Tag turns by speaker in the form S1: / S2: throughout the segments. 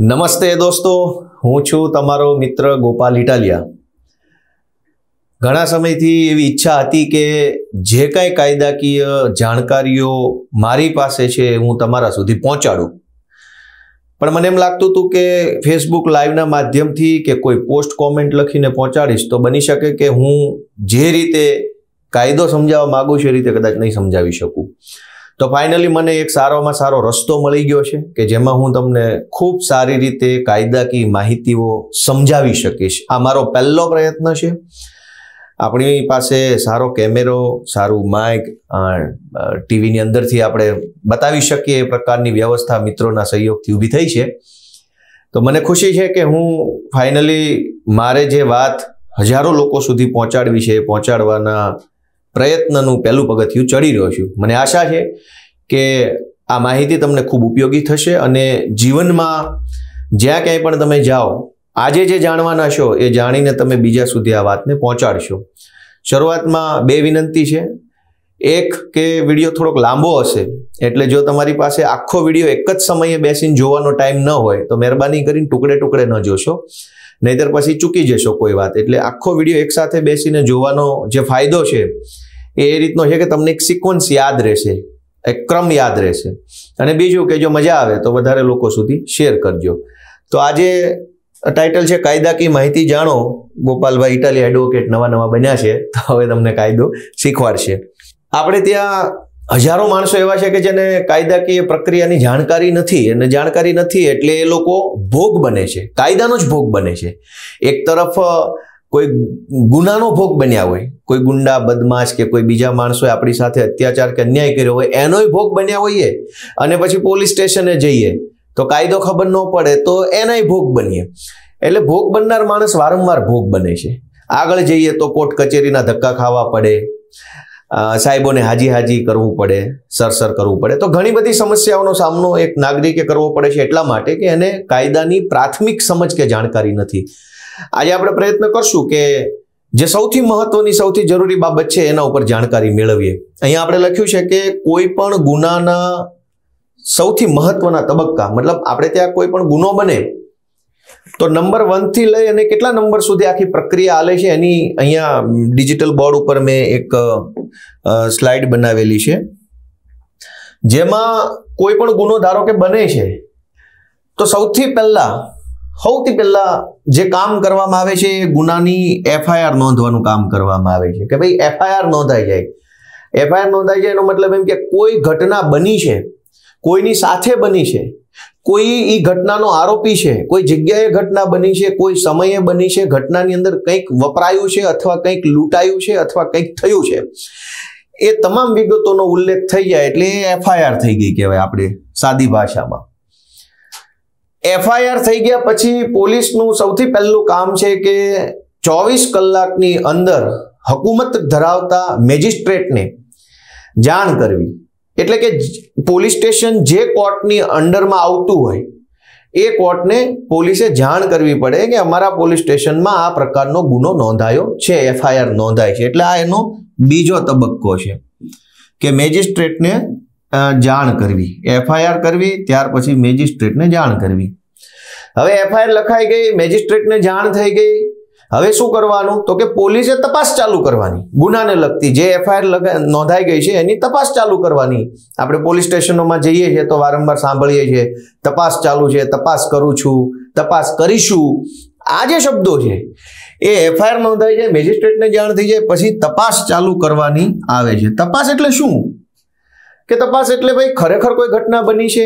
S1: નમસ્તે દોસ્તો હું છું તમારો મિત્ર ગોપાલ ઇટાલિયા ઘણા સમયથી એવી ઈચ્છા હતી કે જે કાંઈ કાયદાકીય જાણકારીઓ મારી પાસે છે હું તમારા સુધી પહોંચાડું પણ મને એમ લાગતું હતું કે ફેસબુક લાઈવના માધ્યમથી કે કોઈ પોસ્ટ કોમેન્ટ લખીને પહોંચાડીશ તો બની શકે કે હું જે રીતે કાયદો સમજાવવા માગું છું એ રીતે કદાચ નહીં સમજાવી શકું તો ફાઇનલી મને એક સારોમાં સારો રસ્તો મળી ગયો છે કે જેમાં હું તમને ખૂબ સારી રીતે કાયદાકીય માહિતીઓ સમજાવી શકીશ આ મારો પહેલો પ્રયત્ન છે આપણી પાસે સારો કેમેરો સારું માઇક ટીવીની અંદરથી આપણે બતાવી શકીએ એ પ્રકારની વ્યવસ્થા મિત્રોના સહયોગથી ઊભી થઈ છે તો મને ખુશી છે કે હું ફાઇનલી મારે જે વાત હજારો લોકો સુધી પહોંચાડવી છે પહોંચાડવાના પ્રયત્નનું પહેલું પગથિયું ચડી રહ્યો છું મને આશા છે કે આ માહિતી તમને ખૂબ ઉપયોગી થશે અને જીવનમાં જ્યાં ક્યાંય પણ તમે જાઓ આજે જે જાણવાના છો એ જાણીને તમે બીજા સુધી આ વાતને પહોંચાડશો શરૂઆતમાં બે વિનંતી છે એક કે વિડીયો થોડોક લાંબો હશે એટલે જો તમારી પાસે આખો વિડીયો એક જ સમયે બેસીને જોવાનો ટાઈમ ન હોય તો મહેરબાની કરીને ટુકડે ટુકડે ન જોશો નહીતર પછી ચૂકી જશો કોઈ વાત એટલે આખો વિડીયો એકસાથે બેસીને જોવાનો જે ફાયદો છે એ રીતનો છે કે તમને એક સિક્વન્સ યાદ રહેશે એક ક્રમ યાદ રહેશે અને બીજું કે જો મજા આવે તો વધારે લોકો સુધી શેર કરજો તો આજે ટાઇટલ છે કાયદાકીય માહિતી જાણો ગોપાલભાઈ ઇટાલી એડવોકેટ નવા નવા બન્યા છે તો હવે તમને કાયદો શીખવાડશે આપણે ત્યાં હજારો માણસો એવા છે કે જેને કાયદાકીય પ્રક્રિયાની જાણકારી નથી અને જાણકારી નથી એટલે એ લોકો ભોગ બને છે કાયદાનો જ ભોગ બને છે એક તરફ કોઈ ગુનાનો ભોગ બન્યા હોય કોઈ ગુંડા બદમાશ કે કોઈ બીજા માણસોએ આપણી સાથે અત્યાચાર કે અન્યાય કર્યો હોય એનોય ભોગ બન્યા હોઈએ અને પછી પોલીસ સ્ટેશને જઈએ તો કાયદો ખબર ન પડે તો એનાય ભોગ બનીએ એટલે ભોગ બનનાર માણસ વારંવાર ભોગ બને છે આગળ જઈએ તો કોર્ટ કચેરીના ધક્કા ખાવા પડે સાહેબોને હાજી હાજી કરવું પડે સરસર કરવું પડે તો ઘણી બધી સમસ્યાઓનો સામનો એક નાગરિકે કરવો પડે છે એટલા માટે કે એને કાયદાની પ્રાથમિક સમજ કે જાણકારી નથી આજે આપણે પ્રયત્ન કરશું કે જે સૌથી મહત્વની સૌથી જરૂરી બાબત છે એના ઉપર જાણકારી મેળવીએ અહીંયા આપણે લખ્યું છે કે કોઈ પણ ગુનાના સૌથી મહત્વના તબક્કા મતલબ આપણે ત્યાં કોઈ પણ ગુનો બને તો નંબર વનથી લઈ અને કેટલા નંબર સુધી આખી પ્રક્રિયા હાલે છે એની અહીંયા ડિજિટલ બોર્ડ ઉપર મેં એક સ્લાઇડ બનાવેલી છે જેમાં કોઈ પણ ગુનો ધારો કે બને છે તો સૌથી પહેલાં સૌથી પહેલા જે કામ કરવામાં આવે છે એ ગુનાની એફઆઈઆર નોંધવાનું કામ કરવામાં આવે છે કે ભાઈ એફઆઈઆર નોંધાઈ જાય એફઆઈઆર નોંધાઈ જાય એનો મતલબ એમ કે કોઈ ઘટના બની છે કોઈની સાથે બની છે કોઈ એ ઘટનાનો આરોપી છે કોઈ જગ્યાએ ઘટના બની છે કોઈ સમયે બની છે ઘટનાની અંદર કંઈક વપરાયું છે અથવા કંઈક લૂંટાયું છે અથવા કંઈક થયું છે એ તમામ વિગતોનો ઉલ્લેખ થઈ જાય એટલે એફઆઈઆર થઈ ગઈ કહેવાય આપણે સાદી ભાષામાં એફઆઈઆર થઈ ગયા પછી પોલીસનું સૌથી પહેલું કામ છે કે ચોવીસ કલાકની અંદર હકુમત ધરાવતા મેજિસ્ટ્રેટને જાણ કરવી એટલે કે પોલીસ સ્ટેશન જે કોર્ટની અંડરમાં આવતું હોય એ કોર્ટને પોલીસે જાણ કરવી પડે કે અમારા પોલીસ સ્ટેશનમાં આ પ્રકારનો ગુનો નોંધાયો છે એફઆઈઆર નોંધાય છે એટલે આ એનો બીજો તબક્કો છે કે મેજિસ્ટ્રેટને જાણ કરવી એફઆઈઆર કરવી ત્યાર પછી મેજિસ્ટ્રેટને જાણ કરવી હવે એફઆઈઆર લખાઈ ગઈ મેજિસ્ટ્રેટને જાણ થઈ ગઈ હવે શું કરવાનું તો કે પોલીસે તપાસ ચાલુ કરવાની ગુનાને લગતી જે એફઆઈઆર નોંધાઈ ગઈ છે એની તપાસ ચાલુ કરવાની આપણે પોલીસ સ્ટેશનોમાં જઈએ છીએ તો વારંવાર સાંભળીએ છીએ તપાસ ચાલુ છે તપાસ કરું છું તપાસ કરીશું આ જે શબ્દો છે એ એફઆઈઆર નોંધાઈ જાય મેજિસ્ટ્રેટને જાણ થઈ જાય પછી તપાસ ચાલુ કરવાની આવે છે તપાસ એટલે શું કે તપાસ એટલે ભાઈ ખરેખર કોઈ ઘટના બની છે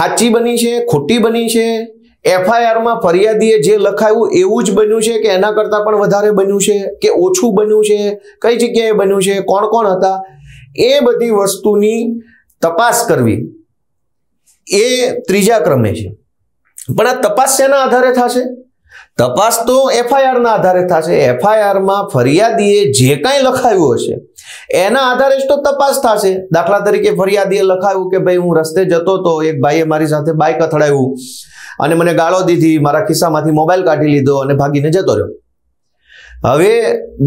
S1: હાચી બની છે ખોટી બની છે એફઆઈઆરમાં ફરિયાદીએ જે લખાયું એવું જ બન્યું છે કે એના કરતાં પણ વધારે બન્યું છે કે ઓછું બન્યું છે કઈ જગ્યાએ બન્યું છે કોણ કોણ હતા એ બધી વસ્તુની તપાસ કરવી એ ત્રીજા ક્રમે છે પણ આ તપાસ શેના આધારે થશે તપાસ તો એફઆઈઆરના આધારે થશે એફઆઈઆરમાં ફરિયાદીએ જે કાંઈ લખાયું હશે એના આધારે જ તો તપાસ થશે દાખલા તરીકે ફરિયાદીએ લખાયું કે ભાઈ હું રસ્તે જતો હતો એક ભાઈએ મારી સાથે બાઇક અથડાવ્યું અને મને ગાળો દીધી મારા ખિસ્સામાંથી મોબાઈલ કાઢી લીધો અને ભાગીને જતો રહ્યો હવે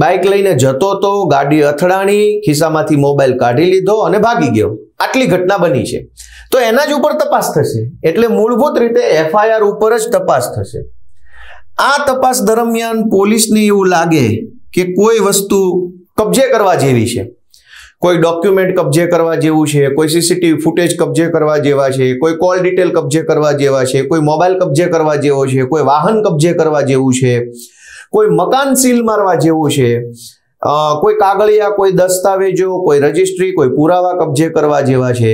S1: બાઇક લઈને જતો તો ગાડી અથડાણી ખિસ્સામાંથી મોબાઈલ કાઢી લીધો અને ભાગી ગયો આટલી ઘટના બની છે તો એના જ ઉપર તપાસ થશે એટલે મૂળભૂત રીતે એફઆઈઆર ઉપર જ તપાસ થશે આ તપાસ દરમિયાન પોલીસને એવું લાગે કે કોઈ વસ્તુ કબજે કરવા જેવી છે કોઈ ડોક્યુમેન્ટ કબજે કરવા જેવું છે કોઈ સીસીટીવી ફૂટેજ કબજે કરવા જેવા છે કોઈ કોલ ડિટેલ કબજે કરવા જેવા છે કોઈ મોબાઈલ કબજે કરવા જેવો છે કોઈ વાહન કબજે કરવા જેવું છે કોઈ મકાન સીલ મારવા જેવું છે કોઈ કાગળિયા કોઈ દસ્તાવેજો કોઈ રજિસ્ટ્રી કોઈ પુરાવા કબજે કરવા જેવા છે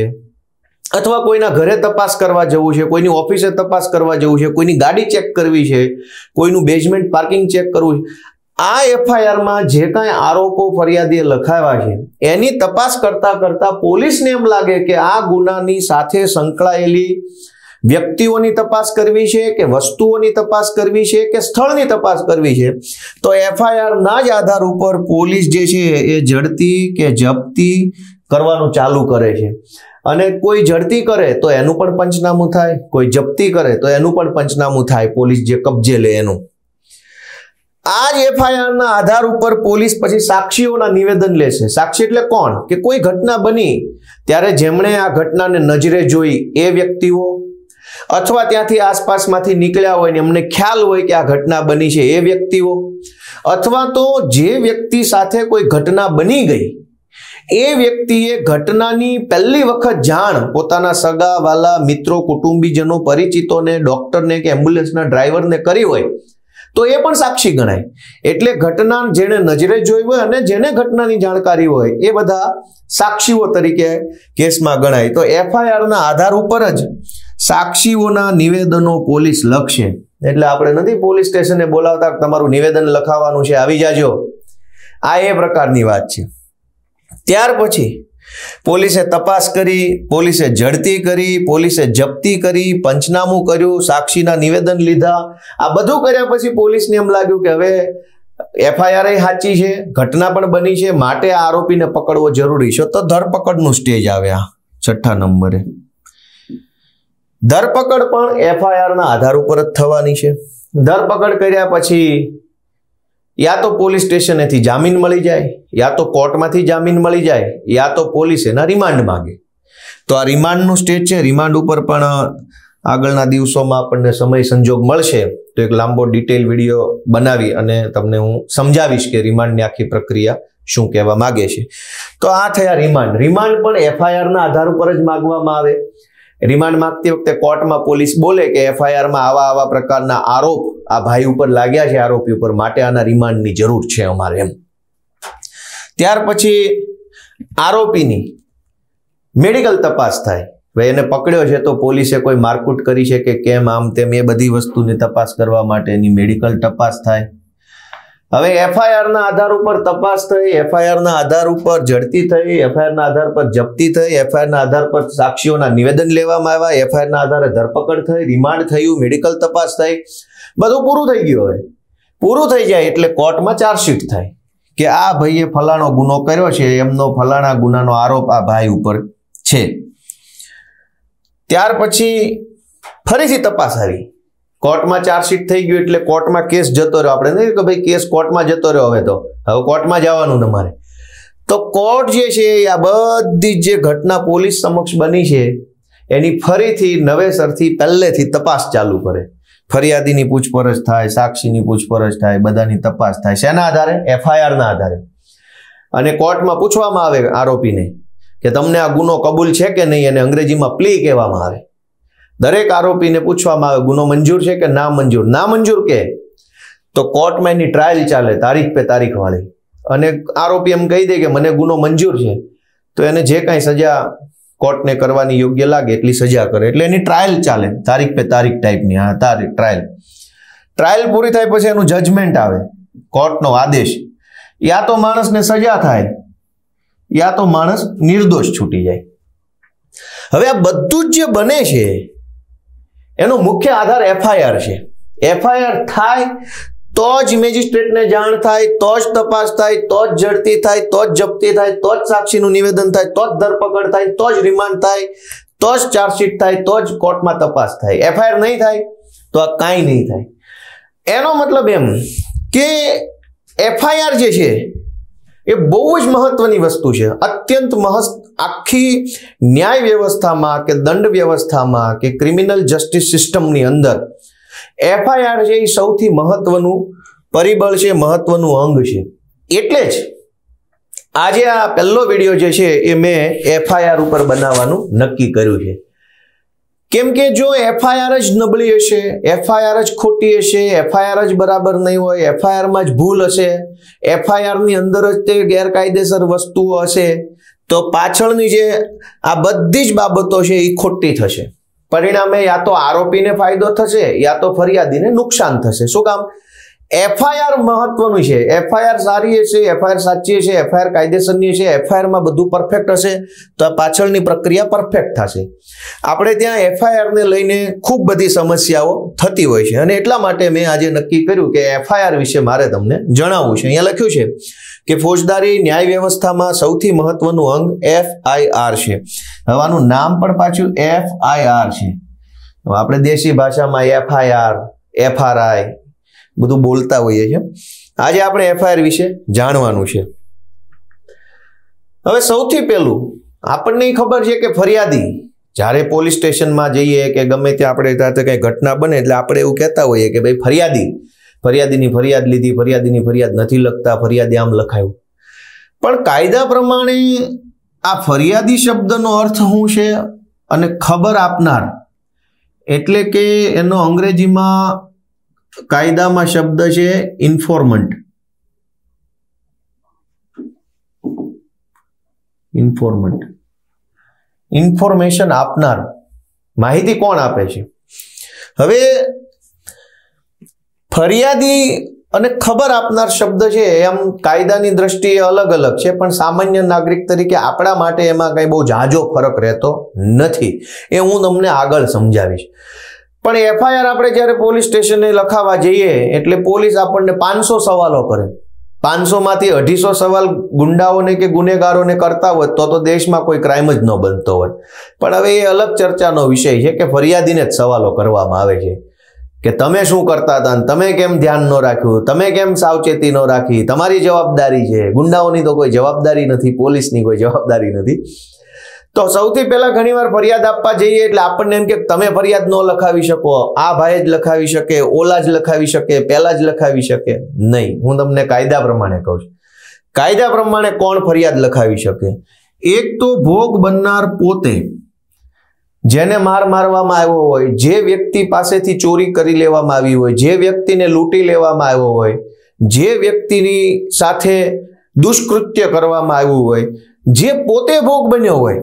S1: અથવા કોઈના ઘરે તપાસ કરવા જવું છે કોઈની ઓફિસે તપાસ કરવા જવું છે કોઈની ગાડી ચેક કરવી છે કોઈનું બેઝમેન્ટ પાર્કિંગ ચેક કરવું છે આ એફઆઈઆરમાં જે કાંઈ આરોપો ફરિયાદીએ લખાવ્યા છે એની તપાસ કરતા કરતા પોલીસને એમ લાગે કે આ ગુનાની સાથે સંકળાયેલી વ્યક્તિઓની તપાસ કરવી છે કે વસ્તુઓની તપાસ કરવી છે કે સ્થળની તપાસ કરવી છે તો એફઆઈઆરના જ આધાર ઉપર પોલીસ જે છે એ જડતી કે જપ્તી કરવાનું ચાલુ કરે છે અને કોઈ જડતી કરે તો એનું પણ પંચનામું થાય કોઈ જપ્તી કરે તો એનું પણ પંચનામું થાય પોલીસ જે કબજે લે એનું આ જ એફઆઈઆરના આધાર ઉપર પોલીસ પછી સાક્ષીઓના નિવેદન લેશે સાક્ષી એટલે કોણ કે કોઈ ઘટના બની ત્યારે જેમણે આ ઘટનાને નજરે જોઈ એ વ્યક્તિઓ અથવા ત્યાંથી આસપાસમાંથી નીકળ્યા હોય ને એમને ખ્યાલ હોય કે આ ઘટના બની છે એ વ્યક્તિઓ અથવા તો જે વ્યક્તિ સાથે કોઈ ઘટના બની ગઈ એ વ્યક્તિએ ઘટનાની પહેલી વખત જાણ પોતાના સગા વાલા મિત્રો કુટુંબીજનો પરિચિતોને ડોક્ટરને કે એમ્બ્યુલન્સના ડ્રાઈવરને કરી હોય તો એ પણ સાક્ષી ગણાય એટલે ઘટના જેણે નજરે જોઈ હોય અને જેને ઘટનાની જાણકારી હોય એ બધા સાક્ષીઓ તરીકે કેસમાં ગણાય તો એફઆઈઆરના આધાર ઉપર જ સાક્ષીઓના નિવેદનો પોલીસ લખશે એટલે આપણે નથી પોલીસ સ્ટેશને બોલાવતા તમારું નિવેદન લખાવાનું છે આવી જાજો આ એ પ્રકારની વાત છે ત્યાર પછી પોલીસે તપાસ કરી પોલીસે ઝડતી કરી પોલીસે જપ્તી કરી પંચનામું કર્યું સાક્ષીના નિવેદન લીધા આ બધું કર્યા પછી પોલીસને એમ લાગ્યું કે હવે એફઆઈઆર સાચી છે ઘટના પણ બની છે માટે આ આરોપીને પકડવો જરૂરી છે તો ધરપકડનું સ્ટેજ આવ્યા છઠ્ઠા નંબરે ધરપકડ પણ એફઆઈઆરના આધાર ઉપર જ થવાની છે ધરપકડ કર્યા પછી યા તો પોલીસ સ્ટેશનેથી જામીન મળી જાય યા તો કોર્ટમાંથી જામીન મળી જાય યા તો પોલીસ એના રિમાન્ડ માગે તો આ રિમાન્ડનું સ્ટેજ છે રિમાન્ડ ઉપર પણ આગળના દિવસોમાં આપણને સમય સંજોગ મળશે તો એક લાંબો ડિટેલ વિડીયો બનાવી અને તમને હું સમજાવીશ કે રિમાન્ડની આખી પ્રક્રિયા શું કહેવા માગે છે તો આ થયા રિમાન્ડ રિમાન્ડ પણ એફઆઈઆરના આધાર ઉપર જ માગવામાં આવે રિમાન્ડ માંગતી વખતે કોર્ટમાં પોલીસ બોલે કે એફઆઈઆરમાં આવા આવા પ્રકારના આરોપ આ ભાઈ ઉપર લાગ્યા છે આરોપી ઉપર માટે આના રિમાન્ડની જરૂર છે અમારે એમ ત્યાર પછી આરોપીની મેડિકલ તપાસ થાય ભાઈ એને પકડ્યો છે તો પોલીસે કોઈ મારકુટ કરી છે કે કેમ આમ તેમ એ બધી વસ્તુની તપાસ કરવા માટેની મેડિકલ તપાસ થાય હવે એફઆઈઆરના આધાર ઉપર તપાસ થઈ એફઆઈઆરના આધાર ઉપર ઝડપી થઈ એફઆઈઆરના આધાર પર જપ્તી થઈ એફઆઈઆરના આધાર પર સાક્ષીઓના નિવેદન લેવામાં આવ્યા એફઆઈઆરના આધારે ધરપકડ થઈ રિમાન્ડ થયું મેડિકલ તપાસ થઈ બધું પૂરું થઈ ગયું હવે પૂરું થઈ જાય એટલે કોર્ટમાં ચાર્જશીટ થાય કે આ ભાઈએ ફલાણો ગુનો કર્યો છે એમનો ફલાણા ગુનાનો આરોપ આ ભાઈ ઉપર છે ત્યાર પછી ફરીથી તપાસ આવી કોર્ટમાં ચાર્જશીટ થઈ ગયું એટલે કોર્ટમાં કેસ જતો રહ્યો આપણે નહીં કે ભાઈ કેસ કોર્ટમાં જતો રહ્યો હવે તો હવે કોર્ટમાં જવાનું તમારે તો કોર્ટ જે છે આ બધી જે ઘટના પોલીસ સમક્ષ બની છે એની ફરીથી નવેસરથી પહેલેથી તપાસ ચાલુ કરે ફરિયાદીની પૂછપરછ થાય સાક્ષીની પૂછપરછ થાય બધાની તપાસ થાય શેના આધારે એફઆઈઆરના આધારે અને કોર્ટમાં પૂછવામાં આવે આરોપીને કે તમને આ ગુનો કબૂલ છે કે નહીં અને અંગ્રેજીમાં પ્લી કહેવામાં આવે દરેક આરોપીને પૂછવામાં આવે ગુનો મંજૂર છે કે ના મંજૂર ના મંજૂર કે તો કોર્ટમાં એની ટ્રાયલ ચાલે તારીખ પે તારીખ વાળી અને આરોપી એમ કહી દે કે મને ગુનો મંજૂર છે તો એને જે કાંઈ સજા કોર્ટને કરવાની યોગ્ય લાગે એટલી સજા કરે એટલે એની ટ્રાયલ ચાલે તારીખ પે તારીખ ટાઈપની હા તારીખ ટ્રાયલ ટ્રાયલ પૂરી થાય પછી એનું જજમેન્ટ આવે કોર્ટનો આદેશ યા તો માણસને સજા થાય યા તો માણસ નિર્દોષ છૂટી જાય હવે આ બધું જ જે બને છે એનો મુખ્ય આધાર એફઆઈઆર છે એફઆઈઆર થાય તો જ મેજિસ્ટ્રેટને જાણ થાય તો જ તપાસ થાય તો જ જડતી થાય તો જ જપ્તી થાય તો જ સાક્ષીનું નિવેદન થાય તો જ ધરપકડ થાય તો જ રિમાન્ડ થાય તો જ ચાર્જશીટ થાય તો જ કોર્ટમાં તપાસ થાય એફઆઈઆર નહીં થાય તો આ કાંઈ નહીં થાય એનો મતલબ એમ કે એફઆઈઆર જે છે એ બહુ જ મહત્વની વસ્તુ છે અત્યંત મહત્વ આખી ન્યાય વ્યવસ્થામાં કે દંડ વ્યવસ્થામાં કે ક્રિમિનલ જસ્ટિસ સિસ્ટમની અંદર એફઆઈઆર છે એ સૌથી મહત્વનું પરિબળ છે મહત્વનું અંગ છે એટલે જ આજે આ પહેલો વિડીયો જે છે એ મેં એફઆઈઆર ઉપર બનાવવાનું નક્કી કર્યું છે કેમ કે જો એફઆઈઆર જ નબળી હશે એફઆઈઆર જ ખોટી હશે એફઆઈઆર જ બરાબર નહીં હોય એફઆઈઆરમાં જ ભૂલ હશે એફઆઈઆરની અંદર જ તે ગેરકાયદેસર વસ્તુઓ હશે તો પાછળની જે આ બધી જ બાબતો છે એ ખોટી થશે પરિણામે યા તો આરોપીને ફાયદો થશે યા તો ફરિયાદીને નુકસાન થશે શું કામ એફઆઈઆર મહત્વનું છે એફઆઈઆર સારી હશે એફઆઈઆર સાચી હશે એફઆઈઆર કાયદેસરની હશે એફઆઈઆરમાં બધું પરફેક્ટ હશે તો પાછળની પ્રક્રિયા પરફેક્ટ થશે આપણે ત્યાં એફઆઈઆરને લઈને ખૂબ બધી સમસ્યાઓ થતી હોય છે અને એટલા માટે મેં આજે નક્કી કર્યું કે એફઆઈઆર વિશે મારે તમને જણાવવું છે અહીંયા લખ્યું છે કે ફોજદારી ન્યાય વ્યવસ્થામાં સૌથી મહત્વનું અંગ એફઆઈઆર છે હવાનું નામ પણ પાછું એફઆઈઆર છે આપણે દેશી ભાષામાં એફઆઈઆર એફઆરઆઈ બધું બોલતા હોઈએ છીએ આજે આપણે એફઆઈઆર વિશે જાણવાનું છે હવે સૌથી પહેલું આપણને ખબર છે કે ફરિયાદી જ્યારે પોલીસ સ્ટેશનમાં જઈએ કે ગમે ત્યાં આપણે ત્યાં કંઈ ઘટના બને એટલે આપણે એવું કહેતા હોઈએ કે ભાઈ ફરિયાદી ફરિયાદીની ફરિયાદ લીધી ફરિયાદીની ફરિયાદ નથી લખતા ફરિયાદી આમ લખાયું પણ કાયદા પ્રમાણે આ ફરિયાદી શબ્દનો અર્થ શું છે અને ખબર આપનાર એટલે કે એનો અંગ્રેજીમાં કાયદામાં શબ્દ છે ઇન્ફોર્મન્ટ ઇન્ફોર્મન્ટ ઇન્ફોર્મેશન આપનાર માહિતી કોણ આપે છે હવે ફરિયાદી અને ખબર આપનાર શબ્દ છે એમ કાયદાની દ્રષ્ટિએ અલગ અલગ છે પણ સામાન્ય નાગરિક તરીકે આપણા માટે એમાં કંઈ બહુ ઝાઝો ફરક રહેતો નથી એ હું તમને આગળ સમજાવીશ પણ એફઆઈઆર આપણે જ્યારે પોલીસ સ્ટેશને લખાવા જઈએ એટલે પોલીસ આપણને પાંચસો સવાલો કરે પાંચસોમાંથી અઢીસો સવાલ ગુંડાઓને કે ગુનેગારોને કરતા હોત તો તો દેશમાં કોઈ ક્રાઇમ જ ન બનતો હોત પણ હવે એ અલગ ચર્ચાનો વિષય છે કે ફરિયાદીને જ સવાલો કરવામાં આવે છે કે તમે શું કરતા હતા તમે કેમ ધ્યાન ન રાખ્યું તમે કેમ સાવચેતી ન રાખી તમારી જવાબદારી છે ગુંડાઓની તો કોઈ જવાબદારી નથી પોલીસની કોઈ જવાબદારી નથી તો સૌથી પહેલા ઘણીવાર ફરિયાદ આપવા જઈએ એટલે આપણને એમ કે તમે ફરિયાદ ન લખાવી શકો આ ભાઈ જ લખાવી શકે ઓલા જ લખાવી શકે પહેલા જ લખાવી શકે નહીં હું તમને કાયદા પ્રમાણે કહું છું કાયદા પ્રમાણે કોણ ફરિયાદ લખાવી શકે એક તો ભોગ બનનાર પોતે જેને માર મારવામાં આવ્યો હોય જે વ્યક્તિ પાસેથી ચોરી કરી લેવામાં આવી હોય જે વ્યક્તિને લૂંટી લેવામાં આવ્યો હોય જે વ્યક્તિની સાથે દુષ્કૃત્ય કરવામાં આવ્યું હોય જે પોતે ભોગ બન્યો હોય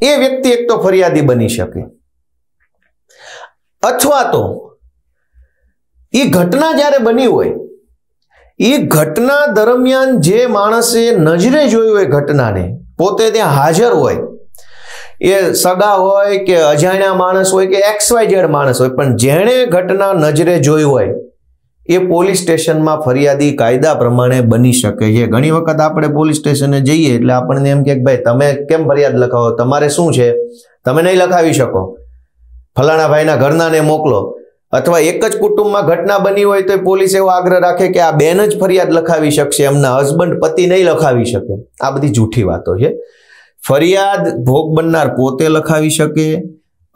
S1: એ વ્યક્તિ એક તો ફરિયાદી બની શકે અથવા તો એ ઘટના જ્યારે બની હોય એ ઘટના દરમિયાન જે માણસે નજરે જોઈ હોય ઘટનાને પોતે ત્યાં હાજર હોય એ સગા હોય કે અજાણ્યા માણસ હોય કે એક્સ વાય ઝેડ માણસ હોય પણ જેણે ઘટના નજરે જોઈ હોય એ પોલીસ સ્ટેશનમાં ફરિયાદી કાયદા પ્રમાણે બની શકે છે ઘણી વખત આપણે પોલીસ સ્ટેશને જઈએ એટલે આપણને એમ કે ભાઈ તમે કેમ ફરિયાદ લખાવો તમારે શું છે તમે નહીં લખાવી શકો ફલાણા ભાઈના ઘરનાને મોકલો અથવા એક જ કુટુંબમાં ઘટના બની હોય તો પોલીસ એવો આગ્રહ રાખે કે આ બેન જ ફરિયાદ લખાવી શકશે એમના હસબન્ડ પતિ નહીં લખાવી શકે આ બધી જૂઠી વાતો છે ફરિયાદ ભોગ બનનાર પોતે લખાવી શકે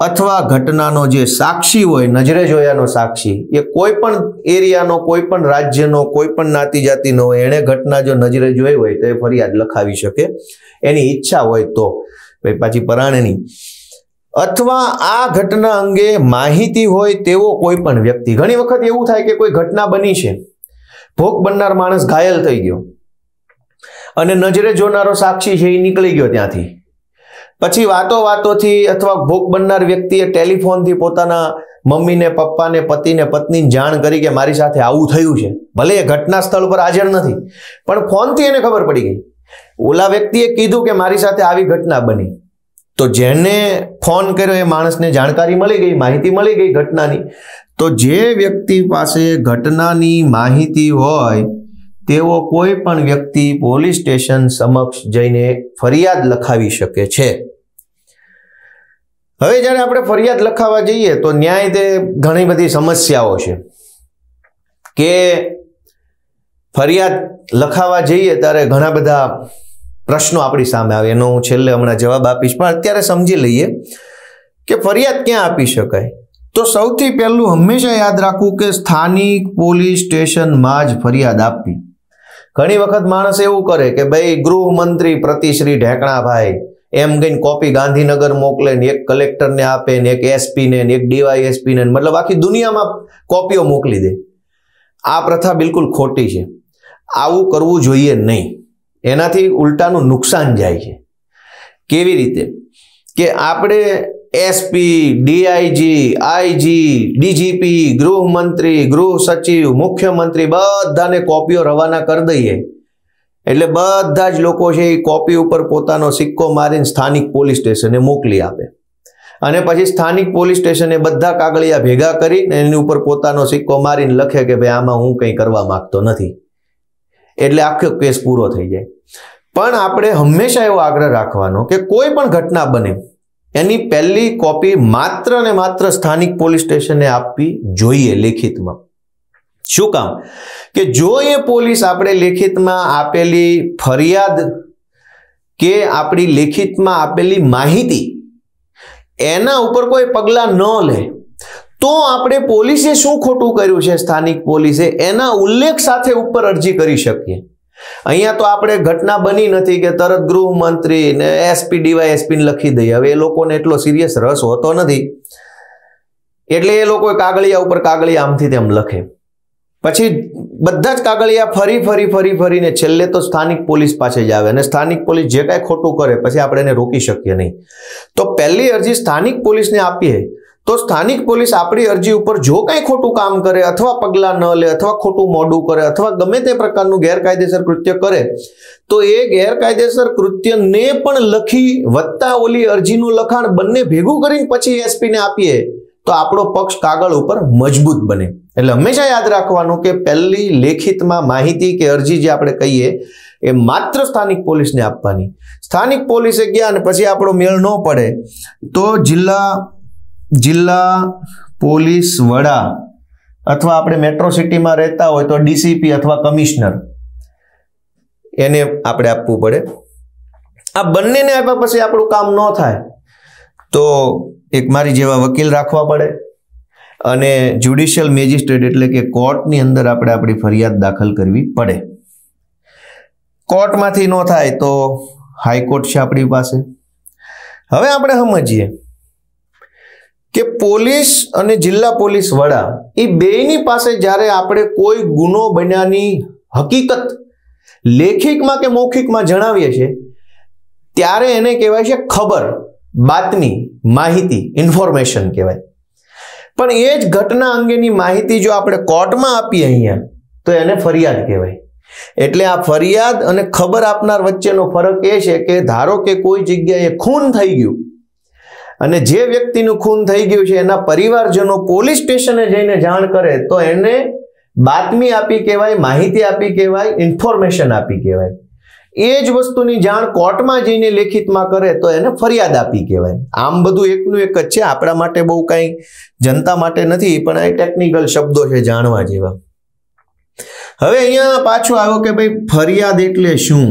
S1: અથવા ઘટનાનો જે સાક્ષી હોય નજરે જોયાનો સાક્ષી એ કોઈ પણ એરિયાનો કોઈ પણ રાજ્યનો કોઈ પણ નાતી જાતિનો હોય એણે ઘટના જો નજરે જોઈ હોય તો એ ફરિયાદ લખાવી શકે એની ઈચ્છા હોય તો ભાઈ પાછી પરાણની અથવા આ ઘટના અંગે માહિતી હોય તેવો કોઈ પણ વ્યક્તિ ઘણી વખત એવું થાય કે કોઈ ઘટના બની છે ભોગ બનનાર માણસ ઘાયલ થઈ ગયો અને નજરે જોનારો સાક્ષી છે એ નીકળી ગયો ત્યાંથી પછી વાતો વાતોથી અથવા ભોગ બનનાર વ્યક્તિએ ટેલિફોનથી પોતાના મમ્મીને પપ્પાને પતિને પત્નીને જાણ કરી કે મારી સાથે આવું થયું છે ભલે એ ઘટના સ્થળ પર હાજર નથી પણ ફોનથી એને ખબર પડી ગઈ ઓલા વ્યક્તિએ કીધું કે મારી સાથે આવી ઘટના બની તો જેને ફોન કર્યો એ માણસને જાણકારી મળી ગઈ માહિતી મળી ગઈ ઘટનાની તો જે વ્યક્તિ પાસે ઘટનાની માહિતી હોય તેઓ કોઈ પણ વ્યક્તિ પોલીસ સ્ટેશન સમક્ષ જઈને ફરિયાદ લખાવી શકે છે હવે જ્યારે આપણે ફરિયાદ લખાવવા જઈએ તો ન્યાય તે ઘણી બધી સમસ્યાઓ છે કે ફરિયાદ લખાવવા જઈએ ત્યારે ઘણા બધા પ્રશ્નો આપણી સામે આવે એનો હું છેલ્લે હમણાં જવાબ આપીશ પણ અત્યારે સમજી લઈએ કે ફરિયાદ ક્યાં આપી શકાય તો સૌથી પહેલું હંમેશા યાદ રાખવું કે સ્થાનિક પોલીસ સ્ટેશનમાં જ ફરિયાદ આપવી ઘણી વખત માણસ એવું કરે કે ભાઈ ગૃહમંત્રી પ્રતિશ્રી ઢેકણાભાઈ એમ કહીને કોપી ગાંધીનગર મોકલે ને એક કલેક્ટરને આપે ને એક એસપીને ને એક ડીવાયએસપીને મતલબ આખી દુનિયામાં કોપીઓ મોકલી દે આ પ્રથા બિલકુલ ખોટી છે આવું કરવું જોઈએ નહીં એનાથી ઉલટાનું નુકસાન જાય છે કેવી રીતે કે આપણે એસપી ડીઆઈજી આઈજી ડીજીપી ગૃહમંત્રી ગૃહ સચિવ મુખ્યમંત્રી બધાને કોપીઓ રવાના કરી દઈએ એટલે બધા જ લોકો છે એ કોપી ઉપર પોતાનો સિક્કો મારીને સ્થાનિક પોલીસ સ્ટેશને મોકલી આપે અને પછી સ્થાનિક પોલીસ સ્ટેશને બધા કાગળિયા ભેગા કરીને એની ઉપર પોતાનો સિક્કો મારીને લખે કે ભાઈ આમાં હું કંઈ કરવા માગતો નથી એટલે આખો કેસ પૂરો થઈ જાય પણ આપણે હંમેશા એવો આગ્રહ રાખવાનો કે કોઈ પણ ઘટના બને એની પહેલી કોપી માત્ર ને માત્ર સ્થાનિક પોલીસ સ્ટેશને આપવી જોઈએ લેખિતમાં શું કામ કે જો એ પોલીસ આપણે લેખિતમાં આપેલી ફરિયાદ કે આપણી લેખિતમાં આપેલી માહિતી એના ઉપર કોઈ પગલાં ન લે તો આપણે પોલીસે શું ખોટું કર્યું છે સ્થાનિક પોલીસે એના ઉલ્લેખ સાથે ઉપર અરજી કરી શકીએ અહીંયા તો આપણે ઘટના બની નથી કે તરત ગૃહમંત્રી ને એસપી ડીવાય એસપી લખી દઈએ હવે એ લોકોને એટલો સિરિયસ રસ હોતો નથી એટલે એ લોકો કાગળિયા ઉપર કાગળિયા આમથી તેમ લખે પછી બધા જ કાગળિયા ફરી ફરી ફરી ફરીને છેલ્લે તો સ્થાનિક પોલીસ પાસે જ આવે અને સ્થાનિક પોલીસ જે કાંઈ ખોટું કરે પછી આપણે એને રોકી શકીએ નહીં તો પહેલી અરજી સ્થાનિક પોલીસને આપીએ તો સ્થાનિક પોલીસ આપણી અરજી ઉપર જો કાંઈ ખોટું કામ કરે અથવા પગલાં ન લે અથવા ખોટું મોડું કરે અથવા ગમે તે પ્રકારનું ગેરકાયદેસર કૃત્ય કરે તો એ ગેરકાયદેસર કૃત્યને પણ લખી વત્તા ઓલી અરજીનું લખાણ બંને ભેગું કરીને પછી એસપીને આપીએ તો આપણો પક્ષ કાગળ ઉપર મજબૂત બને એટલે હંમેશા યાદ રાખવાનું કે પહેલી લેખિતમાં માહિતી કે અરજી જે આપણે કહીએ એ માત્ર સ્થાનિક પોલીસને આપવાની સ્થાનિક પોલીસે ગયા અને પછી આપણો મેળ ન પડે તો જિલ્લા જિલ્લા પોલીસ વડા અથવા આપણે મેટ્રો સિટીમાં રહેતા હોય તો ડીસીપી અથવા કમિશનર એને આપણે આપવું પડે આ બંનેને આપ્યા પછી આપણું કામ ન થાય તો એક મારી જેવા વકીલ રાખવા પડે અને જ્યુડિશિયલ મેજિસ્ટ્રેટ એટલે કે કોર્ટની અંદર આપણે આપણી ફરિયાદ દાખલ કરવી પડે કોર્ટમાંથી ન થાય તો હાઈકોર્ટ છે આપણી પાસે હવે આપણે સમજીએ કે પોલીસ અને જિલ્લા પોલીસ વડા એ બેની પાસે જ્યારે આપણે કોઈ ગુનો બન્યાની હકીકત લેખિકમાં કે મૌખિકમાં જણાવીએ છીએ ત્યારે એને કહેવાય છે ખબર બાતમી માહિતી ઇન્ફોર્મેશન કહેવાય પણ એ જ ઘટના અંગેની માહિતી જો આપણે કોર્ટમાં આપીએ અહીંયા તો એને ફરિયાદ કહેવાય એટલે આ ફરિયાદ અને ખબર આપનાર વચ્ચેનો ફરક એ છે કે ધારો કે કોઈ જગ્યાએ ખૂન થઈ ગયું અને જે વ્યક્તિનું ખૂન થઈ ગયું છે એના પરિવારજનો પોલીસ સ્ટેશને જઈને જાણ કરે તો એને બાતમી આપી કહેવાય માહિતી આપી કહેવાય ઇન્ફોર્મેશન આપી કહેવાય એ જ વસ્તુની જાણ કોર્ટમાં જઈને લેખિતમાં કરે તો એને ફરિયાદ આપી કહેવાય આમ બધું એકનું એક જ છે આપણા માટે બહુ કાંઈ જનતા માટે નથી પણ આ ટેકનિકલ શબ્દો છે જાણવા જેવા હવે અહીંયા પાછું આવ્યો કે ભાઈ ફરિયાદ એટલે શું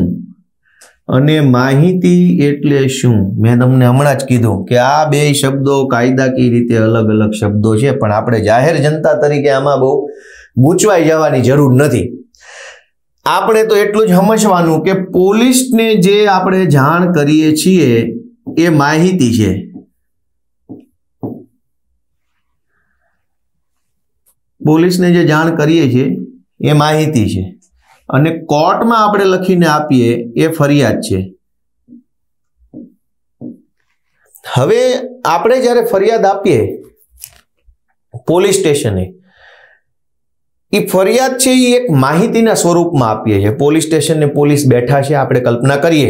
S1: અને માહિતી એટલે શું મેં તમને હમણાં જ કીધું કે આ બે શબ્દો કાયદાકીય રીતે અલગ અલગ શબ્દો છે પણ આપણે જાહેર જનતા તરીકે આમાં બહુ ગૂંચવાઈ જવાની જરૂર નથી આપણે તો એટલું જ સમજવાનું કે પોલીસને જે આપણે જાણ કરીએ છીએ એ માહિતી છે પોલીસને જે જાણ કરીએ છીએ એ માહિતી છે અને કોર્ટમાં આપણે લખીને આપીએ એ ફરિયાદ છે હવે આપણે જ્યારે ફરિયાદ આપીએ પોલીસ સ્ટેશને એ ફરિયાદ છે એ એક માહિતીના સ્વરૂપમાં આપીએ છીએ પોલીસ સ્ટેશનને પોલીસ બેઠા છે આપણે કલ્પના કરીએ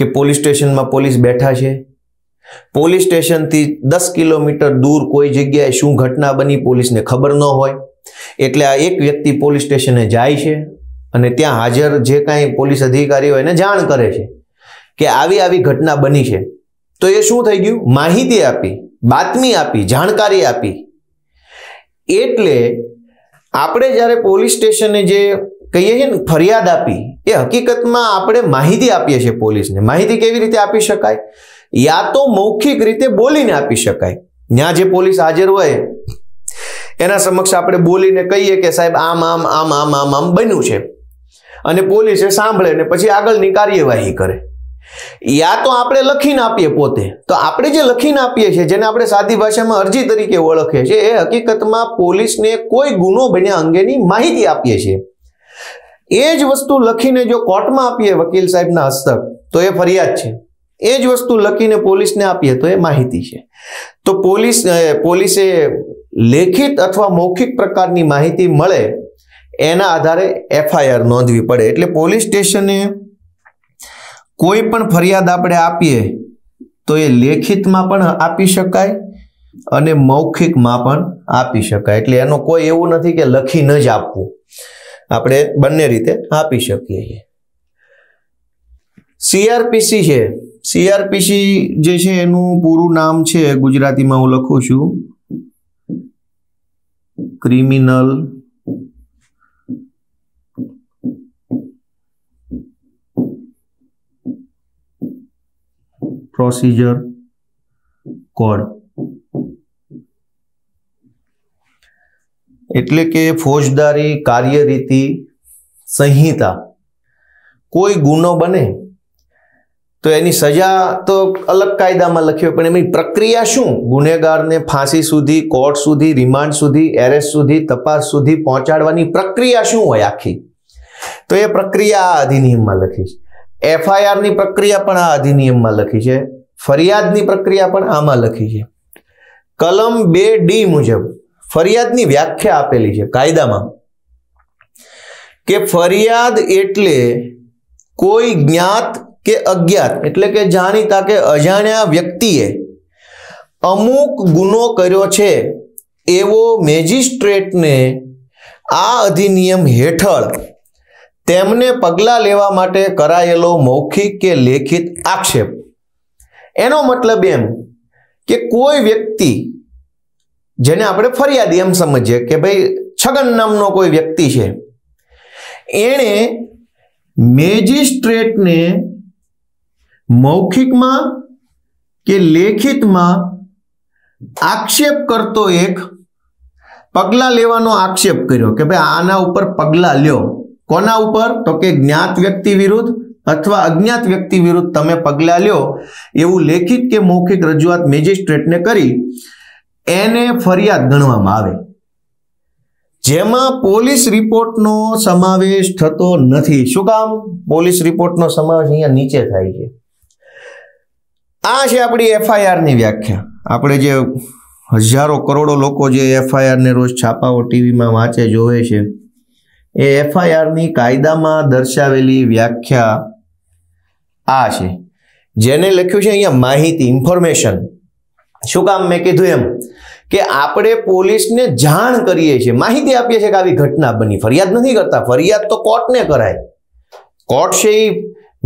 S1: કે પોલીસ સ્ટેશનમાં પોલીસ બેઠા છે પોલીસ સ્ટેશનથી દસ કિલોમીટર દૂર કોઈ જગ્યાએ શું ઘટના બની પોલીસને ખબર ન હોય એટલે આ એક વ્યક્તિ પોલીસ સ્ટેશને જાય છે અને ત્યાં હાજર જે કાંઈ પોલીસ અધિકારી હોય એને જાણ કરે છે કે આવી આવી ઘટના બની છે તો એ શું થઈ ગયું માહિતી આપી બાતમી આપી જાણકારી આપી એટલે આપણે જ્યારે પોલીસ સ્ટેશને જે કહીએ છીએ ને ફરિયાદ આપી એ હકીકતમાં આપણે માહિતી આપીએ છીએ પોલીસને માહિતી કેવી રીતે આપી શકાય યા તો મૌખિક રીતે બોલીને આપી શકાય ત્યાં જે પોલીસ હાજર હોય એના સમક્ષ આપણે બોલીને કહીએ કે સાહેબ આમ આમ આમ આમ આમ આમ બન્યું છે અને પોલીસે સાંભળે ને પછી આગળની કાર્યવાહી કરે યા તો આપણે લખીને આપીએ પોતે તો આપણે જે લખીને આપીએ છીએ જેને આપણે સાદી ભાષામાં અરજી તરીકે ઓળખીએ છીએ એ હકીકતમાં પોલીસને કોઈ ગુનો બન્યા અંગેની માહિતી આપીએ છીએ એ જ વસ્તુ લખીને જો કોર્ટમાં આપીએ વકીલ સાહેબના હસ્તક તો એ ફરિયાદ છે એ જ વસ્તુ લખીને પોલીસને આપીએ તો એ માહિતી છે તો પોલીસ પોલીસે લેખિત અથવા મૌખિક પ્રકારની માહિતી મળે એના આધારે એફઆઈઆર નોંધવી પડે એટલે પોલીસ સ્ટેશને કોઈ પણ ફરિયાદ આપણે આપીએ તો એ લેખિતમાં પણ આપી શકાય અને મૌખિકમાં પણ આપી શકાય એટલે એનો કોઈ એવું નથી કે લખીને જ આપવું આપણે બંને રીતે આપી શકીએ છીએ સીઆરપીસી છે સીઆરપીસી જે છે એનું પૂરું નામ છે ગુજરાતીમાં હું લખું છું ક્રિમિનલ procedure કોડ એટલે કે ફોજદારી કાર્યરીતિ સંહિતા કોઈ ગુનો બને તો એની સજા તો અલગ કાયદામાં લખ્યો પણ એની પ્રક્રિયા શું ગુનેગારને ફાંસી સુધી કોર્ટ સુધી રિમાન્ડ સુધી એરેસ્ટ સુધી તપાસ સુધી પહોંચાડવાની પ્રક્રિયા શું હોય આખી તો એ પ્રક્રિયા અધિનિયમમાં લખી છે એફઆઈઆરની પ્રક્રિયા પણ આ અધિનિયમમાં લખી છે ફરિયાદની પ્રક્રિયા પણ આમાં લખી છે કલમ બે ડી મુજબ ફરિયાદની વ્યાખ્યા આપેલી છે કાયદામાં કે ફરિયાદ એટલે કોઈ જ્ઞાત કે અજ્ઞાત એટલે કે જાણીતા કે અજાણ્યા વ્યક્તિએ અમુક ગુનો કર્યો છે એવો મેજિસ્ટ્રેટને આ અધિનિયમ હેઠળ તેમને પગલાં લેવા માટે કરાયેલો મૌખિક કે લેખિત આક્ષેપ એનો મતલબ એમ કે કોઈ વ્યક્તિ જેને આપણે ફરિયાદી એમ સમજીએ કે ભાઈ છગન નામનો કોઈ વ્યક્તિ છે એણે મેજિસ્ટ્રેટને મૌખિકમાં કે લેખિતમાં આક્ષેપ કરતો એક પગલાં લેવાનો આક્ષેપ કર્યો કે ભાઈ આના ઉપર પગલાં લ્યો કોના ઉપર તો કે જ્ઞાત વ્યક્તિ વિરુદ્ધ અથવા અજ્ઞાત વ્યક્તિ વિરુદ્ધ તમે પગલાં લ્યો એવું લેખિત કે મૌખિક રજૂઆત મેજિસ્ટ્રેટને કરી એને ફરિયાદ ગણવામાં આવે જેમાં પોલીસ રિપોર્ટનો સમાવેશ થતો નથી શું કામ પોલીસ રિપોર્ટનો સમાવેશ અહીંયા નીચે થાય છે આ છે આપણી એફઆઈઆરની વ્યાખ્યા આપણે જે હજારો કરોડો લોકો જે એફઆઈઆરને રોજ છાપાઓ ટીવીમાં વાંચે જોવે છે એ એફઆઈઆરની કાયદામાં દર્શાવેલી વ્યાખ્યા આ છે જેને લખ્યું છે અહીંયા માહિતી ઇન્ફોર્મેશન શું કામ મેં કીધું એમ કે આપણે પોલીસને જાણ કરીએ છીએ માહિતી આપીએ છીએ કે આવી ઘટના બની ફરિયાદ નથી કરતા ફરિયાદ તો કોર્ટને કરાય કોર્ટ છે એ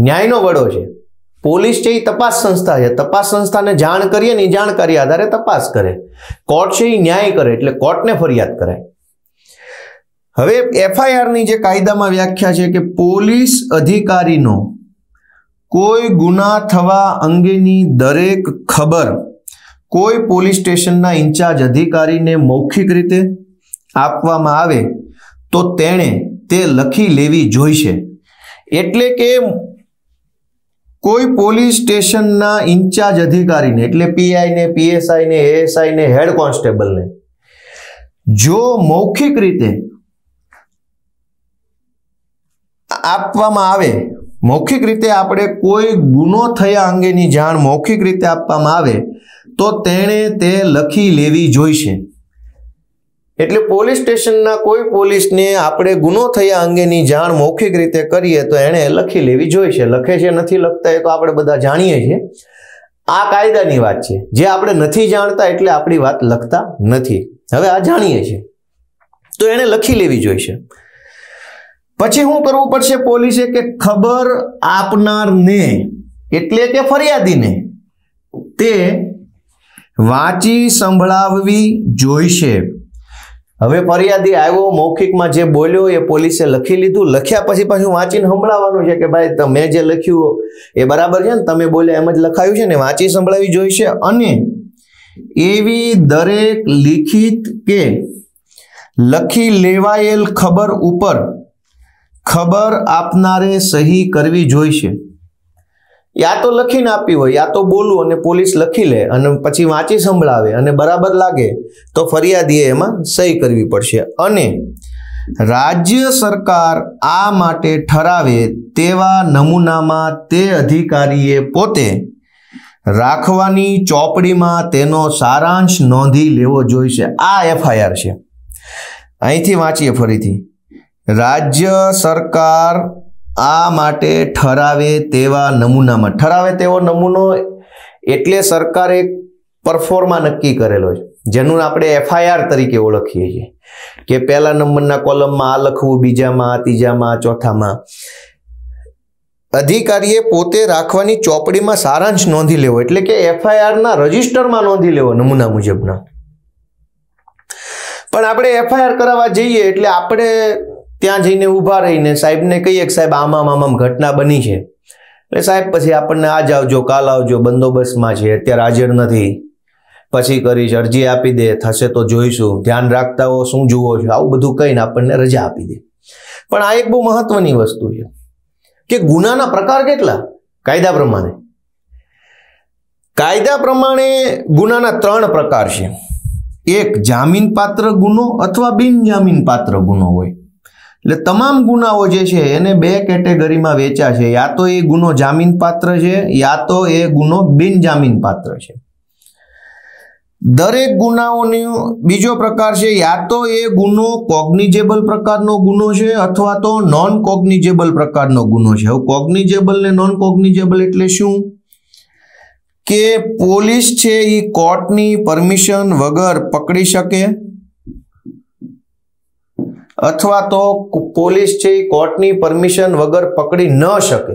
S1: ન્યાયનો વડો છે પોલીસ છે એ તપાસ સંસ્થા છે તપાસ સંસ્થાને જાણ કરીએ ને એ જાણકારી આધારે તપાસ કરે કોર્ટ છે એ ન્યાય કરે એટલે કોર્ટને ફરિયાદ કરાય હવે એફઆઈઆરની જે કાયદામાં વ્યાખ્યા છે કે પોલીસ અધિકારીનો કોઈ ગુના થવા અંગેની દરેક ખબર કોઈ પોલીસ સ્ટેશનના ઇન્ચાર્જ અધિકારીને મૌખિક રીતે આપવામાં આવે તો તેણે તે લખી લેવી જોઈશે એટલે કે કોઈ પોલીસ સ્ટેશનના ઇન્ચાર્જ અધિકારીને એટલે પીઆઈને પીએસઆઈને એએસઆઈને હેડ કોન્સ્ટેબલને જો મૌખિક રીતે આપવામાં આવે મૌખિક રીતે આપણે કોઈ ગુનો થયા અંગેની જાણ મૌખિક રીતે આપવામાં આવે તો તેણે તે લખી લેવી જોઈશે એટલે પોલીસ સ્ટેશનના કોઈ પોલીસને આપણે ગુનો થયા અંગેની જાણ મૌખિક રીતે કરીએ તો એણે લખી લેવી જોઈશે લખે છે નથી લખતા એ તો આપણે બધા જાણીએ છીએ આ કાયદાની વાત છે જે આપણે નથી જાણતા એટલે આપણી વાત લખતા નથી હવે આ જાણીએ છીએ તો એણે લખી લેવી જોઈશે પછી શું કરવું પડશે પોલીસે કે ખબર આપનારને એટલે કે ફરિયાદીને તે વાંચી સંભળાવવી જોઈશે હવે ફરિયાદી આવ્યો મૌખિકમાં જે બોલ્યો એ પોલીસે લખી લીધું લખ્યા પછી પાછું વાંચીને સંભળાવવાનું છે કે ભાઈ તમે જે લખ્યું એ બરાબર છે ને તમે બોલ્યા એમ જ લખાયું છે ને વાંચી સંભળાવી જોઈશે અને એવી દરેક લિખિત કે લખી લેવાયેલ ખબર ઉપર ખબર આપનારે સહી કરવી જોઈશે યા તો લખીને આપી હોય યા તો બોલું અને પોલીસ લખી લે અને પછી વાંચી સંભળાવે અને બરાબર લાગે તો ફરિયાદીએ એમાં સહી કરવી પડશે અને રાજ્ય સરકાર આ માટે ઠરાવે તેવા નમૂનામાં તે અધિકારીએ પોતે રાખવાની ચોપડીમાં તેનો સારાંશ નોંધી લેવો જોઈશે આ એફઆઈઆર છે અહીંથી વાંચીએ ફરીથી રાજ્ય સરકાર આ માટે ઠરાવે તેવા નમૂનામાં ઠરાવે તેવો નમૂનો એટલે સરકારે પરફોર્મા નક્કી કરેલો છે જેનું આપણે એફઆઈઆર તરીકે ઓળખીએ છીએ કે પહેલા નંબરના કોલમમાં આ લખવું બીજામાં ત્રીજામાં ચોથામાં અધિકારીએ પોતે રાખવાની ચોપડીમાં સારાંશ નોંધી લેવો એટલે કે એફઆઈઆરના રજિસ્ટરમાં નોંધી લેવો નમૂના મુજબના પણ આપણે એફઆઈઆર કરાવવા જઈએ એટલે આપણે ત્યાં જઈને ઊભા રહીને સાહેબને કહીએ કે સાહેબ આમામ આમામ ઘટના બની છે એટલે સાહેબ પછી આપણને આજ આવજો કાલ આવજો બંદોબસ્તમાં છે અત્યારે હાજર નથી પછી કરીશ અરજી આપી દે થશે તો જોઈશું ધ્યાન રાખતા હો શું જુઓ છો આવું બધું કહીને આપણને રજા આપી દે પણ આ એક બહુ મહત્વની વસ્તુ છે કે ગુનાના પ્રકાર કેટલા કાયદા પ્રમાણે કાયદા પ્રમાણે ગુનાના ત્રણ પ્રકાર છે એક જામીનપાત્ર ગુનો અથવા બિનજામીનપાત્ર ગુનો હોય એટલે તમામ ગુનાઓ જે છે એને બે કેટેગરીમાં વેચ્યા છે યા તો એ ગુનો જામીનપાત્ર છે યા તો એ ગુનો બિનજામીનપાત્ર છે દરેક ગુનાઓનો બીજો પ્રકાર છે યા તો એ ગુનો કોગ્નિજેબલ પ્રકારનો ગુનો છે અથવા તો નોન કોગ્નિજેબલ પ્રકારનો ગુનો છે હવે કોગ્નિજેબલ ને નોન કોગ્નિજેબલ એટલે શું કે પોલીસ છે એ કોર્ટની પરમિશન વગર પકડી શકે અથવા તો પોલીસ છે એ કોર્ટની પરમિશન વગર પકડી ન શકે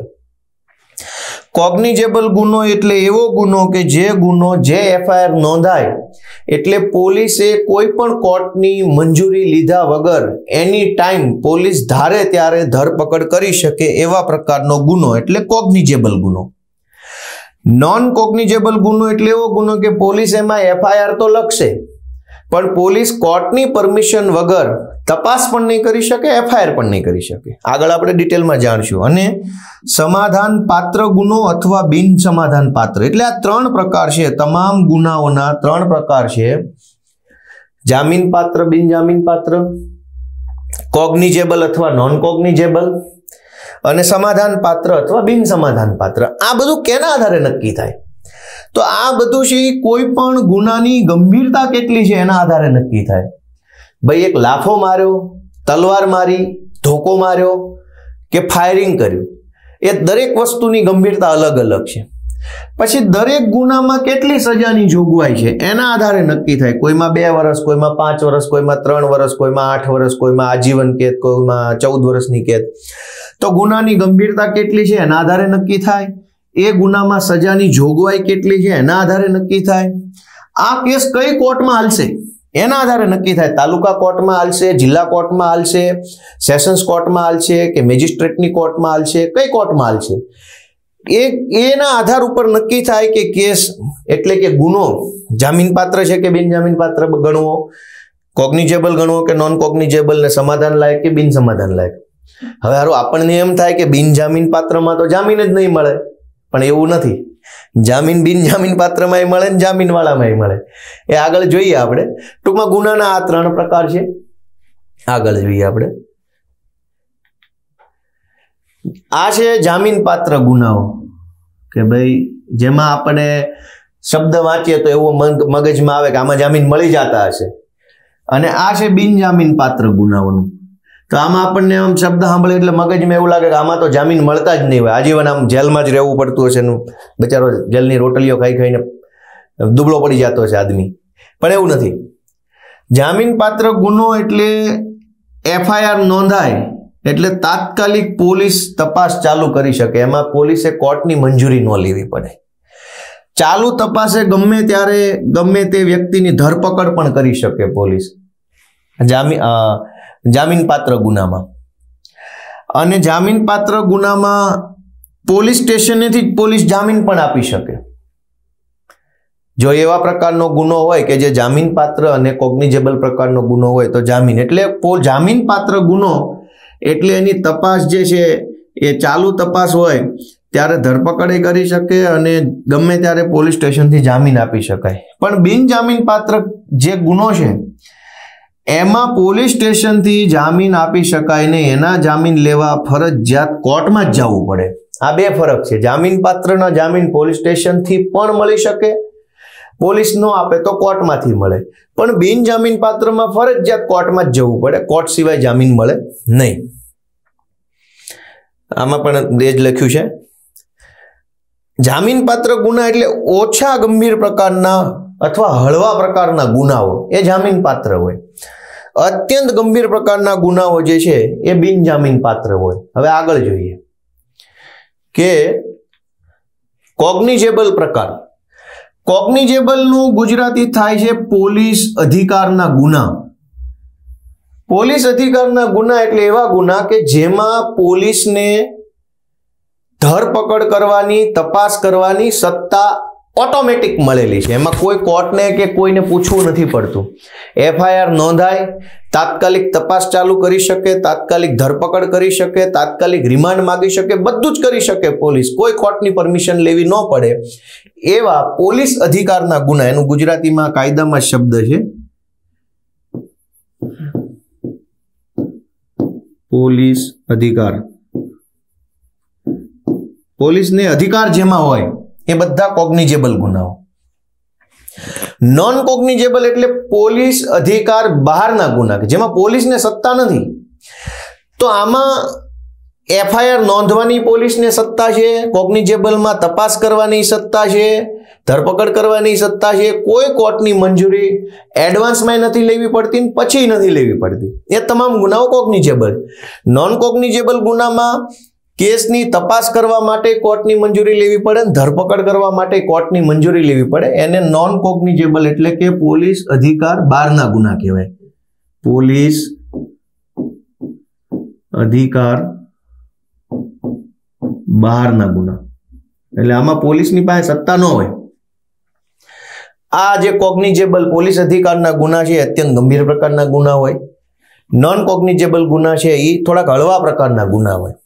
S1: કોગ્નિજેબલ ગુનો એટલે એવો ગુનો કે જે ગુનો જે એફઆઈઆર નોંધાય એટલે પોલીસે કોઈ પણ કોર્ટની મંજૂરી લીધા વગર એની ટાઈમ પોલીસ ધારે ત્યારે ધરપકડ કરી શકે એવા પ્રકારનો ગુનો એટલે કોગ્નિજેબલ ગુનો નોન કોગ્નિજેબલ ગુનો એટલે એવો ગુનો કે પોલીસ એમાં એફઆઈઆર તો લખશે પણ પોલીસ કોર્ટની પરમિશન વગર તપાસ પણ નહીં કરી શકે એફઆઈઆર પણ નહીં કરી શકે આગળ આપણે ડિટેલમાં જાણશું અને સમાધાન પાત્ર ગુનો અથવા બિન સમાધાન પાત્ર એટલે આ ત્રણ પ્રકાર છે તમામ ગુનાઓના ત્રણ પ્રકાર છે જામીન પાત્ર બિન જામીન પાત્ર કોગ્નિજેબલ અથવા નોન કોગ્નિજેબલ અને સમાધાન પાત્ર અથવા બિન સમાધાન પાત્ર આ બધું કેના આધારે નક્કી થાય તો આ બધું છે કોઈ પણ ગુનાની ગંભીરતા કેટલી છે એના આધારે નક્કી થાય ભાઈ એક લાફો માર્યો તલવાર મારી ધોકો માર્યો કે ફાયરિંગ કર્યું એ દરેક વસ્તુની ગંભીરતા અલગ અલગ છે પછી દરેક ગુનામાં કેટલી સજાની જોગવાઈ છે એના આધારે નક્કી થાય કોઈમાં બે વર્ષ કોઈમાં પાંચ વર્ષ કોઈમાં ત્રણ વર્ષ કોઈમાં આઠ વર્ષ કોઈમાં આજીવન કેદ કોઈમાં ચૌદ વર્ષની કેદ તો ગુનાની ગંભીરતા કેટલી છે એના આધારે નક્કી થાય એ ગુનામાં સજાની જોગવાઈ કેટલી છે એના આધારે નક્કી થાય આ કેસ કઈ કોર્ટમાં હાલશે એના આધારે નક્કી થાય તાલુકા કોર્ટમાં હાલશે જિલ્લા કોર્ટમાં હાલશે સેશન્સ કોર્ટમાં હાલશે કે મેજિસ્ટ્રેટની કોર્ટમાં હાલશે કઈ કોર્ટમાં હાલશે એ એના આધાર ઉપર નક્કી થાય કે કેસ એટલે કે ગુનો જામીનપાત્ર છે કે બિનજામીનપાત્ર ગણવો કોગ્નિજેબલ ગણવો કે નોન કોગ્નિજેબલ ને સમાધાન લાયક કે બિન સમાધાન લાયક હવે હારું આપણને એમ થાય કે બિનજામીનપાત્રમાં તો જામીન જ નહીં મળે પણ એવું નથી જામીન બિન જામીન પાત્રમાંય મળે ને જામીનવાળામાંય મળે એ આગળ જોઈએ આપણે ટૂંકમાં ગુનાના આ ત્રણ પ્રકાર છે આગળ જોઈએ આપણે આ છે જામીનપાત્ર ગુનાઓ કે ભાઈ જેમાં આપણે શબ્દ વાંચીએ તો એવો મગજમાં આવે કે આમાં જામીન મળી જતા હશે અને આ છે બિનજામીન પાત્ર ગુનાઓનું તો આમાં આપણને આમ શબ્દ સાંભળે એટલે મગજમાં એવું લાગે કે આમાં તો જામીન મળતા જ નહીં હોય આજીવન આમ જેલમાં જ રહેવું પડતું હશે બચારો જેલની રોટલીઓ ખાઈ ખાઈને દુબળો પડી જતો છે આદમી પણ એવું નથી જામીનપાત્ર ગુનો એટલે એફઆઈઆર નોંધાય એટલે તાત્કાલિક પોલીસ તપાસ ચાલુ કરી શકે એમાં પોલીસે કોર્ટની મંજૂરી ન લેવી પડે ચાલુ તપાસે ગમે ત્યારે ગમે તે વ્યક્તિની ધરપકડ પણ કરી શકે પોલીસ જામીન જામીનપાત્ર ગુનામાં અને જામીનપાત્ર ગુનામાં પોલીસ સ્ટેશનેથી જ પોલીસ જામીન પણ આપી શકે જો એવા પ્રકારનો ગુનો હોય કે જે જામીનપાત્ર અને કોગ્નિજેબલ પ્રકારનો ગુનો હોય તો જામીન એટલે જામીનપાત્ર ગુનો એટલે એની તપાસ જે છે એ ચાલુ તપાસ હોય ત્યારે ધરપકડ એ કરી શકે અને ગમે ત્યારે પોલીસ સ્ટેશનથી જામીન આપી શકાય પણ બિનજામીનપાત્ર જે ગુનો છે એમાં પોલીસ સ્ટેશનથી જામીન આપી શકાય નહીં એના જામીન લેવા ફરજિયાત કોર્ટમાં જ જવું પડે આ બે ફરક છે જામીન પાત્રના જામીન પોલીસ સ્ટેશનથી પણ મળી શકે પોલીસ ન આપે તો કોર્ટમાંથી મળે પણ બિન જામીન પાત્રમાં ફરજિયાત કોર્ટમાં જ જવું પડે કોર્ટ સિવાય જામીન મળે નહીં આમાં પણ એ જ લખ્યું છે જામીનપાત્ર ગુના એટલે ઓછા ગંભીર પ્રકારના અથવા હળવા પ્રકારના ગુનાઓ એ જામીનપાત્ર હોય અત્યંત ગંભીર પ્રકારના ગુનાઓ જે છે એ બિનજામીન પાત્ર હોય હવે આગળ જોઈએ કે કોગ્નિજેબલ પ્રકાર કોગ્નિજેબલનું ગુજરાતી થાય છે પોલીસ અધિકારના ગુના પોલીસ અધિકારના ગુના એટલે એવા ગુના કે જેમાં પોલીસને ધરપકડ કરવાની તપાસ કરવાની સત્તા ઓટોમેટિક મળેલી છે એમાં કોઈ કોર્ટને કે કોઈને પૂછવું નથી પડતું એફઆઈઆર નોંધાય તાત્કાલિક તપાસ ચાલુ કરી શકે તાત્કાલિક ધરપકડ કરી શકે તાત્કાલિક રિમાન્ડ માગી શકે બધું જ કરી શકે પોલીસ કોઈ કોર્ટની પરમિશન લેવી ન પડે એવા પોલીસ અધિકારના ગુના એનું ગુજરાતીમાં કાયદામાં શબ્દ છે પોલીસ અધિકાર પોલીસને અધિકાર જેમાં હોય એ બધા કોગ્નિજેબલ ગુનાઓ નોન કોગ્નિજેબલ એટલે પોલીસ અધિકાર બહારના ગુના કે જેમાં પોલીસને સત્તા નથી તો આમાં એફઆઈઆર નોંધવાની પોલીસને સત્તા છે કોગ્નિજેબલમાં તપાસ કરવાની સત્તા છે ધરપકડ કરવાની સત્તા છે કોઈ કોર્ટની મંજૂરી એડવાન્સમાં નથી લેવી પડતી પછી નથી લેવી પડતી એ તમામ ગુનાઓ કોગ્નિજેબલ નોન કોગ્નિજેબલ ગુનામાં કેસની તપાસ કરવા માટે કોર્ટની મંજૂરી લેવી પડે અને ધરપકડ કરવા માટે કોર્ટની મંજૂરી લેવી પડે એને નોન કોગ્નિજેબલ એટલે કે પોલીસ અધિકાર બહારના ગુના કહેવાય પોલીસ અધિકાર બહારના ગુના એટલે આમાં પોલીસની પાસે સત્તા ન હોય આ જે કોગ્નિજેબલ પોલીસ અધિકારના ગુના છે અત્યંત ગંભીર પ્રકારના ગુના હોય નોન કોગ્નિજેબલ ગુના છે એ થોડાક હળવા પ્રકારના ગુના હોય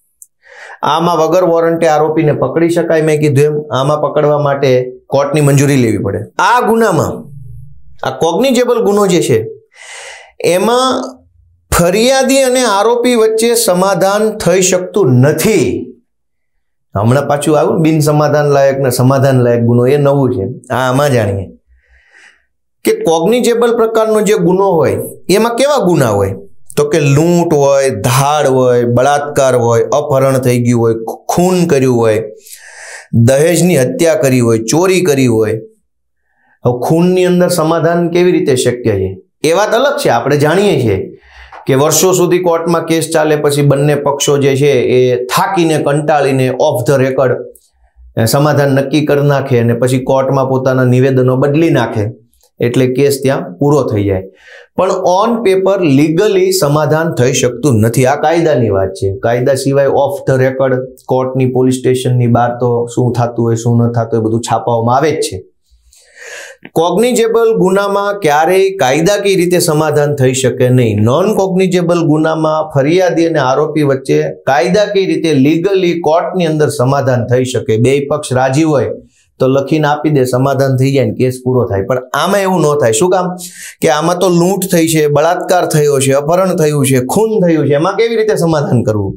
S1: આમાં વગર વોરંટે આરોપીને પકડી શકાય મેં કીધું એમ આમાં પકડવા માટે કોર્ટની મંજૂરી લેવી પડે આ ગુનામાં આ કોગ્નિજેબલ ગુનો જે છે એમાં ફરિયાદી અને આરોપી વચ્ચે સમાધાન થઈ શકતું નથી હમણાં પાછું આવ્યું બિન સમાધાન લાયક ને સમાધાન લાયક ગુનો એ નવું છે આ આમાં જાણીએ કે કોગ્નિજેબલ પ્રકારનો જે ગુનો હોય એમાં કેવા ગુના હોય તો કે લૂંટ હોય ધાડ હોય બળાત્કાર હોય અપહરણ થઈ ગયું હોય ખૂન કર્યું હોય દહેજની હત્યા કરી હોય ચોરી કરી હોય હવે ખૂનની અંદર સમાધાન કેવી રીતે શક્ય છે એ વાત અલગ છે આપણે જાણીએ છીએ કે વર્ષો સુધી કોર્ટમાં કેસ ચાલે પછી બંને પક્ષો જે છે એ થાકીને કંટાળીને ઓફ ધ રેકર્ડ સમાધાન નક્કી કરી નાખે અને પછી કોર્ટમાં પોતાના નિવેદનો બદલી નાખે એટલે કેસ ત્યાં પૂરો થઈ જાય પણ ઓન પેપર લીગલી સમાધાન થઈ શકતું નથી આ કાયદાની વાત છે કાયદા સિવાય ઓફ ધ રેકર્ડ કોર્ટની પોલીસ સ્ટેશનની બહાર તો શું થતું હોય શું ન થતું હોય બધું છાપાઓમાં આવે જ છે કોગ્નિજેબલ ગુનામાં ક્યારેય કાયદાકીય રીતે સમાધાન થઈ શકે નહીં નોન કોગ્નિજેબલ ગુનામાં ફરિયાદી અને આરોપી વચ્ચે કાયદાકીય રીતે લીગલી કોર્ટની અંદર સમાધાન થઈ શકે બે પક્ષ રાજી હોય તો લખીને આપી દે સમાધાન થઈ જાય ને કેસ પૂરો થાય પણ આમાં એવું ન થાય શું કામ કે આમાં તો લૂંટ થઈ છે બળાત્કાર થયો છે અપહરણ થયું છે ખૂન થયું છે એમાં કેવી રીતે સમાધાન કરવું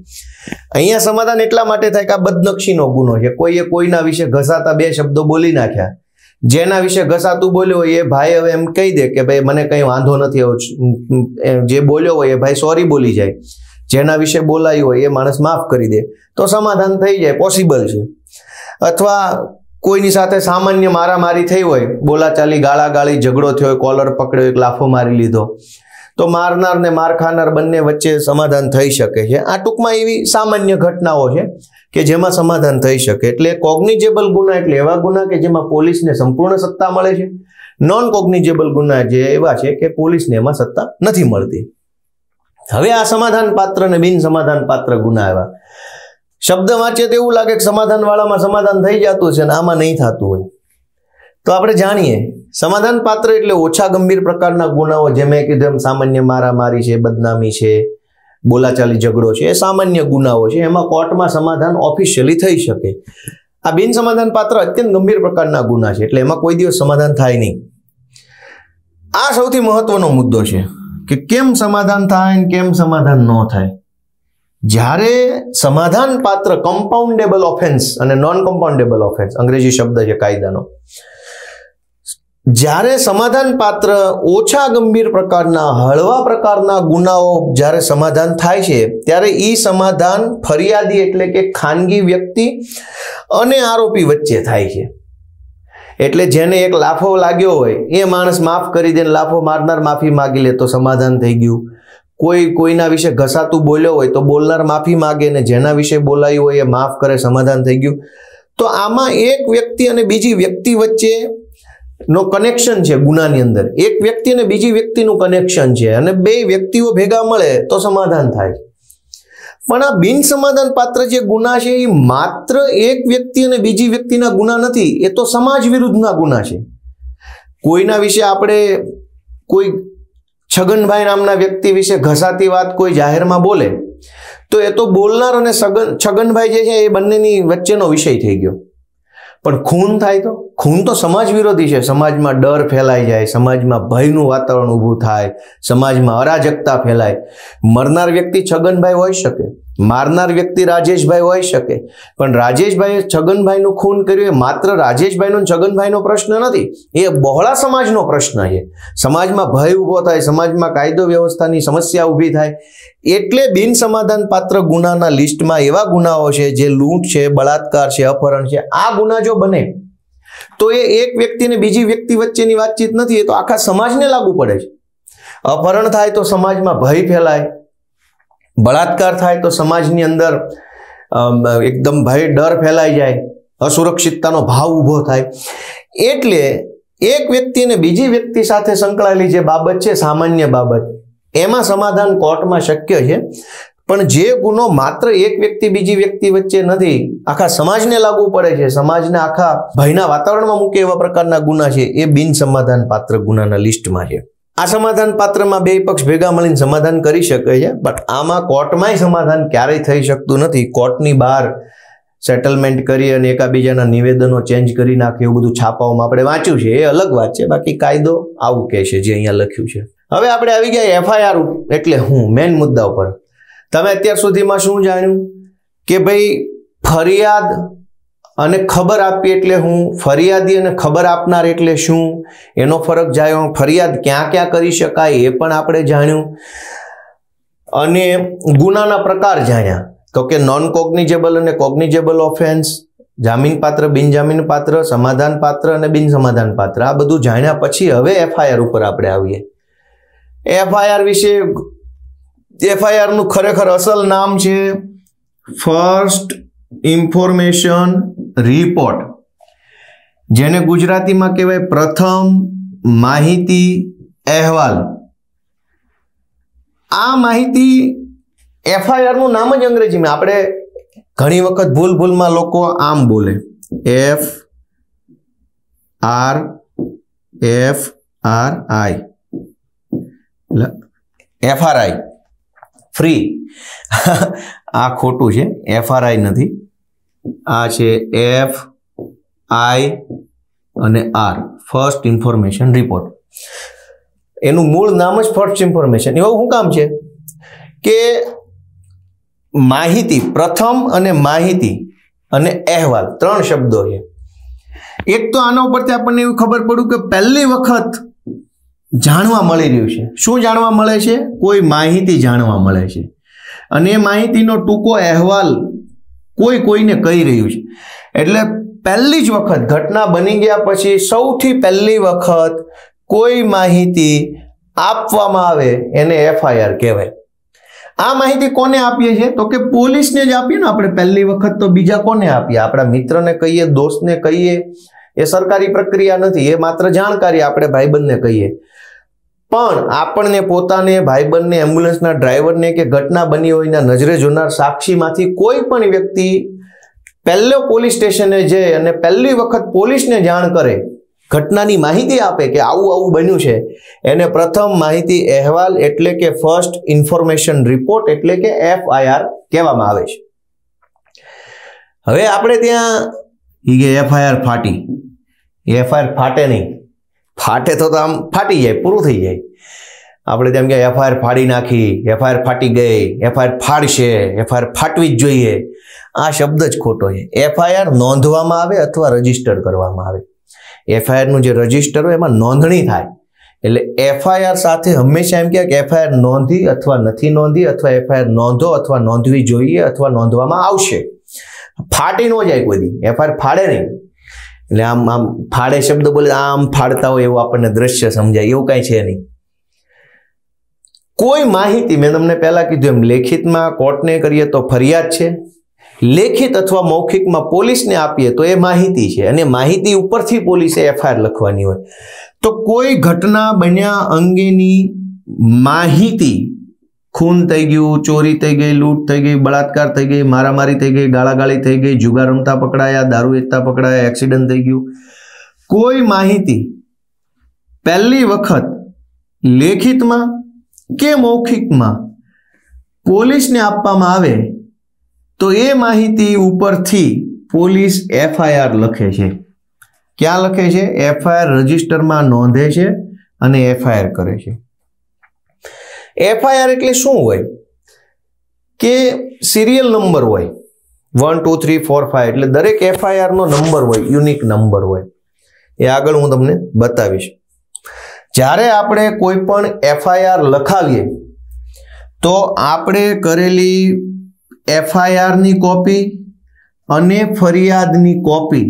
S1: અહીંયા સમાધાન એટલા માટે થાય કે આ બદનક્ષીનો ગુનો છે કોઈએ કોઈના વિશે ઘસાતા બે શબ્દો બોલી નાખ્યા જેના વિશે ઘસાતું બોલ્યો હોય એ ભાઈ હવે એમ કહી દે કે ભાઈ મને કંઈ વાંધો નથી આવ જે બોલ્યો હોય એ ભાઈ સોરી બોલી જાય જેના વિશે બોલાયું હોય એ માણસ માફ કરી દે તો સમાધાન થઈ જાય પોસિબલ છે અથવા કોઈની સાથે સામાન્ય મારામારી થઈ હોય બોલાચાલી ગાળાગાળી ઝઘડો થયો હોય કોલર પકડ્યો એક લાફો મારી લીધો તો મારનાર ને માર ખાનાર બંને વચ્ચે સમાધાન થઈ શકે છે આ ટૂંકમાં એવી સામાન્ય ઘટનાઓ છે કે જેમાં સમાધાન થઈ શકે એટલે કોગ્નિજેબલ ગુના એટલે એવા ગુના કે જેમાં પોલીસને સંપૂર્ણ સત્તા મળે છે નોન કોગ્નિજેબલ ગુના જે એવા છે કે પોલીસને એમાં સત્તા નથી મળતી હવે આ સમાધાન પાત્ર ને બિન સમાધાન પાત્ર ગુના એવા શબ્દ વાંચે તો એવું લાગે કે સમાધાનવાળામાં સમાધાન થઈ જતું છે ને આમાં નહીં થતું હોય તો આપણે જાણીએ સમાધાન પાત્ર એટલે ઓછા ગંભીર પ્રકારના ગુનાઓ જે મેં કીધું સામાન્ય મારામારી છે બદનામી છે બોલાચાલી ઝઘડો છે એ સામાન્ય ગુનાઓ છે એમાં કોર્ટમાં સમાધાન ઓફિશિયલી થઈ શકે આ બિન સમાધાન પાત્ર અત્યંત ગંભીર પ્રકારના ગુના છે એટલે એમાં કોઈ દિવસ સમાધાન થાય નહીં આ સૌથી મહત્વનો મુદ્દો છે કે કેમ સમાધાન થાય ને કેમ સમાધાન ન થાય જ્યારે સમાધાન પાત્ર કમ્પાઉન્ડેબલ ઓફેન્સ અને નોન કમ્પાઉન્ડેબલ ઓફેન્સ અંગ્રેજી શબ્દ છે કાયદાનો જ્યારે સમાધાન પાત્ર ઓછા ગંભીર પ્રકારના હળવા પ્રકારના ગુનાઓ જ્યારે સમાધાન થાય છે ત્યારે એ સમાધાન ફરિયાદી એટલે કે ખાનગી વ્યક્તિ અને આરોપી વચ્ચે થાય છે એટલે જેને એક લાફો લાગ્યો હોય એ માણસ માફ કરી દે લાફો મારનાર માફી માગી લે તો સમાધાન થઈ ગયું કોઈ કોઈના વિશે ઘસાતું બોલ્યો હોય તો બોલનાર માફી માગે ને જેના વિશે બોલાયું હોય એ માફ કરે સમાધાન થઈ ગયું તો આમાં એક વ્યક્તિ અને બીજી વ્યક્તિ વચ્ચે નો કનેક્શન છે ગુનાની અંદર એક વ્યક્તિ અને બીજી વ્યક્તિનું કનેક્શન છે અને બે વ્યક્તિઓ ભેગા મળે તો સમાધાન થાય પણ આ બિન સમાધાન પાત્ર જે ગુના છે એ માત્ર એક વ્યક્તિ અને બીજી વ્યક્તિના ગુના નથી એ તો સમાજ વિરુદ્ધના ગુના છે કોઈના વિશે આપણે કોઈ છગનભાઈ નામના વ્યક્તિ વિશે ઘસાતી વાત કોઈ જાહેરમાં બોલે તો એ તો બોલનાર અને સગન છગનભાઈ જે છે એ બંનેની વચ્ચેનો વિષય થઈ ગયો પણ ખૂન થાય તો ખૂન તો સમાજ વિરોધી છે સમાજમાં ડર ફેલાઈ જાય સમાજમાં ભયનું વાતાવરણ ઊભું થાય સમાજમાં અરાજકતા ફેલાય મરનાર વ્યક્તિ છગનભાઈ હોઈ શકે મારનાર વ્યક્તિ રાજેશભાઈ હોઈ શકે પણ રાજેશભાઈએ છગનભાઈનું ખૂન કર્યું એ માત્ર રાજેશભાઈનો છગનભાઈનો પ્રશ્ન નથી એ બહોળા સમાજનો પ્રશ્ન છે સમાજમાં ભય ઊભો થાય સમાજમાં કાયદો વ્યવસ્થાની સમસ્યા ઊભી થાય એટલે બિનસમાધાન પાત્ર ગુનાના લિસ્ટમાં એવા ગુનાઓ છે જે લૂંટ છે બળાત્કાર છે અપહરણ છે આ ગુના જો બને તો એ એક વ્યક્તિને બીજી વ્યક્તિ વચ્ચેની વાતચીત નથી એ તો આખા સમાજને લાગુ પડે છે અપહરણ થાય તો સમાજમાં ભય ફેલાય બળાત્કાર થાય તો સમાજની અંદર એકદમ ભય ડર ફેલાઈ જાય અસુરક્ષિતતાનો ભાવ ઊભો થાય એટલે એક વ્યક્તિને બીજી વ્યક્તિ સાથે સંકળાયેલી જે બાબત છે સામાન્ય બાબત એમાં સમાધાન કોર્ટમાં શક્ય છે પણ જે ગુનો માત્ર એક વ્યક્તિ બીજી વ્યક્તિ વચ્ચે નથી આખા સમાજને લાગુ પડે છે સમાજને આખા ભયના વાતાવરણમાં મૂકે એવા પ્રકારના ગુના છે એ બિનસમાધાન પાત્ર ગુનાના લિસ્ટમાં છે આ સમાધાન પાત્રમાં બે પક્ષ ભેગા મળીને સમાધાન કરી શકે છે બટ આમાં કોર્ટમાંય સમાધાન ક્યારેય થઈ શકતું નથી કોર્ટની બહાર સેટલમેન્ટ કરી અને એકાબીજાના નિવેદનો ચેન્જ કરી નાખે એવું બધું છાપાઓમાં આપણે વાંચ્યું છે એ અલગ વાત છે બાકી કાયદો આવું કહે છે જે અહીંયા લખ્યું છે હવે આપણે આવી ગયા એફઆઈઆર એટલે હું મેન મુદ્દા ઉપર તમે અત્યાર સુધીમાં શું જાણ્યું કે ભાઈ ફરિયાદ અને ખબર આપવી એટલે હું ફરિયાદી અને ખબર આપનાર એટલે શું એનો ફરક જાયો ફરિયાદ ક્યાં ક્યાં કરી શકાય એ પણ આપણે જાણ્યું અને ગુનાના પ્રકાર જાણ્યા તો કે નોન કોગ્નિજેબલ અને કોગ્નિજેબલ ઓફેન્સ જામીનપાત્ર બિનજામીનપાત્ર સમાધાનપાત્ર અને બિનસમાધાનપાત્ર આ બધું જાણ્યા પછી હવે એફઆઈઆર ઉપર આપણે આવીએ એફઆઈઆર વિશે એફઆઈઆરનું ખરેખર અસલ નામ છે ફર્સ્ટ ઇન્ફોર્મેશન રિપોર્ટ જેને ગુજરાતીમાં કહેવાય પ્રથમ માહિતી અહેવાલ આ માહિતી એફઆઈઆરનું નામ જ અંગ્રેજીમાં આપણે ઘણી વખત ભૂલ ભૂલમાં લોકો આમ બોલે F R F R I FRI free આ ખોટું છે એફઆરઆઈ નથી આ છે એફ આઈ અને આર ફર્સ્ટ ઇન્ફોર્મેશન રિપોર્ટ એનું મૂળ નામ જ ફર્સ્ટ ઇન્ફોર્મેશન એવું શું કામ છે કે માહિતી પ્રથમ અને માહિતી અને અહેવાલ ત્રણ શબ્દો છે એક તો આના ઉપરથી આપણને એવું ખબર પડ્યું કે પહેલી વખત જાણવા મળી રહ્યું છે શું જાણવા મળે છે કોઈ માહિતી જાણવા મળે છે અને એ માહિતીનો ટૂંકો અહેવાલ કોઈ કોઈને કહી રહ્યું છે એટલે પહેલી જ વખત ઘટના બની ગયા પછી સૌથી પહેલી વખત કોઈ માહિતી આપવામાં આવે એને એફઆઈઆર કહેવાય આ માહિતી કોને આપીએ છીએ તો કે પોલીસને જ આપીએ ને આપણે પહેલી વખત તો બીજા કોને આપીએ આપણા મિત્રને કહીએ દોસ્તને કહીએ એ સરકારી પ્રક્રિયા નથી એ માત્ર જાણકારી આપણે ભાઈબંધને કહીએ પણ આપણને પોતાને ભાઈબંધને એમ્બ્યુલન્સના ડ્રાઈવરને કે ઘટના બની હોયના નજરે જોનાર સાક્ષીમાંથી કોઈ પણ વ્યક્તિ પહેલો પોલીસ સ્ટેશને જઈ અને પહેલી વખત પોલીસને જાણ કરે ઘટનાની માહિતી આપે કે આવું આવું બન્યું છે એને પ્રથમ માહિતી અહેવાલ એટલે કે ફર્સ્ટ ઇન્ફોર્મેશન રિપોર્ટ એટલે કે એફઆઈઆર કહેવામાં આવે છે હવે આપણે ત્યાં એફઆઈઆર ફાટી એફઆઈઆર ફાટે નહીં ફાટે તો આમ ફાટી જાય પૂરું થઈ જાય આપણે જેમ કે એફઆઈઆર ફાડી નાખી એફઆઈઆર ફાટી ગઈ એફઆઈઆર ફાડશે એફઆઈઆર ફાટવી જ જોઈએ આ શબ્દ જ ખોટો છે એફઆઈઆર નોંધવામાં આવે અથવા રજીસ્ટર કરવામાં આવે એફઆઈઆરનું જે રજીસ્ટર હોય એમાં નોંધણી થાય એટલે એફઆઈઆર સાથે હંમેશા એમ કે એફઆઈઆર નોંધી અથવા નથી નોંધી અથવા એફઆઈઆર નોંધો અથવા નોંધવી જોઈએ અથવા નોંધવામાં આવશે ફાટી ન જાય કોઈ દી એફઆઈઆર ફાડે નહીં એટલે આમ આમ ફાડે શબ્દ બોલે આમ ફાડતા હોય એવું આપણને દ્રશ્ય સમજાય એવું કાંઈ છે નહીં કોઈ માહિતી મેં તમને પહેલાં કીધું એમ લેખિતમાં કોર્ટને કરીએ તો ફરિયાદ છે લેખિત અથવા મૌખિકમાં પોલીસને આપીએ તો એ માહિતી છે અને માહિતી ઉપરથી પોલીસે એફઆઈઆર લખવાની હોય તો કોઈ ઘટના બન્યા અંગેની માહિતી ખૂન થઈ ગયું ચોરી થઈ ગઈ લૂંટ થઈ ગઈ બળાત્કાર થઈ ગઈ મારામારી થઈ ગઈ ગાળાગાળી થઈ ગઈ જુગાર રમતા પકડાયા દારૂ વેચતા પકડાયા એક્સિડન્ટ થઈ ગયું કોઈ માહિતી પહેલી વખત લેખિતમાં કે મૌખિકમાં પોલીસને આપવામાં આવે તો એ માહિતી ઉપરથી પોલીસ એફઆઈઆર લખે છે ક્યાં લખે છે એફઆઈઆર રજિસ્ટરમાં નોંધે છે અને એફઆઈઆર કરે છે એફઆઈઆર એટલે શું હોય કે સિરિયલ નંબર હોય one two three four five એટલે દરેક એફઆઈઆરનો નંબર હોય યુનિક નંબર હોય એ આગળ હું તમને બતાવીશ જ્યારે આપણે કોઈ પણ એફઆઈઆર લખાવીએ તો આપણે કરેલી એફઆઈઆરની કોપી અને ફરિયાદની કોપી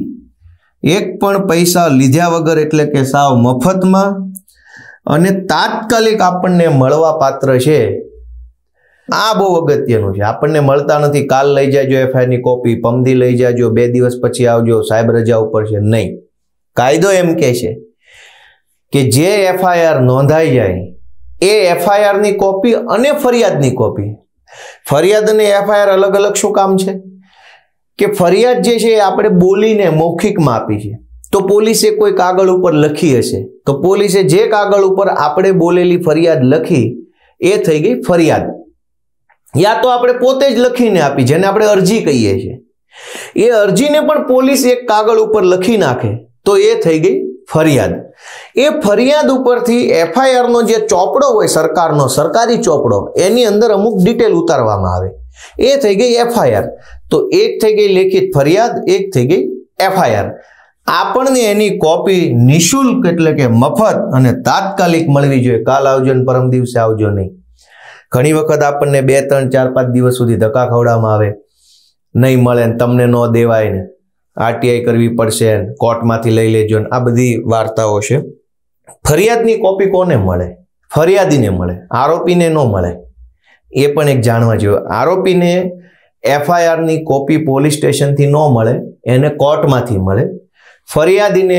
S1: એક પણ પૈસા લીધ્યા વગર એટલે કે સાવ મફતમાં અને તાત્કાલિક આપણને મળવા પાત્ર છે આ બહુ અગત્યનું છે આપણને મળતા નથી કાલ લઈ જાજો એફઆઈઆરની કોપી પમદી લઈ જાજો બે દિવસ પછી આવજો સાહેબ રજા ઉપર છે નહીં કાયદો એમ કહે છે કે જે એફઆઈઆર નોંધાઈ જાય એ એફઆઈઆરની કોપી અને ફરિયાદની કોપી ફરિયાદ અને એફઆઈઆર અલગ અલગ શું કામ છે કે ફરિયાદ જે છે એ આપણે બોલીને મૌખિકમાં આપી છે તો પોલીસે કોઈ કાગળ ઉપર લખી હશે તો પોલીસે જે કાગળ ઉપર આપણે બોલેલી ફરિયાદ લખી એ થઈ ગઈ ફરિયાદ યા તો આપણે પોતે જ લખીને આપી જેને આપણે અરજી કહીએ છીએ એ અરજીને પણ પોલીસ એક કાગળ ઉપર લખી નાખે તો એ થઈ ગઈ ફરિયાદ એ ફરિયાદ ઉપરથી એફઆઈઆરનો જે ચોપડો હોય સરકારનો સરકારી ચોપડો એની અંદર અમુક ડિટેલ ઉતારવામાં આવે એ થઈ ગઈ એફઆઈઆર તો એક થઈ ગઈ લેખિત ફરિયાદ એક થઈ ગઈ એફઆઈઆર આપણને એની કોપી નિઃશુલ્ક એટલે કે મફત અને તાત્કાલિક મળવી જોઈએ કાલ આવજો ને પરમ દિવસે આવજો નહીં ઘણી વખત આપણને બે ત્રણ ચાર પાંચ દિવસ સુધી ધક્કા ખવડાવવામાં આવે નહીં મળે ને તમને ન દેવાય ને આરટીઆઈ કરવી પડશે કોર્ટમાંથી લઈ લેજો ને આ બધી વાર્તાઓ છે ફરિયાદની કોપી કોને મળે ફરિયાદીને મળે આરોપીને ન મળે એ પણ એક જાણવા જોઈએ આરોપીને એફઆઈઆરની કોપી પોલીસ સ્ટેશનથી ન મળે એને કોર્ટમાંથી મળે ફરિયાદીને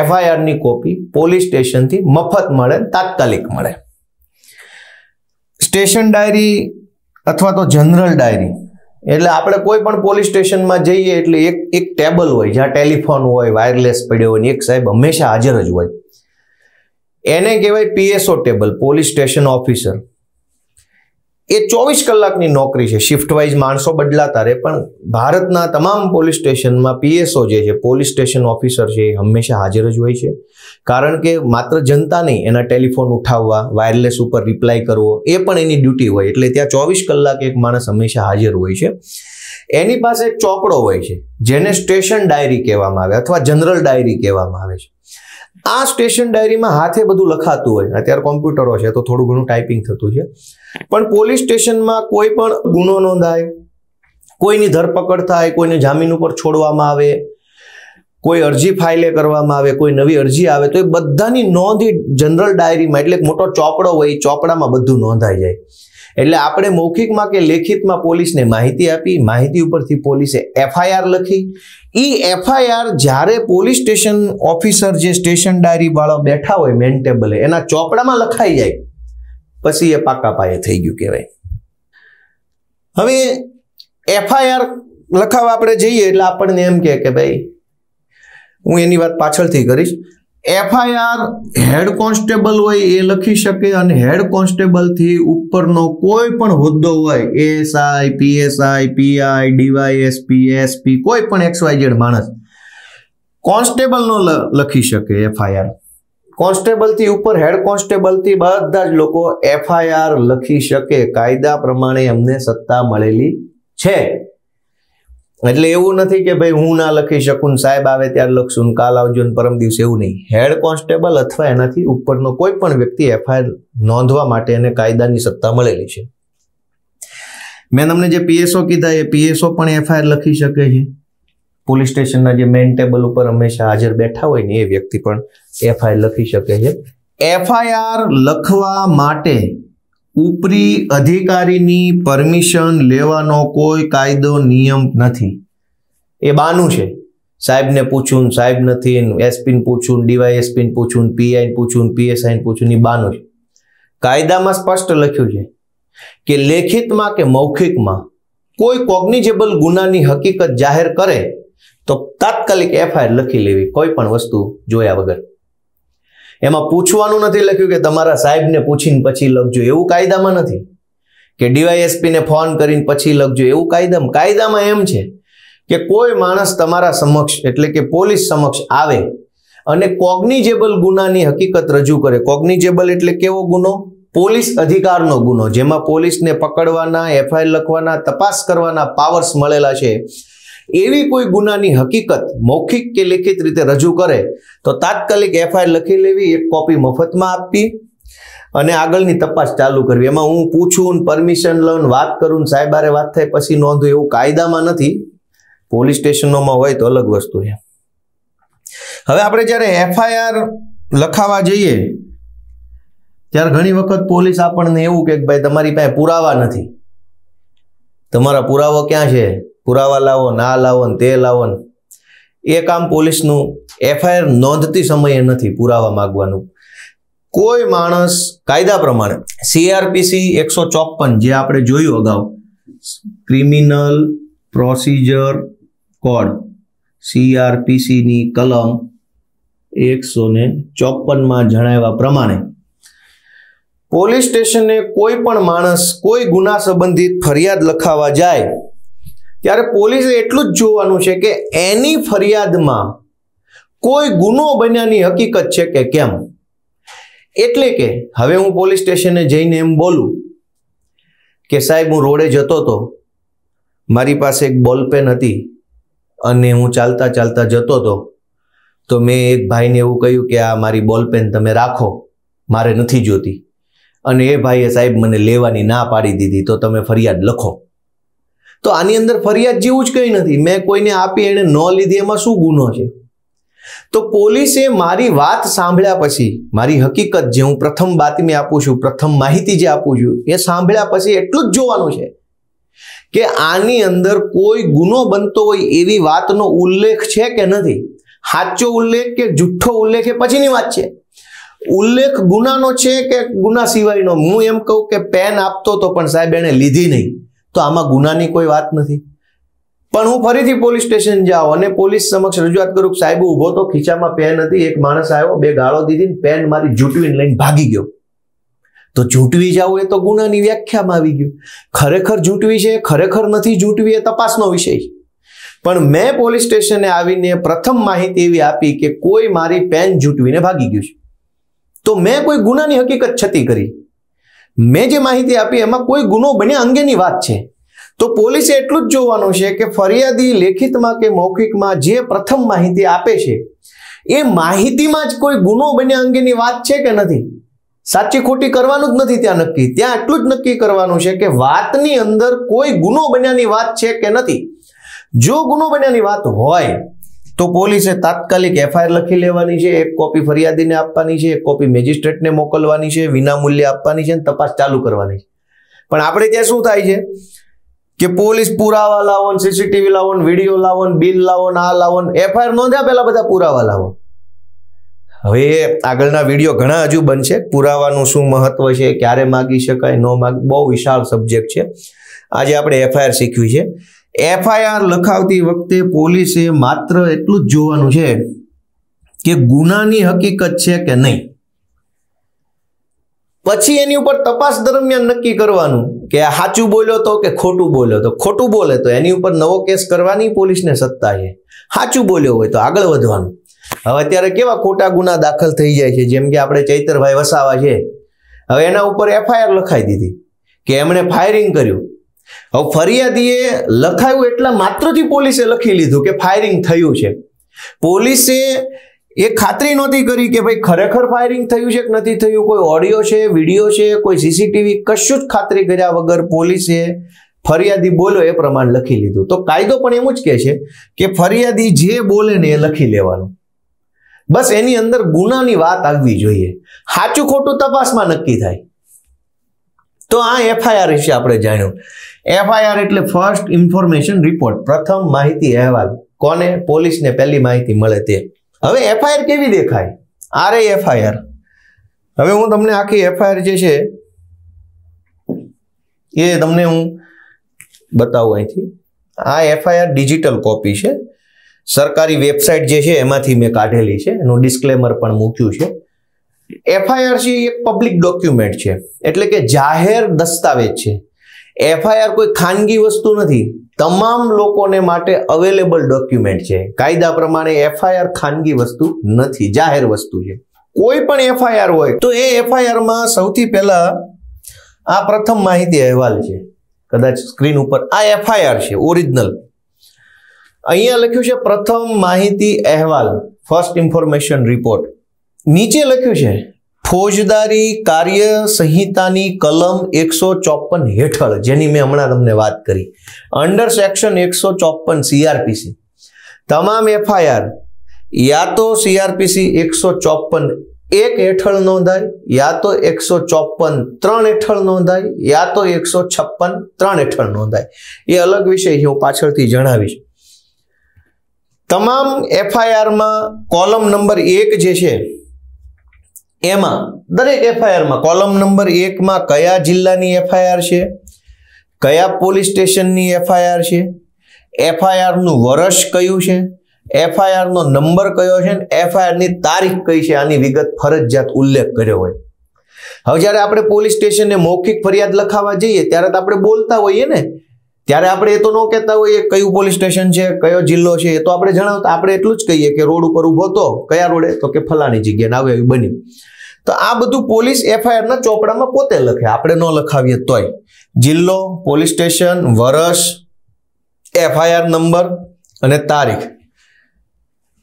S1: એફઆઈઆરની કોપી પોલીસ સ્ટેશનથી મફત મળે તાત્કાલિક મળે સ્ટેશન ડાયરી અથવા તો જનરલ ડાયરી એટલે આપણે કોઈ પણ પોલીસ સ્ટેશનમાં જઈએ એટલે એક એક ટેબલ હોય જ્યાં ટેલિફોન હોય વાયરલેસ પડ્યો હોય એક સાહેબ હંમેશા હાજર જ હોય એને કહેવાય PSO table police station officer એ ચોવીસ કલાકની નોકરી છે શિફ્ટ વાઇઝ માણસો બદલાતા રહે પણ ભારતના તમામ પોલીસ સ્ટેશનમાં પીએસઓ જે છે પોલીસ સ્ટેશન ઓફિસર છે એ હંમેશા હાજર જ હોય છે કારણ કે માત્ર જનતા નહીં એના ટેલિફોન ઉઠાવવા વાયરલેસ ઉપર રિપ્લાય કરવો એ પણ એની ડ્યુટી હોય એટલે ત્યાં ચોવીસ કલાક એક માણસ હંમેશા હાજર હોય છે એની પાસે એક ચોપડો હોય છે જેને સ્ટેશન ડાયરી કહેવામાં આવે અથવા જનરલ ડાયરી કહેવામાં આવે છે આ સ્ટેશન ડાયરીમાં હાથે બધું લખાતું હોય અત્યારે કોમ્પ્યુટરો છે તો થોડું ઘણું ટાઈપિંગ થતું છે પણ પોલીસ સ્ટેશનમાં કોઈ પણ ગુનો નોંધાય કોઈની ધરપકડ થાય કોઈને જામીન ઉપર છોડવામાં આવે કોઈ અરજી ફાઇલે કરવામાં આવે કોઈ નવી અરજી આવે તો એ બધાની નોંધી જનરલ ડાયરીમાં એટલે મોટો ચોપડો હોય એ ચોપડામાં બધું નોંધાઈ જાય એટલે આપણે મૌખિકમાં કે લેખિતમાં પોલીસને માહિતી આપી માહિતી ઉપરથી પોલીસે એફઆઈઆર લખી એ એફઆઈઆર જ્યારે પોલીસ સ્ટેશન ઓફિસર જે સ્ટેશન ડાયરી વાળા બેઠા હોય મેન ટેબલે એના ચોપડામાં લખાઈ જાય પછી એ પાકા પાયે થઈ ગયું કહેવાય હવે એફઆઈઆર લખાવા આપણે જઈએ એટલે આપણને એમ કે ભાઈ હું એની વાત પાછળથી કરીશ એફઆઈઆર હેડ કોન્સ્ટેબલ હોય એ લખી શકે અને હેડ કોન્સ્ટેબલથી ઉપરનો કોઈ પણ હોદ્દો હોય ASI PSI PI DYSP SP કોઈ પણ એક્સવાયઝેડ માણસ કોન્સ્ટેબલનો લખી શકે એફઆઈઆર કોન્સ્ટેબલથી ઉપર હેડ કોન્સ્ટેબલથી બધા જ લોકો એફઆઈઆર લખી શકે કાયદા પ્રમાણે એમને સત્તા મળેલી છે એટલે એવું નથી કે ભાઈ હું ના લખી શકું સાહેબ આવે ત્યારે લખશું કાલ આવજો ને પરમ દિવસે એવું નહીં હેડ કોન્સ્ટેબલ અથવા એનાથી ઉપરનો કોઈ પણ વ્યક્તિ એફઆઈઆર નોંધવા માટે એને કાયદાની સત્તા મળેલી છે મેં તમને જે પીએસઓ કીધા એ પીએસઓ પણ એફઆઈઆર લખી શકે છે પોલીસ સ્ટેશનના જે મેઇન ટેબલ ઉપર હંમેશા હાજર બેઠા હોય ને એ વ્યક્તિ પણ એફઆઈઆર લખી શકે છે એફઆઈઆર લખવા માટે ઉપરી અધિકારીની પરમિશન લેવાનો કોઈ કાયદો નિયમ નથી એ બાનું છે સાહેબને પૂછું સાહેબ નથી એસપીને પૂછું ડીવાયએસપીને પૂછું પીઆઈને પૂછું પીએસઆઈને પૂછું એ બાનું છે કાયદામાં સ્પષ્ટ લખ્યું છે કે લેખિતમાં કે મૌખિકમાં કોઈ કોગ્નિજેબલ ગુનાની હકીકત જાહેર કરે તો તાત્કાલિક એફઆઈઆર લખી લેવી કોઈ પણ વસ્તુ જોયા વગર એમાં પૂછવાનું નથી લખ્યું કે તમારા સાહેબને પૂછીને પછી લખજો એવું કાયદામાં નથી કે ડીવાયએસપીને ફોન કરીને પછી લખજો એવું કાયદામાં કાયદામાં એમ છે કે કોઈ માણસ તમારા સમક્ષ એટલે કે પોલીસ સમક્ષ આવે અને કોગ્નિજેબલ ગુનાની હકીકત રજૂ કરે કોગ્નિજેબલ એટલે કેવો ગુનો પોલીસ અધિકારનો ગુનો જેમાં પોલીસને પકડવાના એફઆઈઆર લખવાના તપાસ કરવાના પાવર્સ મળેલા છે એવી કોઈ ગુનાની હકીકત મૌખિક કે લેખિત રીતે રજૂ કરે તો તાત્કાલિક એફઆઈઆર લખી લેવી એક કોપી મફતમાં આપવી અને આગળની તપાસ ચાલુ કરવી એમાં હું પૂછું પરમિશન લઉં વાત કરું સાહેબારે વાત થાય પછી નોંધું એવું કાયદામાં નથી પોલીસ સ્ટેશનોમાં હોય તો અલગ વસ્તુ છે હવે આપણે જ્યારે એફઆઈઆર લખાવા જઈએ ત્યારે ઘણી વખત પોલીસ આપણને એવું કે ભાઈ તમારી પાસે પુરાવા નથી તમારા પુરાવો ક્યાં છે પુરાવા લાવો ના લાવો ને તે લાવો ને એ કામ પોલીસનું એફઆઈઆર નોંધતી સમયે નથી પુરાવા માગવાનું કોઈ માણસ કાયદા પ્રમાણે સીઆરપીસી એકસો ચોપન જે આપણે જોયું અગાઉ ક્રિમિનલ પ્રોસિજર કોડ સીઆરપીસીની કલમ એકસો ને ચોપનમાં જણાવ્યા પ્રમાણે પોલીસ સ્ટેશને કોઈ પણ માણસ કોઈ ગુના સંબંધિત ફરિયાદ લખાવા જાય ત્યારે પોલીસે એટલું જ જોવાનું છે કે એની ફરિયાદમાં કોઈ ગુનો બન્યાની હકીકત છે કે કેમ એટલે કે હવે હું પોલીસ સ્ટેશને જઈને એમ બોલું કે સાહેબ હું રોડે જતો હતો મારી પાસે એક બોલપેન હતી અને હું ચાલતા ચાલતા જતો હતો તો મેં એક ભાઈને એવું કહ્યું કે આ મારી બોલપેન તમે રાખો મારે નથી જોતી અને એ ભાઈએ સાહેબ મને લેવાની ના પાડી દીધી તો તમે ફરિયાદ લખો તો આની અંદર ફરિયાદ જેવું જ કંઈ નથી મેં કોઈને આપી એણે ન લીધી એમાં શું ગુનો છે તો પોલીસે મારી વાત સાંભળ્યા પછી મારી હકીકત જે હું પ્રથમ બાતમી આપું છું પ્રથમ માહિતી જે આપું છું એ સાંભળ્યા પછી એટલું જ જોવાનું છે કે આની અંદર કોઈ ગુનો બનતો હોય એવી વાતનો ઉલ્લેખ છે કે નથી સાચો ઉલ્લેખ કે જુઠ્ઠો ઉલ્લેખ એ પછીની વાત છે ઉલ્લેખ ગુનાનો છે કે ગુના સિવાયનો હું એમ કહું કે પેન આપતો તો પણ સાહેબ એણે લીધી નહીં તો આમાં ગુનાની કોઈ વાત નથી પણ હું ફરીથી પોલીસ સ્ટેશન જાઉં અને પોલીસ સમક્ષ રજૂઆત કરું સાહેબ ઊભો તો ખીચામાં પેન હતી એક માણસ આવ્યો બે ગાળો દીધી પેન મારી જૂટવીને લઈને ભાગી ગયો તો જૂંટવી જવું એ તો ગુનાની વ્યાખ્યામાં આવી ગયું ખરેખર જૂંટવી છે ખરેખર નથી જૂંટવી એ તપાસનો વિષય પણ મેં પોલીસ સ્ટેશને આવીને પ્રથમ માહિતી એવી આપી કે કોઈ મારી પેન જૂંટવીને ભાગી ગયું છે તો મેં કોઈ ગુનાની હકીકત છતી કરી મેં જે માહિતી આપી એમાં કોઈ ગુનો બન્યા અંગેની વાત છે તો પોલીસે એટલું જ જોવાનું છે કે ફરિયાદી લેખિતમાં કે મૌખિકમાં જે પ્રથમ માહિતી આપે છે એ માહિતીમાં જ કોઈ ગુનો બન્યા અંગેની વાત છે કે નથી સાચી ખોટી કરવાનું જ નથી ત્યાં નક્કી ત્યાં એટલું જ નક્કી કરવાનું છે કે વાતની અંદર કોઈ ગુનો બન્યાની વાત છે કે નથી જો ગુનો બન્યાની વાત હોય તો પોલીસે તાત્કાલિક એફઆઈઆર લખી લેવાની છે એક કોપી ફરિયાદીને આપવાની છે એક કોપી મેજિસ્ટ્રેટને મોકલવાની છે વિનામૂલ્યે આપવાની છે અને તપાસ ચાલુ કરવાની છે પણ આપણે ત્યાં શું થાય છે કે પોલીસ પુરાવા લાવો સીસીટીવી લાવો વિડીયો લાવો બિલ લાવો આ લાવો એફઆઈઆર નોંધ્યા પહેલા બધા પુરાવા લાવો હવે આગળના વિડીયો ઘણા હજુ બનશે પુરાવાનું શું મહત્વ છે ક્યારે માગી શકાય ન માગ બહુ વિશાળ સબ્જેક્ટ છે આજે આપણે એફઆઈઆર શીખવી છે એફઆઈઆર લખાવતી વખતે પોલીસે માત્ર એટલું જ જોવાનું છે કે ગુનાની હકીકત છે કે નહીં પછી એની ઉપર તપાસ દરમિયાન નક્કી કરવાનું કે સાચું બોલ્યો તો કે ખોટું બોલ્યો તો ખોટું બોલે તો એની ઉપર નવો કેસ કરવાની પોલીસને સત્તા છે સાચું બોલ્યો હોય તો આગળ વધવાનું હવે અત્યારે કેવા ખોટા ગુના દાખલ થઈ જાય છે જેમ કે આપણે ચૈતરભાઈ વસાવા છે હવે એના ઉપર એફઆઈઆર લખાઈ દીધી કે એમણે ફાયરિંગ કર્યું હવે ફરિયાદીએ લખાયું એટલા માત્રથી પોલીસે લખી લીધું કે ફાયરિંગ થયું છે પોલીસે એ ખાતરી નહોતી કરી કે ભાઈ ખરેખર ફાયરિંગ થયું છે કે નથી થયું કોઈ ઓડિયો છે વિડીયો છે કોઈ સીસીટીવી કશું જ ખાતરી કર્યા વગર પોલીસે ફરિયાદી બોલો એ પ્રમાણે લખી લીધું તો કાયદો પણ એમ જ કહે છે કે ફરિયાદી જે બોલે ને એ લખી લેવાનું બસ એની અંદર ગુનાની વાત આવવી જોઈએ સાચું ખોટું તપાસમાં નક્કી થાય તો આ એફઆઈઆર વિશે આપણે જાણ્યું એફઆઈઆર એટલે ફર્સ્ટ ઇન્ફોર્મેશન રિપોર્ટ પ્રથમ માહિતી અહેવાલ કોને પોલીસને પહેલી માહિતી મળે તે હવે એફઆઈઆર કેવી દેખાય આર એફઆઈઆર હવે હું તમને આખી એફઆઈઆર જે છે એ તમને હું બતાવું અહીંથી આ એફઆઈઆર ડિજિટલ કોપી છે સરકારી વેબસાઇટ જે છે એમાંથી મેં કાઢેલી છે એનું ડિસ્કલેમર પણ મૂક્યું છે એફઆઈઆર છે એ પબ્લિક ડોક્યુમેન્ટ છે એટલે કે જાહેર દસ્તાવેજ છે એફઆઈઆર કોઈ ખાનગી વસ્તુ નથી તમામ લોકોને માટે અવેલેબલ ડોક્યુમેન્ટ છે કાયદા પ્રમાણે એફઆઈઆર ખાનગી વસ્તુ નથી જાહેર વસ્તુ છે કોઈ પણ એફઆઈઆર હોય તો એ એફઆઈઆરમાં સૌથી પહેલા આ પ્રથમ માહિતી અહેવાલ છે કદાચ સ્ક્રીન ઉપર આ એફઆઈઆર છે ઓરિજિનલ અહીંયા લખ્યું છે પ્રથમ માહિતી અહેવાલ ફર્સ્ટ ઇન્ફોર્મેશન રિપોર્ટ નીચે લખ્યું છે ફોજદારી કાર્ય સંહિતાની કલમ એકસો ચોપન હેઠળ જેની મેં હમણાં તમને વાત કરી અંડર સેક્શન એકસો ચોપન સીઆરપીસી તમામ એફઆઈઆર યા તો સીઆરપીસી એકસો ચોપન એક હેઠળ નોંધાય યા તો એકસો ચોપન ત્રણ હેઠળ નોંધાય યા તો એકસો છપ્પન ત્રણ હેઠળ નોંધાય એ અલગ વિષય હું પાછળથી જણાવીશ તમામ એફઆઈઆરમાં કોલમ નંબર એક જે છે એમાં દરેક એફઆઈઆરમાં કોલમ નંબર એકમાં કયા જિલ્લાની એફઆઈઆર છે કયા પોલીસ સ્ટેશનની એફઆઈઆર છે એફઆઈઆરનું વર્ષ કયું છે એફઆઈઆરનો નંબર કયો છે અને એફઆઈઆરની તારીખ કઈ છે આની વિગત ફરજિયાત ઉલ્લેખ કર્યો હોય હવે જ્યારે આપણે પોલીસ સ્ટેશને મૌખિક ફરિયાદ લખાવા જઈએ ત્યારે તો આપણે બોલતા હોઈએ ને ત્યારે આપણે એ તો ન કહેતા હોઈએ કયું પોલીસ સ્ટેશન છે કયો જિલ્લો છે એ તો આપણે જણાવતા આપણે એટલું જ કહીએ કે રોડ ઉપર ઊભો તો કયા રોડે તો કે ફલાણી જગ્યાએ આવે એવી બની તો આ બધું પોલીસ એફઆઈઆરના ચોપડામાં પોતે લખે આપણે ન લખાવીએ તોય જિલ્લો પોલીસ સ્ટેશન વર્ષ એફઆઈઆર નંબર અને તારીખ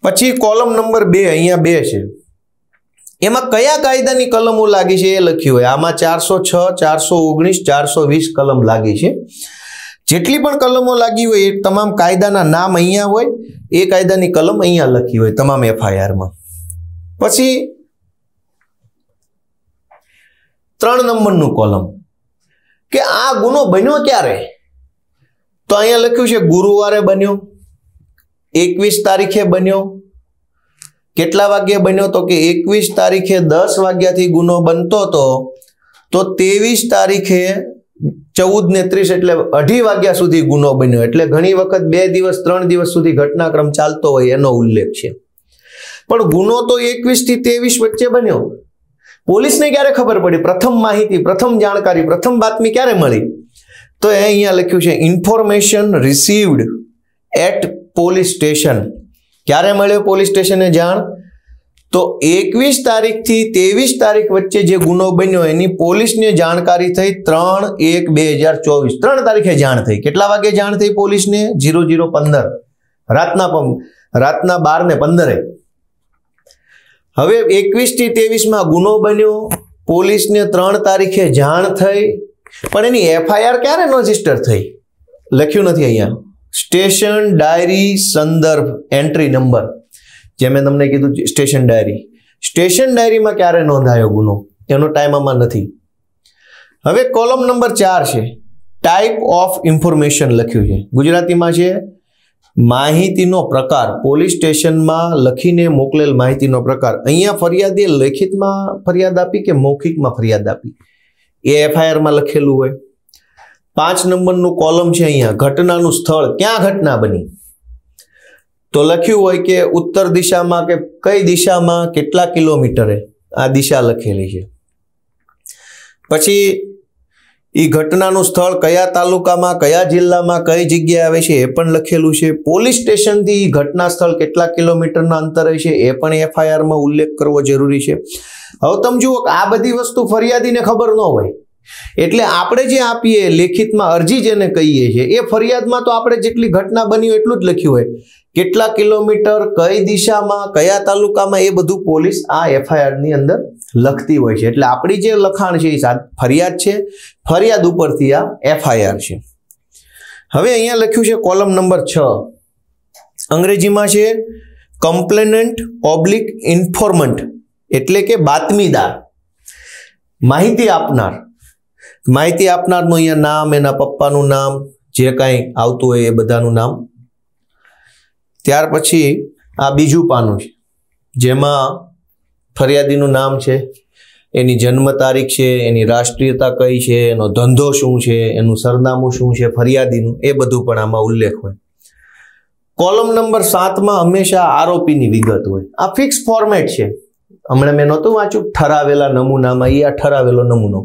S1: પછી કોલમ નંબર બે અહીંયા બે છે એમાં કયા કાયદાની કલમો લાગી છે એ લખ્યું હોય આમાં ચારસો છ ચારસો ઓગણીસ ચારસો વીસ કલમ લાગી છે જેટલી પણ કલમો લાગી હોય એ તમામ કાયદાના નામ અહીંયા હોય એ કાયદાની કલમ અહીંયા લખી હોય તમામ એફઆઈઆરમાં પછી ત્રણ નંબરનું કોલમ કે આ ગુનો બન્યો ક્યારે તો અહીંયા લખ્યું છે ગુરુવારે બન્યો એકવીસ તારીખે બન્યો કેટલા વાગ્યે બન્યો તો કે એકવીસ તારીખે દસ વાગ્યાથી ગુનો બનતો હતો તો ત્રેવીસ તારીખે ચૌદ ને ત્રીસ એટલે અઢી વાગ્યા સુધી ગુનો બન્યો એટલે ઘણી વખત બે દિવસ ત્રણ દિવસ સુધી ઘટનાક્રમ ચાલતો હોય એનો ઉલ્લેખ છે પણ ગુનો તો એકવીસ થી ત્રેવીસ વચ્ચે બન્યો પોલીસને ક્યારે ખબર પડી પ્રથમ માહિતી પ્રથમ જાણકારી પ્રથમ બાતમી ક્યારે મળી તો એ અહીંયા લખ્યું છે information received at police station ક્યારે મળ્યો પોલીસ સ્ટેશને જાણ તો એકવીસ તારીખથી ત્રેવીસ તારીખ વચ્ચે જે ગુનો બન્યો એની પોલીસને જાણકારી થઈ ત્રણ એક બે હજાર ચોવીસ ત્રણ તારીખે જાણ થઈ કેટલા વાગે જાણ થઈ પોલીસને ઝીરો ઝીરો પંદર રાતના રાતના બાર ને પંદરે હવે એકવીસથી ત્રેવીસમાં ગુનો બન્યો પોલીસને ત્રણ તારીખે જાણ થઈ પણ એની એફઆઈઆર ક્યારે રજીસ્ટર થઈ લખ્યું નથી અહીંયા સ્ટેશન ડાયરી સંદર્ભ એન્ટ્રી નંબર જે મેં તમને કીધું સ્ટેશન ડાયરી સ્ટેશન ડાયરીમાં ક્યારે નોંધાયો ગુનો એનો ટાઈમ આમાં નથી હવે કોલમ નંબર ચાર છે ટાઈપ ઓફ ઇન્ફોર્મેશન લખ્યું છે ગુજરાતીમાં છે માહિતીનો પ્રકાર પોલીસ સ્ટેશનમાં લખીને મોકલેલ માહિતીનો પ્રકાર અહીંયા ફરિયાદે લેખિતમાં ફરિયાદ આપી કે મૌખિકમાં ફરિયાદ આપી એ એફઆઈઆરમાં લખેલું હોય પાંચ નંબરનું કોલમ છે અહીંયા ઘટનાનું સ્થળ ક્યાં ઘટના બની તો લખ્યું હોય કે ઉત્તર દિશામાં કે કઈ દિશામાં કેટલા કિલોમીટરે આ દિશા લખેલી છે પછી એ ઘટનાનું સ્થળ કયા તાલુકામાં કયા જિલ્લામાં કઈ જગ્યાએ આવે છે એ પણ લખેલું છે પોલીસ સ્ટેશનથી એ ઘટના સ્થળ કેટલા કિલોમીટરના અંતરે છે એ પણ એફઆઈઆરમાં ઉલ્લેખ કરવો જરૂરી છે હવે તમે જુઓ આ બધી વસ્તુ ફરિયાદીને ખબર ન હોય એટલે આપણે જે આપીએ લેખિતમાં અરજી જેને કહીએ છીએ એ ફરિયાદમાં તો આપણે જેટલી ઘટના બની હોય એટલું જ લખ્યું હોય કેટલા કિલોમીટર કઈ દિશામાં કયા તાલુકામાં એ બધું પોલીસ આ એફઆઈઆરની અંદર લખતી હોય છે એટલે આપણી જે લખાણ છે એ ફરિયાદ છે ફરિયાદ ઉપરથી આ એફઆઈઆર છે હવે અહીંયા લખ્યું છે કોલમ નંબર છ અંગ્રેજીમાં છે કમ્પ્લેનન્ટ ઓબ્લિક ઇન્ફોર્મન્ટ એટલે કે બાતમીદાર માહિતી આપનાર માહિતી આપનારનું અહીંયા નામ એના પપ્પાનું નામ જે કાંઈ આવતું હોય એ બધાનું નામ ત્યાર પછી આ બીજું પાનું છે જેમાં ફરિયાદીનું નામ છે એની જન્મ તારીખ છે એની રાષ્ટ્રીયતા કઈ છે એનો ધંધો શું છે એનું સરનામું શું છે ફરિયાદીનું એ બધું પણ આમાં ઉલ્લેખ હોય કોલમ નંબર સાતમાં હંમેશા આરોપીની વિગત હોય આ ફિક્સ ફોર્મેટ છે હમણાં મેં નહોતું વાંચ્યું ઠરાવેલા નમૂનામાં એ આ ઠરાવેલો નમૂનો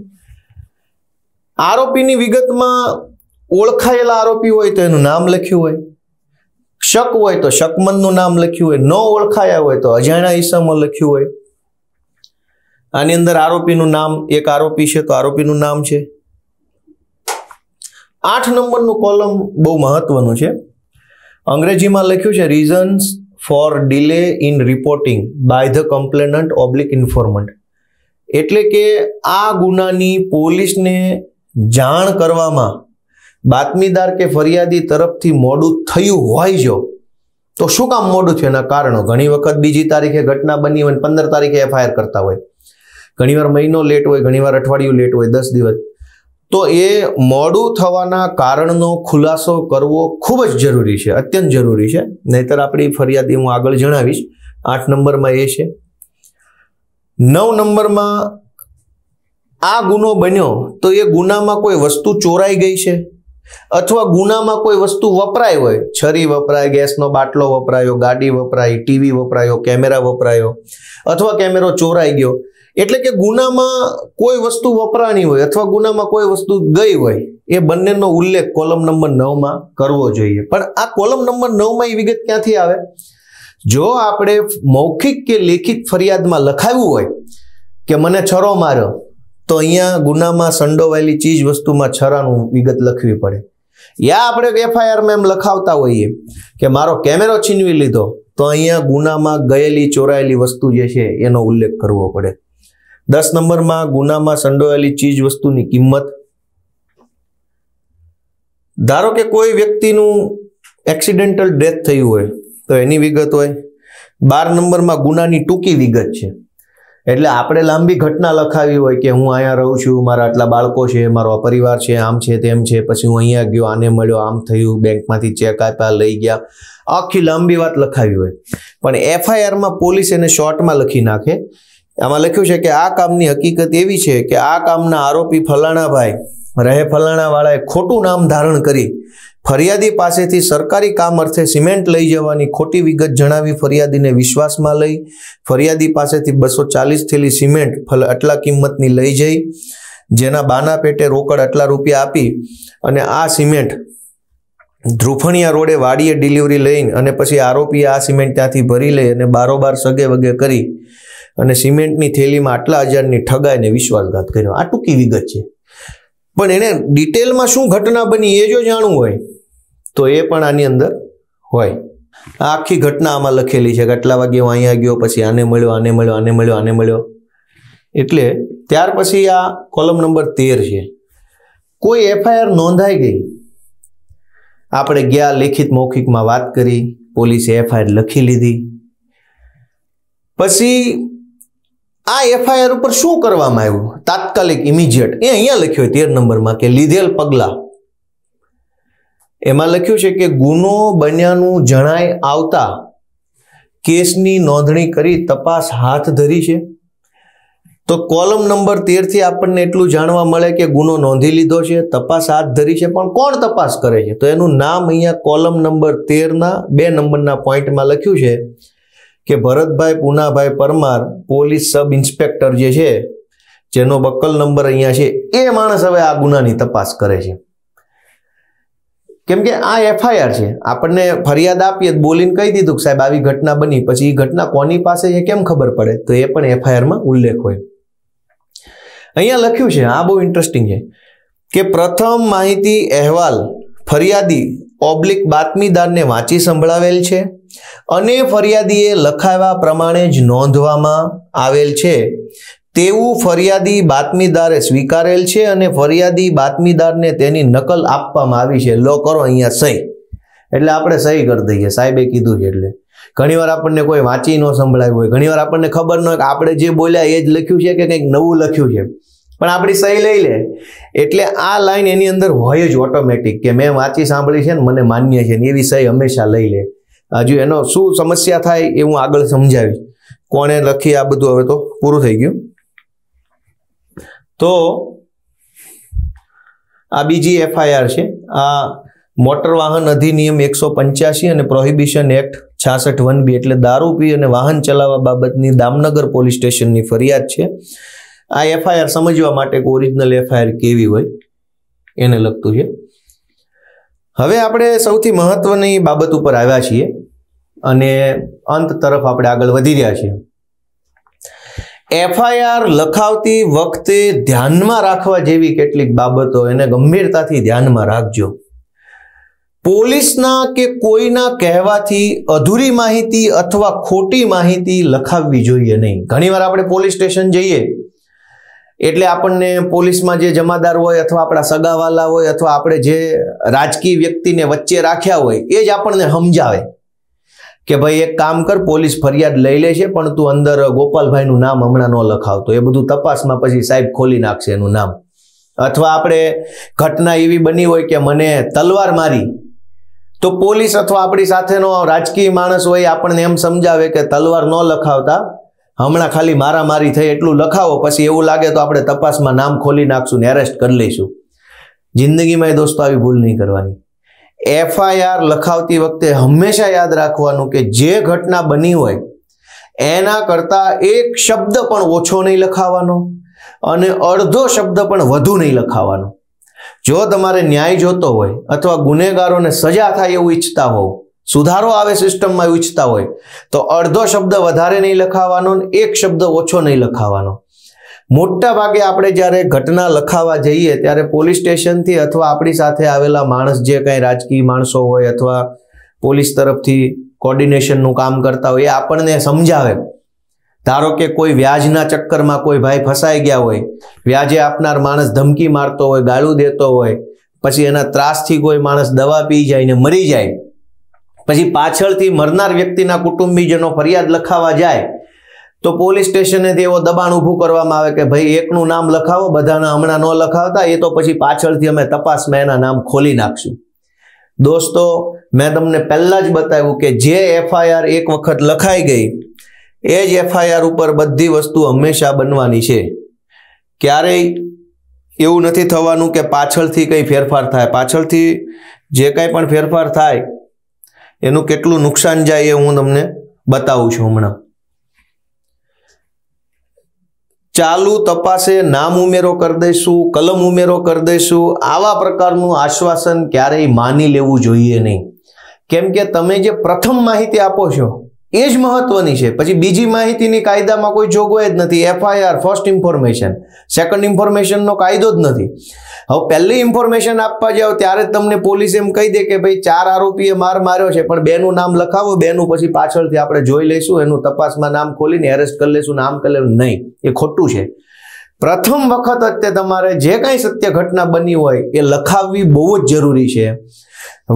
S1: આરોપીની વિગતમાં ઓળખાયેલા આરોપી હોય તો એનું નામ લખ્યું હોય શક હોય તો શકમનનું નામ લખ્યું હોય ન ઓળખાયા હોય તો અજાણ્યા ઈસમો લખ્યું હોય આની અંદર આરોપીનું નામ એક આરોપી છે તો આરોપીનું નામ છે આઠ નંબરનું કોલમ બહુ મહત્વનું છે અંગ્રેજીમાં લખ્યું છે reasons for delay in reporting by the complainant oblique informant એટલે કે આ ગુનાની પોલીસને જાણ કરવામાં બાતમીદાર કે ફરિયાદી તરફથી મોડું થયું હોય જો તો શું કામ મોડું થયું એના કારણો ઘણી વખત બીજી તારીખે ઘટના બની હોય પંદર તારીખે એફઆઈઆર કરતા હોય ઘણીવાર મહિનો લેટ હોય ઘણીવાર અઠવાડિયું લેટ હોય દસ દિવસ તો એ મોડું થવાના કારણનો ખુલાસો કરવો ખૂબ જ જરૂરી છે અત્યંત જરૂરી છે નહીતર આપણી ફરિયાદી હું આગળ જણાવીશ આઠ નંબરમાં એ છે નવ નંબરમાં આ ગુનો બન્યો તો એ ગુનામાં કોઈ વસ્તુ ચોરાઈ ગઈ છે અથવા ગુનામાં કોઈ વસ્તુ વપરાય હોય છરી વપરાય ગેસનો બાટલો વપરાયો ગાડી વપરાય ટીવી વપરાયો કેમેરા વપરાયો અથવા કેમેરો ચોરાઈ ગયો એટલે કે ગુનામાં કોઈ વસ્તુ વપરાણી હોય અથવા ગુનામાં કોઈ વસ્તુ ગઈ હોય એ બંનેનો ઉલ્લેખ કોલમ નંબર નવમાં કરવો જોઈએ પણ આ કોલમ નંબર નવમાં એ વિગત ક્યાંથી આવે જો આપણે મૌખિક કે લેખિત ફરિયાદમાં લખાવ્યું હોય કે મને છરો માર્યો તો અહીંયા ગુનામાં સંડોવાયેલી ચીજ વસ્તુમાં છરાનું વિગત લખવી પડે યા આપણે એફઆઈઆરમાં એમ લખાવતા હોઈએ કે મારો કેમેરો છીનવી લીધો તો અહીંયા ગુનામાં ગયેલી ચોરાયેલી વસ્તુ જે છે એનો ઉલ્લેખ કરવો પડે દસ નંબરમાં ગુનામાં સંડોવાયેલી ચીજ વસ્તુની કિંમત ધારો કે કોઈ વ્યક્તિનું એક્સિડેન્ટલ ડેથ થયું હોય તો એની વિગત હોય બાર નંબરમાં ગુનાની ટૂંકી વિગત છે એટલે આપણે લાંબી ઘટના લખાવી હોય કે હું અહીંયા રહું છું મારા આટલા બાળકો છે મારો પરિવાર છે આમ છે તેમ છે પછી હું અહીંયા ગયો આને મળ્યો આમ થયું બેંકમાંથી ચેક આપ્યા લઈ ગયા આખી લાંબી વાત લખાવી હોય પણ એફઆઈઆરમાં પોલીસ એને શોર્ટમાં લખી નાખે એમાં લખ્યું છે કે આ કામની હકીકત એવી છે કે આ કામના આરોપી ફલાણાભાઈ રહે ફલાણાવાળાએ ખોટું નામ ધારણ કરી ફરિયાદી પાસેથી સરકારી કામ અર્થે સિમેન્ટ લઈ જવાની ખોટી વિગત જણાવી ફરિયાદીને વિશ્વાસમાં લઈ ફરિયાદી પાસેથી બસો ચાલીસ થેલી સિમેન્ટ આટલા કિંમતની લઈ જઈ જેના બાના પેટે રોકડ આટલા રૂપિયા આપી અને આ સિમેન્ટ ધ્રુફણિયા રોડે વાડીએ ડિલિવરી લઈને અને પછી આરોપીએ આ સિમેન્ટ ત્યાંથી ભરી લઈ અને બારોબાર સગે વગે કરી અને સિમેન્ટની થેલીમાં આટલા હજારની ઠગાઈને વિશ્વાસઘાત કર્યો આ ટૂંકી વિગત છે પણ એને ડિટેલમાં શું ઘટના બની એ જો જાણવું હોય તો એ પણ આની અંદર હોય આ આખી ઘટના આમાં લખેલી છે કે આટલા વાગે હું અહીંયા ગયો પછી આને મળ્યો આને મળ્યો આને મળ્યો આને મળ્યો એટલે ત્યાર પછી આ કોલમ નંબર તેર છે કોઈ એફઆઈઆર નોંધાઈ ગઈ આપણે ગયા લેખિત મૌખિકમાં વાત કરી પોલીસે એફઆઈઆર લખી લીધી પછી આ એફઆઈઆર ઉપર શું કરવામાં આવ્યું તાત્કાલિક ઇમિજિએટ એ અહીંયા લખ્યું હોય તેર નંબરમાં કે લીધેલ પગલાં એમાં લખ્યું છે કે ગુનો બન્યાનું જણાય આવતા કેસની નોંધણી કરી તપાસ હાથ ધરી છે તો કોલમ નંબર તેરથી આપણને એટલું જાણવા મળે કે ગુનો નોંધી લીધો છે તપાસ હાથ ધરી છે પણ કોણ તપાસ કરે છે તો એનું નામ અહીંયા કોલમ નંબર તેરના બે નંબરના પોઈન્ટમાં લખ્યું છે કે Bharatbhai Punabhai Parmar police sub inspector જે છે જેનો બક્કલ નંબર અહીંયા છે એ માણસ હવે આ ગુનાની તપાસ કરે છે કેમ કે આ એફઆઈઆર છે આપણને ફરિયાદ આપીએ બોલીને કહી દીધું કે સાહેબ આવી ઘટના બની પછી એ ઘટના કોની પાસે છે કેમ ખબર પડે તો એ પણ એફઆઈઆરમાં ઉલ્લેખ હોય અહીંયા લખ્યું છે આ બહુ ઇન્ટરેસ્ટિંગ છે કે પ્રથમ માહિતી અહેવાલ ફરિયાદી ઓબ્લિક બાતમીદારને વાંચી સંભળાવેલ છે અને ફરિયાદીએ લખાવ્યા પ્રમાણે જ નોંધવામાં આવેલ છે તેવું ફરિયાદી બાતમીદારે સ્વીકારેલ છે અને ફરિયાદી બાતમીદારને તેની નકલ આપવામાં આવી છે લો કરો અહીંયા સહી એટલે આપણે સહી કરી દઈએ સાહેબે કીધું છે એટલે ઘણીવાર આપણને કોઈ વાંચી ન સંભળાયું હોય ઘણીવાર આપણને ખબર ન હોય કે આપણે જે બોલ્યા એ જ લખ્યું છે કે કંઈક નવું લખ્યું છે પણ આપણી સહી લઈ લે એટલે આ લાઈન એની અંદર હોય જ ઓટોમેટિક કે મેં વાંચી સાંભળી છે ને મને માન્ય છે ને એવી સહી હંમેશા લઈ લે હજુ એનો શું સમસ્યા થાય એ હું આગળ સમજાવીશ કોણે લખી આ બધું હવે તો પૂરું થઈ ગયું તો આ બીજી એફઆઈઆર છે આ મોટર વાહન અધિનિયમ એકસો પંચ્યાસી અને પ્રોહિબિશન એક્ટ છાસઠ વન બી એટલે દારૂ પી અને વાહન ચલાવવા બાબતની દામનગર પોલીસ સ્ટેશનની ફરિયાદ છે આ એફઆઈઆર સમજવા માટે કે ઓરિજિનલ એફઆઈઆર કેવી હોય એને લગતું છે હવે આપણે સૌથી મહત્વની બાબત ઉપર આવ્યા છીએ અને અંત તરફ આપણે આગળ વધી રહ્યા છીએ એફઆઈઆર લખાવતી વખતે ધ્યાનમાં રાખવા જેવી કેટલીક બાબતો એને ગંભીરતાથી ધ્યાનમાં રાખજો પોલીસના કે કોઈના કહેવાથી અધૂરી માહિતી અથવા ખોટી માહિતી લખાવવી જોઈએ નહીં ઘણીવાર આપણે પોલીસ સ્ટેશન જઈએ એટલે આપણને પોલીસમાં જે જમાદાર હોય અથવા આપણા સગાવાલા હોય અથવા આપણે જે રાજકીય વ્યક્તિને વચ્ચે રાખ્યા હોય એ જ આપણને સમજાવે કે ભાઈ એક કામ કર પોલીસ ફરિયાદ લઈ લે છે પણ તું અંદર ગોપાલભાઈનું નામ હમણાં ન લખાવતો એ બધું તપાસમાં પછી સાહેબ ખોલી નાખશે એનું નામ અથવા આપણે ઘટના એવી બની હોય કે મને તલવાર મારી તો પોલીસ અથવા આપણી સાથેનો રાજકીય માણસ હોય આપણને એમ સમજાવે કે તલવાર ન લખાવતા હમણાં ખાલી મારામારી થઈ એટલું લખાવો પછી એવું લાગે તો આપણે તપાસમાં નામ ખોલી નાખશું ને એરેસ્ટ કરી લઈશું જિંદગીમાં દોસ્તો આવી ભૂલ નહીં કરવાની એફઆઈઆર લખાવતી વખતે હંમેશા યાદ રાખવાનું કે જે ઘટના બની હોય એના કરતાં એક શબ્દ પણ ઓછો નહીં લખાવાનો અને અડધો શબ્દ પણ વધુ નહીં લખાવાનો જો તમારે ન્યાય જોતો હોય અથવા ગુનેગારોને સજા થાય એવું ઈચ્છતા હોવ સુધારો આવે સિસ્ટમમાં એવું ઈચ્છતા હોય તો અડધો શબ્દ વધારે નહીં લખાવાનો એક શબ્દ ઓછો નહીં લખાવાનો મોટા ભાગે આપણે જ્યારે ઘટના લખાવા જઈએ ત્યારે પોલીસ સ્ટેશનથી અથવા આપણી સાથે આવેલા માણસ જે કંઈ રાજકીય માણસો હોય અથવા પોલીસ તરફથી કોર્ડિનેશનનું કામ કરતા હોય એ આપણને સમજાવે ધારો કે કોઈ વ્યાજના ચક્કરમાં કોઈ ભાઈ ફસાઈ ગયા હોય વ્યાજે આપનાર માણસ ધમકી મારતો હોય ગાળું દેતો હોય પછી એના ત્રાસથી કોઈ માણસ દવા પી જાય ને મરી જાય પછી પાછળથી મરનાર વ્યક્તિના કુટુંબીજનો ફરિયાદ લખાવા જાય તો પોલીસ સ્ટેશને તેઓ દબાણ ઊભું કરવામાં આવે કે ભાઈ એકનું નામ લખાવો બધાના હમણાં ન લખાવતા એ તો પછી પાછળથી અમે તપાસમાં એના નામ ખોલી નાખશું દોસ્તો મેં તમને પહેલાં જ બતાવ્યું કે જે એફઆઈઆર એક વખત લખાઈ ગઈ એ જ એફઆઈઆર ઉપર બધી વસ્તુ હંમેશા બનવાની છે ક્યારેય એવું નથી થવાનું કે પાછળથી કંઈ ફેરફાર થાય પાછળથી જે કાંઈ પણ ફેરફાર થાય એનું કેટલું નુકસાન જાય એ હું તમને બતાવું છું હમણાં ચાલુ તપાસે નામ ઉમેરો કરી દઈશું કલમ ઉમેરો કરી દઈશું આવા પ્રકારનું આશ્વાસન ક્યારેય માની લેવું જોઈએ નહીં કેમ કે તમે જે પ્રથમ માહિતી આપો છો એ જ મહત્વની છે પછી બીજી માહિતીની કાયદામાં કોઈ જોગવાઈ જ નથી એફઆઈઆર ફર્સ્ટ ઇન્ફોર્મેશન સેકન્ડ ઇન્ફોર્મેશનનો કાયદો જ નથી હવે પહેલી ઇન્ફોર્મેશન આપવા જાઓ ત્યારે જ તમને પોલીસ એમ કહી દે કે ભાઈ ચાર આરોપીએ માર માર્યો છે પણ બેનું નામ લખાવો બેનું પછી પાછળથી આપણે જોઈ લઈશું એનું તપાસમાં નામ ખોલીને એરેસ્ટ કરી લઈશું નામ કરી નહીં એ ખોટું છે પ્રથમ વખત અત્યારે તમારે જે કાંઈ સત્ય ઘટના બની હોય એ લખાવવી બહુ જ જરૂરી છે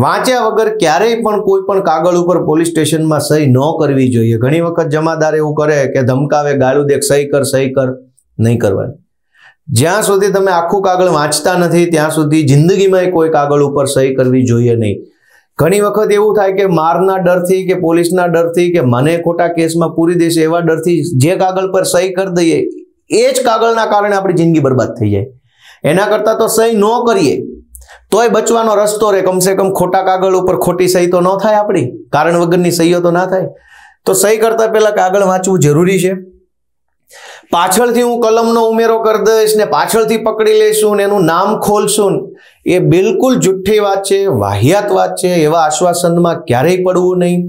S1: વાંચ્યા વગર ક્યારેય પણ કોઈ પણ કાગળ ઉપર પોલીસ સ્ટેશનમાં સહી ન કરવી જોઈએ ઘણી વખત જમાદાર એવું કરે કે ધમકાવે ગાળું દેખ સહી કર સહી કર નહીં કરવાની જ્યાં સુધી તમે આખું કાગળ વાંચતા નથી ત્યાં સુધી જિંદગીમાં કોઈ કાગળ ઉપર સહી કરવી જોઈએ નહીં ઘણી વખત એવું થાય કે મારના ડરથી કે પોલીસના ડરથી કે મને ખોટા કેસમાં પૂરી દેશે એવા ડરથી જે કાગળ પર સહી કરી દઈએ એ જ કાગળના કારણે આપણી જિંદગી બરબાદ થઈ જાય એના કરતાં તો સહી ન કરીએ તોય બચવાનો રસ્તો રહે કમસે કમ ખોટા કાગળ ઉપર ખોટી સહી તો ન થાય આપણી કારણ વગરની સહીઓ તો ના થાય તો સહી કરતા પહેલા કાગળ વાંચવું જરૂરી છે પાછળથી હું કલમનો ઉમેરો કરી દઈશ ને પાછળથી પકડી લઈશું ને એનું નામ ખોલશું એ બિલકુલ જુઠ્ઠી વાત છે વાહિયાત વાત છે એવા આશ્વાસનમાં ક્યારેય પડવું નહીં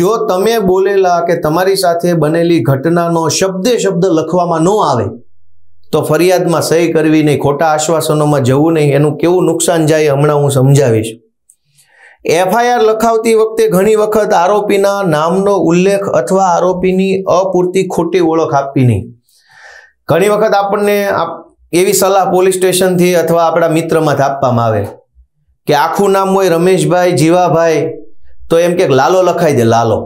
S1: જો તમે બોલેલા કે તમારી સાથે બનેલી ઘટનાનો શબ્દે શબ્દ લખવામાં ન આવે તો ફરિયાદમાં સહી કરવી નહીં ખોટા આશ્વાસનોમાં જવું નહીં એનું કેવું નુકસાન જાય હમણાં હું સમજાવીશ એફઆઈઆર લખાવતી વખતે ઘણી વખત આરોપીના નામનો ઉલ્લેખ અથવા આરોપીની અપૂરતી ખોટી ઓળખ આપવી નહીં ઘણી વખત આપણને એવી સલાહ પોલીસ સ્ટેશનથી અથવા આપણા મિત્રમાંથી આપવામાં આવે કે આખું નામ હોય રમેશભાઈ જીવાભાઈ તો એમ કે લાલો લખાઈ દે લાલો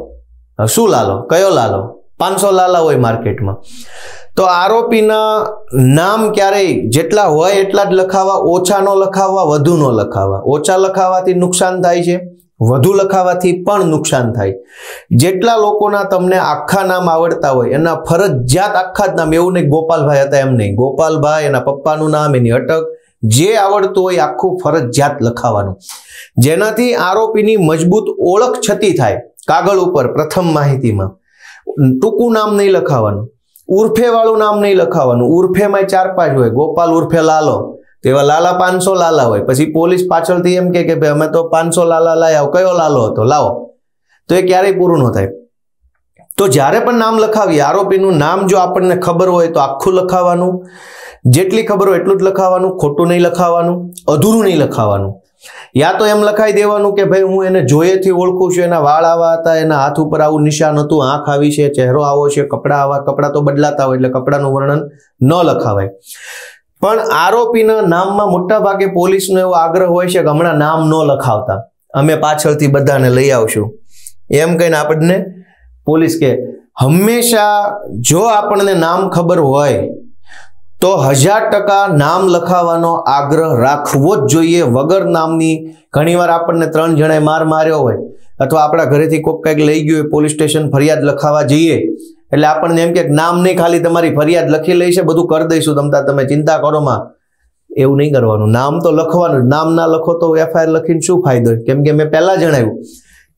S1: શું લાલો કયો લાલો પાંચસો લાલા હોય માર્કેટમાં તો આરોપીના નામ ક્યારેય જેટલા હોય એટલા જ લખાવા ઓછા ન લખાવવા વધુ ન લખાવવા ઓછા લખાવાથી નુકસાન થાય છે વધુ લખાવાથી પણ નુકસાન થાય જેટલા લોકોના તમને આખા નામ આવડતા હોય એના ફરજિયાત આખા જ નામ એવું નહીં ગોપાલભાઈ હતા એમ નહીં ગોપાલભાઈ એના પપ્પાનું નામ એની અટક જે આવડતું હોય આખું ફરજિયાત લખાવાનું જેનાથી આરોપીની મજબૂત ઓળખ છતી થાય કાગળ ઉપર પ્રથમ માહિતીમાં ટૂંકું નામ નહીં લખાવાનું ઉર્ફેવાળું નામ નહીં લખાવવાનું ઉર્ફે ઉર્ફેમાં ચાર પાંચ હોય ગોપાલ ઉર્ફે લાલો તેવા લાલા પાંચસો લાલા હોય પછી પોલીસ પાછળથી એમ કે ભાઈ અમે તો પાંચસો લાલા લાયા કયો લાલો હતો લાવો તો એ ક્યારેય પૂરું ન થાય તો જ્યારે પણ નામ લખાવીએ આરોપીનું નામ જો આપણને ખબર હોય તો આખું લખાવાનું જેટલી ખબર હોય એટલું જ લખાવાનું ખોટું નહીં લખાવાનું અધૂરું નહીં લખાવાનું યા તો એમ લખાઈ દેવાનું કે ભાઈ હું એને જોયેથી ઓળખું છું એના વાળ આવા હતા એના હાથ ઉપર આવું નિશાન હતું આંખ આવી છે ચહેરો આવો છે કપડા આવા કપડા તો બદલાતા હોય એટલે કપડાનું વર્ણન ન લખાવાય પણ આરોપીના નામમાં મોટાભાગે પોલીસનો એવો આગ્રહ હોય છે કે હમણાં નામ ન લખાવતા અમે પાછળથી બધાને લઈ આવશું એમ કહીને આપણને પોલીસ કે હંમેશા જો આપણને નામ ખબર હોય તો હજાર ટકા નામ લખાવવાનો આગ્રહ રાખવો જ જોઈએ વગર નામની ઘણીવાર આપણને ત્રણ જણાએ માર માર્યો હોય અથવા આપણા ઘરેથી કોઈક કંઈક લઈ ગયું હોય પોલીસ સ્ટેશન ફરિયાદ લખાવા જઈએ એટલે આપણને એમ કે નામ નહીં ખાલી તમારી ફરિયાદ લખી લઈશે બધું કરી દઈશું તમતા તમે ચિંતા કરોમાં એવું નહીં કરવાનું નામ તો લખવાનું નામ ના લખો તો એફઆઈઆર લખીને શું ફાયદો કેમ કે મેં પહેલાં જણાવ્યું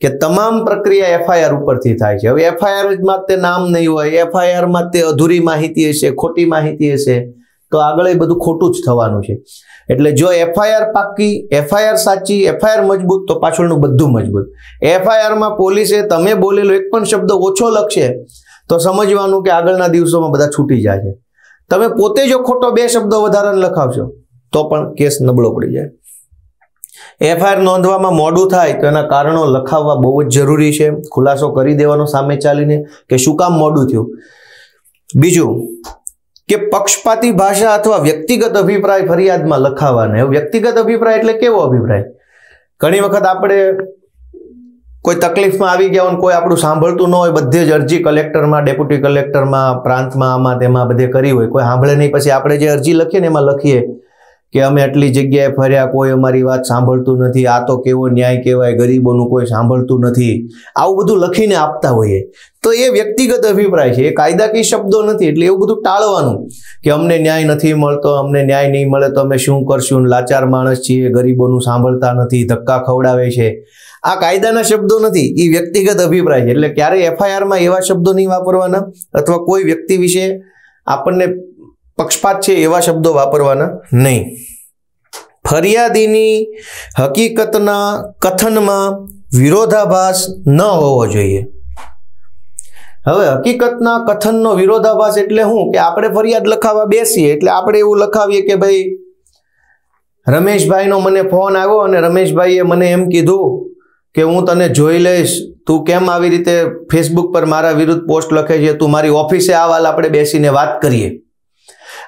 S1: કે તમામ પ્રક્રિયા એફઆઈઆર ઉપરથી થાય છે હવે એફઆઈઆર એફઆઈઆરમાં તે નામ નહીં હોય એફઆઈઆરમાં તે અધૂરી માહિતી હશે ખોટી માહિતી હશે તો આગળ એ બધું ખોટું જ થવાનું છે એટલે જો એફઆઈઆર પાકી એફઆઈઆર સાચી એફઆઈઆર મજબૂત તો પાછળનું બધું મજબૂત એફઆઈઆરમાં પોલીસે તમે બોલેલો એક પણ શબ્દ ઓછો લખશે તો સમજવાનું કે આગળના દિવસોમાં બધા છૂટી જાય છે તમે પોતે જો ખોટો બે શબ્દો વધારાને લખાવશો તો પણ કેસ નબળો પડી જાય એફઆઈઆર નોંધવામાં મોડું થાય તો એના કારણો લખાવવા બહુ જ જરૂરી છે ખુલાસો કરી દેવાનો સામે ચાલીને કે શું કામ મોડું થયું બીજું કે પક્ષપાતી ભાષા અથવા વ્યક્તિગત અભિપ્રાય ફરિયાદમાં લખાવાને વ્યક્તિગત અભિપ્રાય એટલે કેવો અભિપ્રાય ઘણી વખત આપણે કોઈ તકલીફમાં આવી ગયા હોય કોઈ આપણું સાંભળતું ન હોય બધે જ અરજી કલેક્ટરમાં ડેપ્યુટી કલેક્ટરમાં પ્રાંતમાં આમાં તેમાં બધે કરી હોય કોઈ સાંભળે નહીં પછી આપણે જે અરજી લખીએ ને એમાં લખીએ કે અમે આટલી જગ્યાએ ફર્યા કોઈ અમારી વાત સાંભળતું નથી આ તો કેવો ન્યાય કહેવાય ગરીબોનું કોઈ સાંભળતું નથી આવું બધું લખીને આપતા હોઈએ તો એ વ્યક્તિગત અભિપ્રાય છે એ કાયદાકીય શબ્દો નથી એટલે એવું બધું ટાળવાનું કે અમને ન્યાય નથી મળતો અમને ન્યાય નહીં મળે તો અમે શું કરશું લાચાર માણસ છીએ ગરીબોનું સાંભળતા નથી ધક્કા ખવડાવે છે આ કાયદાના શબ્દો નથી એ વ્યક્તિગત અભિપ્રાય છે એટલે ક્યારેય એફઆઈઆરમાં એવા શબ્દો નહીં વાપરવાના અથવા કોઈ વ્યક્તિ વિશે આપણને પક્ષપાત છે એવા શબ્દો વાપરવાના નહીં ફરિયાદીની હકીકતના કથનમાં વિરોધાભાસ ન હોવો જોઈએ હવે હકીકતના કથનનો વિરોધાભાસ એટલે શું કે આપણે ફરિયાદ લખાવવા બેસીએ એટલે આપણે એવું લખાવીએ કે ભાઈ રમેશભાઈનો મને ફોન આવ્યો અને રમેશભાઈએ મને એમ કીધું કે હું તને જોઈ લઈશ તું કેમ આવી રીતે ફેસબુક પર મારા વિરુદ્ધ પોસ્ટ લખે છે તું મારી ઓફિસે આ વાલ આપણે બેસીને વાત કરીએ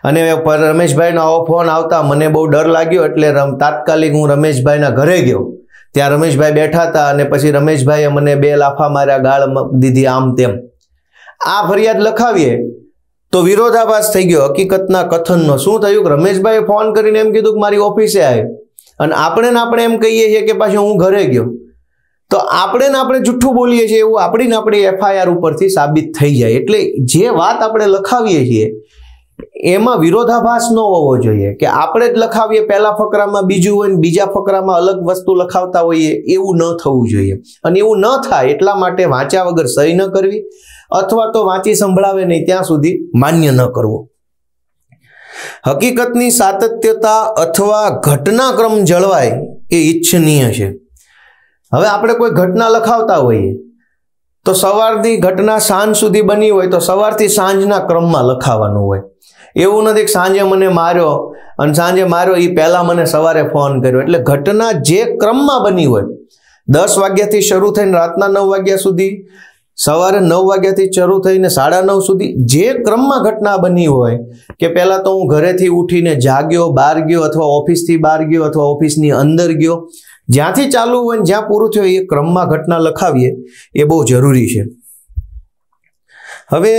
S1: અને રમેશભાઈનો આવો ફોન આવતા મને બહુ ડર લાગ્યો એટલે રમ તાત્કાલિક હું રમેશભાઈના ઘરે ગયો ત્યાં રમેશભાઈ બેઠા હતા અને પછી રમેશભાઈએ મને બે લાફા માર્યા ગાળ દીધી આમ તેમ આ ફરિયાદ લખાવીએ તો વિરોધાભાસ થઈ ગયો હકીકતના કથનનો શું થયું કે રમેશભાઈએ ફોન કરીને એમ કીધું કે મારી ઓફિસે આવે અને આપણે ને આપણે એમ કહીએ છીએ કે પાછું હું ઘરે ગયો તો આપણે ને આપણે જુઠ્ઠું બોલીએ છીએ એવું આપણી ને આપણી એફઆઈઆર ઉપરથી સાબિત થઈ જાય એટલે જે વાત આપણે લખાવીએ છીએ એમાં વિરોધાભાસ ન હોવો જોઈએ કે આપણે જ લખાવીએ પહેલા ફકરામાં બીજું હોય ને બીજા ફકરામાં અલગ વસ્તુ લખાવતા હોઈએ એવું ન થવું જોઈએ અને એવું ન થાય એટલા માટે વાંચ્યા વગર સહી ન કરવી અથવા તો વાંચી સંભળાવે નહીં ત્યાં સુધી માન્ય ન કરવું હકીકતની સાતત્યતા અથવા ઘટનાક્રમ જળવાય એ ઈચ્છનીય છે હવે આપણે કોઈ ઘટના લખાવતા હોઈએ તો સવારની ઘટના સાંજ સુધી બની હોય તો સવારથી સાંજના ક્રમમાં લખાવાનું હોય એવું નથી સાંજે મને માર્યો અને સાંજે માર્યો એ પહેલાં મને સવારે ફોન કર્યો એટલે ઘટના જે ક્રમમાં બની હોય દસ વાગ્યાથી શરૂ થઈને રાતના નવ વાગ્યા સુધી સવારે નવ વાગ્યાથી શરૂ થઈને સાડા નવ સુધી જે ક્રમમાં ઘટના બની હોય કે પહેલાં તો હું ઘરેથી ઉઠીને જાગ્યો બહાર ગયો અથવા ઓફિસથી બહાર ગયો અથવા ઓફિસની અંદર ગયો જ્યાંથી ચાલુ હોય જ્યાં પૂરું થયું એ ક્રમમાં ઘટના લખાવીએ એ બહુ જરૂરી છે હવે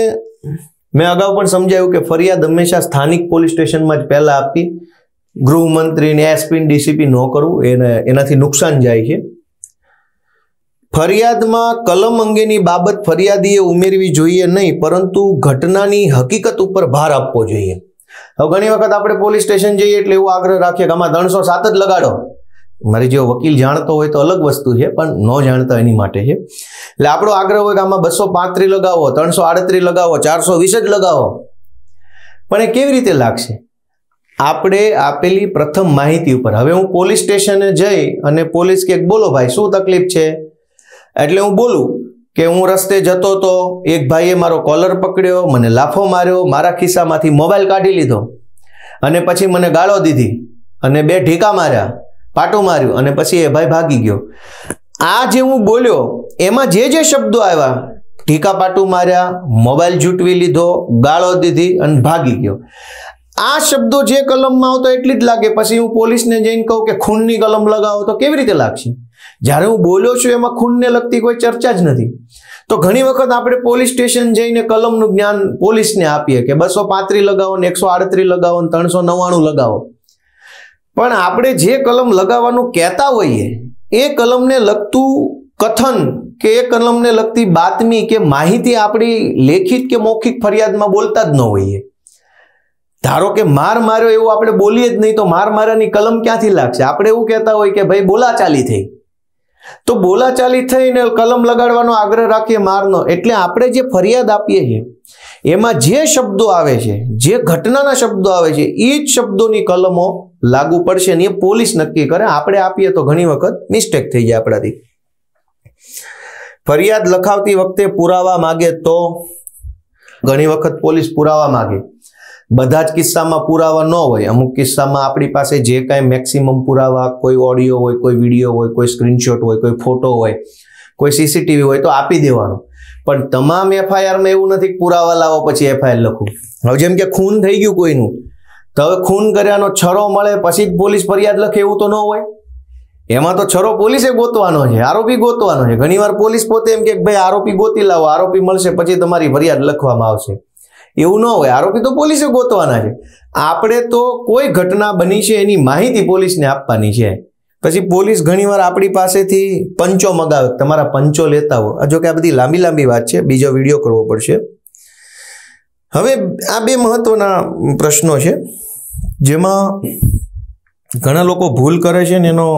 S1: મેં અગાઉ પણ સમજાયું કે ફરિયાદ હંમેશા સ્થાનિક પોલીસ સ્ટેશનમાં જ પહેલાં આપવી ગૃહમંત્રીને એસપી ડીસીપી ન કરવું એને એનાથી નુકસાન જાય છે ફરિયાદમાં કલમ અંગેની બાબત ફરિયાદીએ ઉમેરવી જોઈએ નહીં પરંતુ ઘટનાની હકીકત ઉપર ભાર આપવો જોઈએ હવે ઘણી વખત આપણે પોલીસ સ્ટેશન જઈએ એટલે એવો આગ્રહ રાખીએ કે આમાં ત્રણસો સાત જ લગાડો મારી જેવો વકીલ જાણતો હોય તો અલગ વસ્તુ છે પણ ન જાણતા એની માટે છે એટલે આપણો આગ્રહ હોય કે આમાં બસો પાંત્રીસ લગાવો ત્રણસો આડત્રીસ લગાવો ચારસો વીસ જ લગાવો પણ એ કેવી રીતે લાગશે આપણે આપેલી પ્રથમ માહિતી ઉપર હવે હું પોલીસ સ્ટેશને જઈ અને પોલીસ કે બોલો ભાઈ શું તકલીફ છે એટલે હું બોલું કે હું રસ્તે જતો તો એક ભાઈએ મારો કોલર પકડ્યો મને લાફો માર્યો મારા ખિસ્સામાંથી મોબાઈલ કાઢી લીધો અને પછી મને ગાળો દીધી અને બે ઢીકા માર્યા પાટો માર્યો અને પછી એ ભાઈ ભાગી ગયો આ જે હું બોલ્યો એમાં જે જે શબ્દો આવ્યા ઢીકા પાટું માર્યા મોબાઈલ જૂટવી લીધો ગાળો દીધી અને ભાગી ગયો આ શબ્દો જે કલમમાં આવતો એટલી જ લાગે પછી હું પોલીસને જઈને કહું કે ખૂનની કલમ લગાવો તો કેવી રીતે લાગશે જ્યારે હું બોલ્યો છું એમાં ખૂનને લગતી કોઈ ચર્ચા જ નથી તો ઘણી વખત આપણે પોલીસ સ્ટેશન જઈને કલમનું જ્ઞાન પોલીસને આપીએ કે બસો પાંત્રી લગાવો ને એકસો આડત્રીસ લગાવો ને ત્રણસો નવ્વાણું લગાવો પણ આપણે જે કલમ લગાવવાનું કહેતા હોઈએ એ કલમને લગતું કથન કે એ કલમને લગતી બાતમી કે માહિતી આપણી લેખિત કે મૌખિક ફરિયાદમાં બોલતા જ ન હોઈએ ધારો કે માર માર્યો એવું આપણે બોલીએ જ નહીં તો માર માર્યાની કલમ ક્યાંથી લાગશે આપણે એવું કહેતા હોય કે ભાઈ બોલા ચાલી થઈ તો બોલાચાલી થઈને કલમ લગાડવાનો આગ્રહ રાખીએ મારનો એટલે આપણે જે ફરિયાદ આપીએ છીએ એમાં જે શબ્દો આવે છે જે ઘટનાના શબ્દો આવે છે એ જ શબ્દોની કલમો લાગુ પડશે ને એ પોલીસ નક્કી કરે આપણે આપીએ તો ઘણી વખત મિસ્ટેક થઈ જાય આપણાથી ફરિયાદ લખાવતી વખતે પુરાવા માગે તો ઘણી વખત પોલીસ પુરાવા માગે બધા જ કિસ્સામાં પુરાવા ન હોય અમુક કિસ્સામાં આપણી પાસે જે કાંઈ મેક્સિમમ પુરાવા કોઈ ઓડિયો હોય કોઈ વિડીયો હોય કોઈ સ્ક્રીનશોટ હોય કોઈ ફોટો હોય કોઈ સીસીટીવી હોય તો આપી દેવાનો પણ તમામ એફઆઈઆરમાં એવું નથી પુરાવા લાવો પછી એફઆઈઆર લખવું હવે જેમ કે ખૂન થઈ ગયું કોઈનું તો હવે ખૂન કર્યાનો છરો મળે પછી જ પોલીસ ફરિયાદ લખે એવું તો ન હોય એમાં તો છરો પોલીસે ગોતવાનો છે આરોપી ગોતવાનો છે ઘણીવાર પોલીસ પોતે એમ કે ભાઈ આરોપી ગોતી લાવો આરોપી મળશે પછી તમારી ફરિયાદ લખવામાં આવશે એવું ન હોય આરોપી તો પોલીસે ગોતવાના છે આપણે તો કોઈ ઘટના બની છે એની માહિતી પોલીસને આપવાની છે પછી પોલીસ ઘણીવાર આપણી પાસેથી પંચો મગાવે તમારા પંચો લેતા હો જો કે આ બધી લાંબી લાંબી વાત છે બીજો વિડીયો કરવો પડશે હવે આ બે મહત્વના પ્રશ્નો છે જેમાં ઘણા લોકો ભૂલ કરે છે ને એનો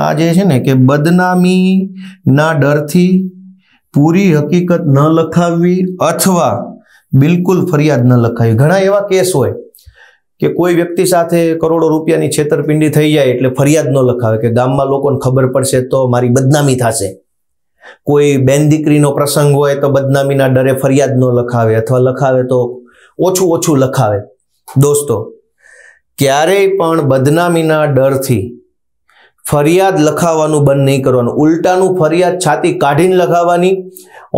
S1: આ જે છે ને કે બદનામીના ડરથી પૂરી હકીકત ન લખાવવી અથવા બિલકુલ ફરિયાદ ન લખાવી ઘણા એવા કેસ હોય કે કોઈ વ્યક્તિ સાથે કરોડો રૂપિયાની છેતરપિંડી થઈ જાય એટલે ફરિયાદ ન લખાવે કે ગામમાં લોકોને ખબર પડશે તો મારી બદનામી થશે કોઈ બેન દીકરીનો પ્રસંગ હોય તો બદનામીના ડરે ફરિયાદ ન લખાવે અથવા લખાવે તો ઓછું ઓછું લખાવે દોસ્તો ક્યારેય પણ બદનામીના ડરથી ફરિયાદ લખાવવાનું બંધ નહીં કરવાનું ઉલટાનું ફરિયાદ છાતી કાઢીને લખાવવાની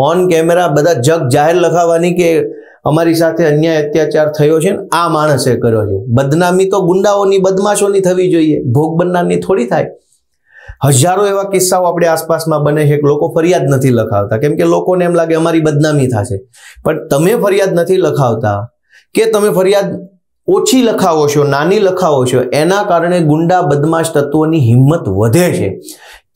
S1: ઓન કેમેરા બધા જગ જાહેર લખાવવાની કે અમારી સાથે અન્યાય અત્યાચાર થયો છે ને આ માણસે કર્યો છે બદનામી તો ગુંડાઓની બદમાશોની થવી જોઈએ ભોગ બનનારની થોડી થાય હજારો એવા કિસ્સાઓ આપણે આસપાસમાં બને છે કે લોકો ફરિયાદ નથી લખાવતા કેમ કે લોકોને એમ લાગે અમારી બદનામી થશે પણ તમે ફરિયાદ નથી લખાવતા કે તમે ફરિયાદ ઓછી લખાવો છો નાની લખાવો છો એના કારણે ગુંડા બદમાશ તત્વોની હિંમત વધે છે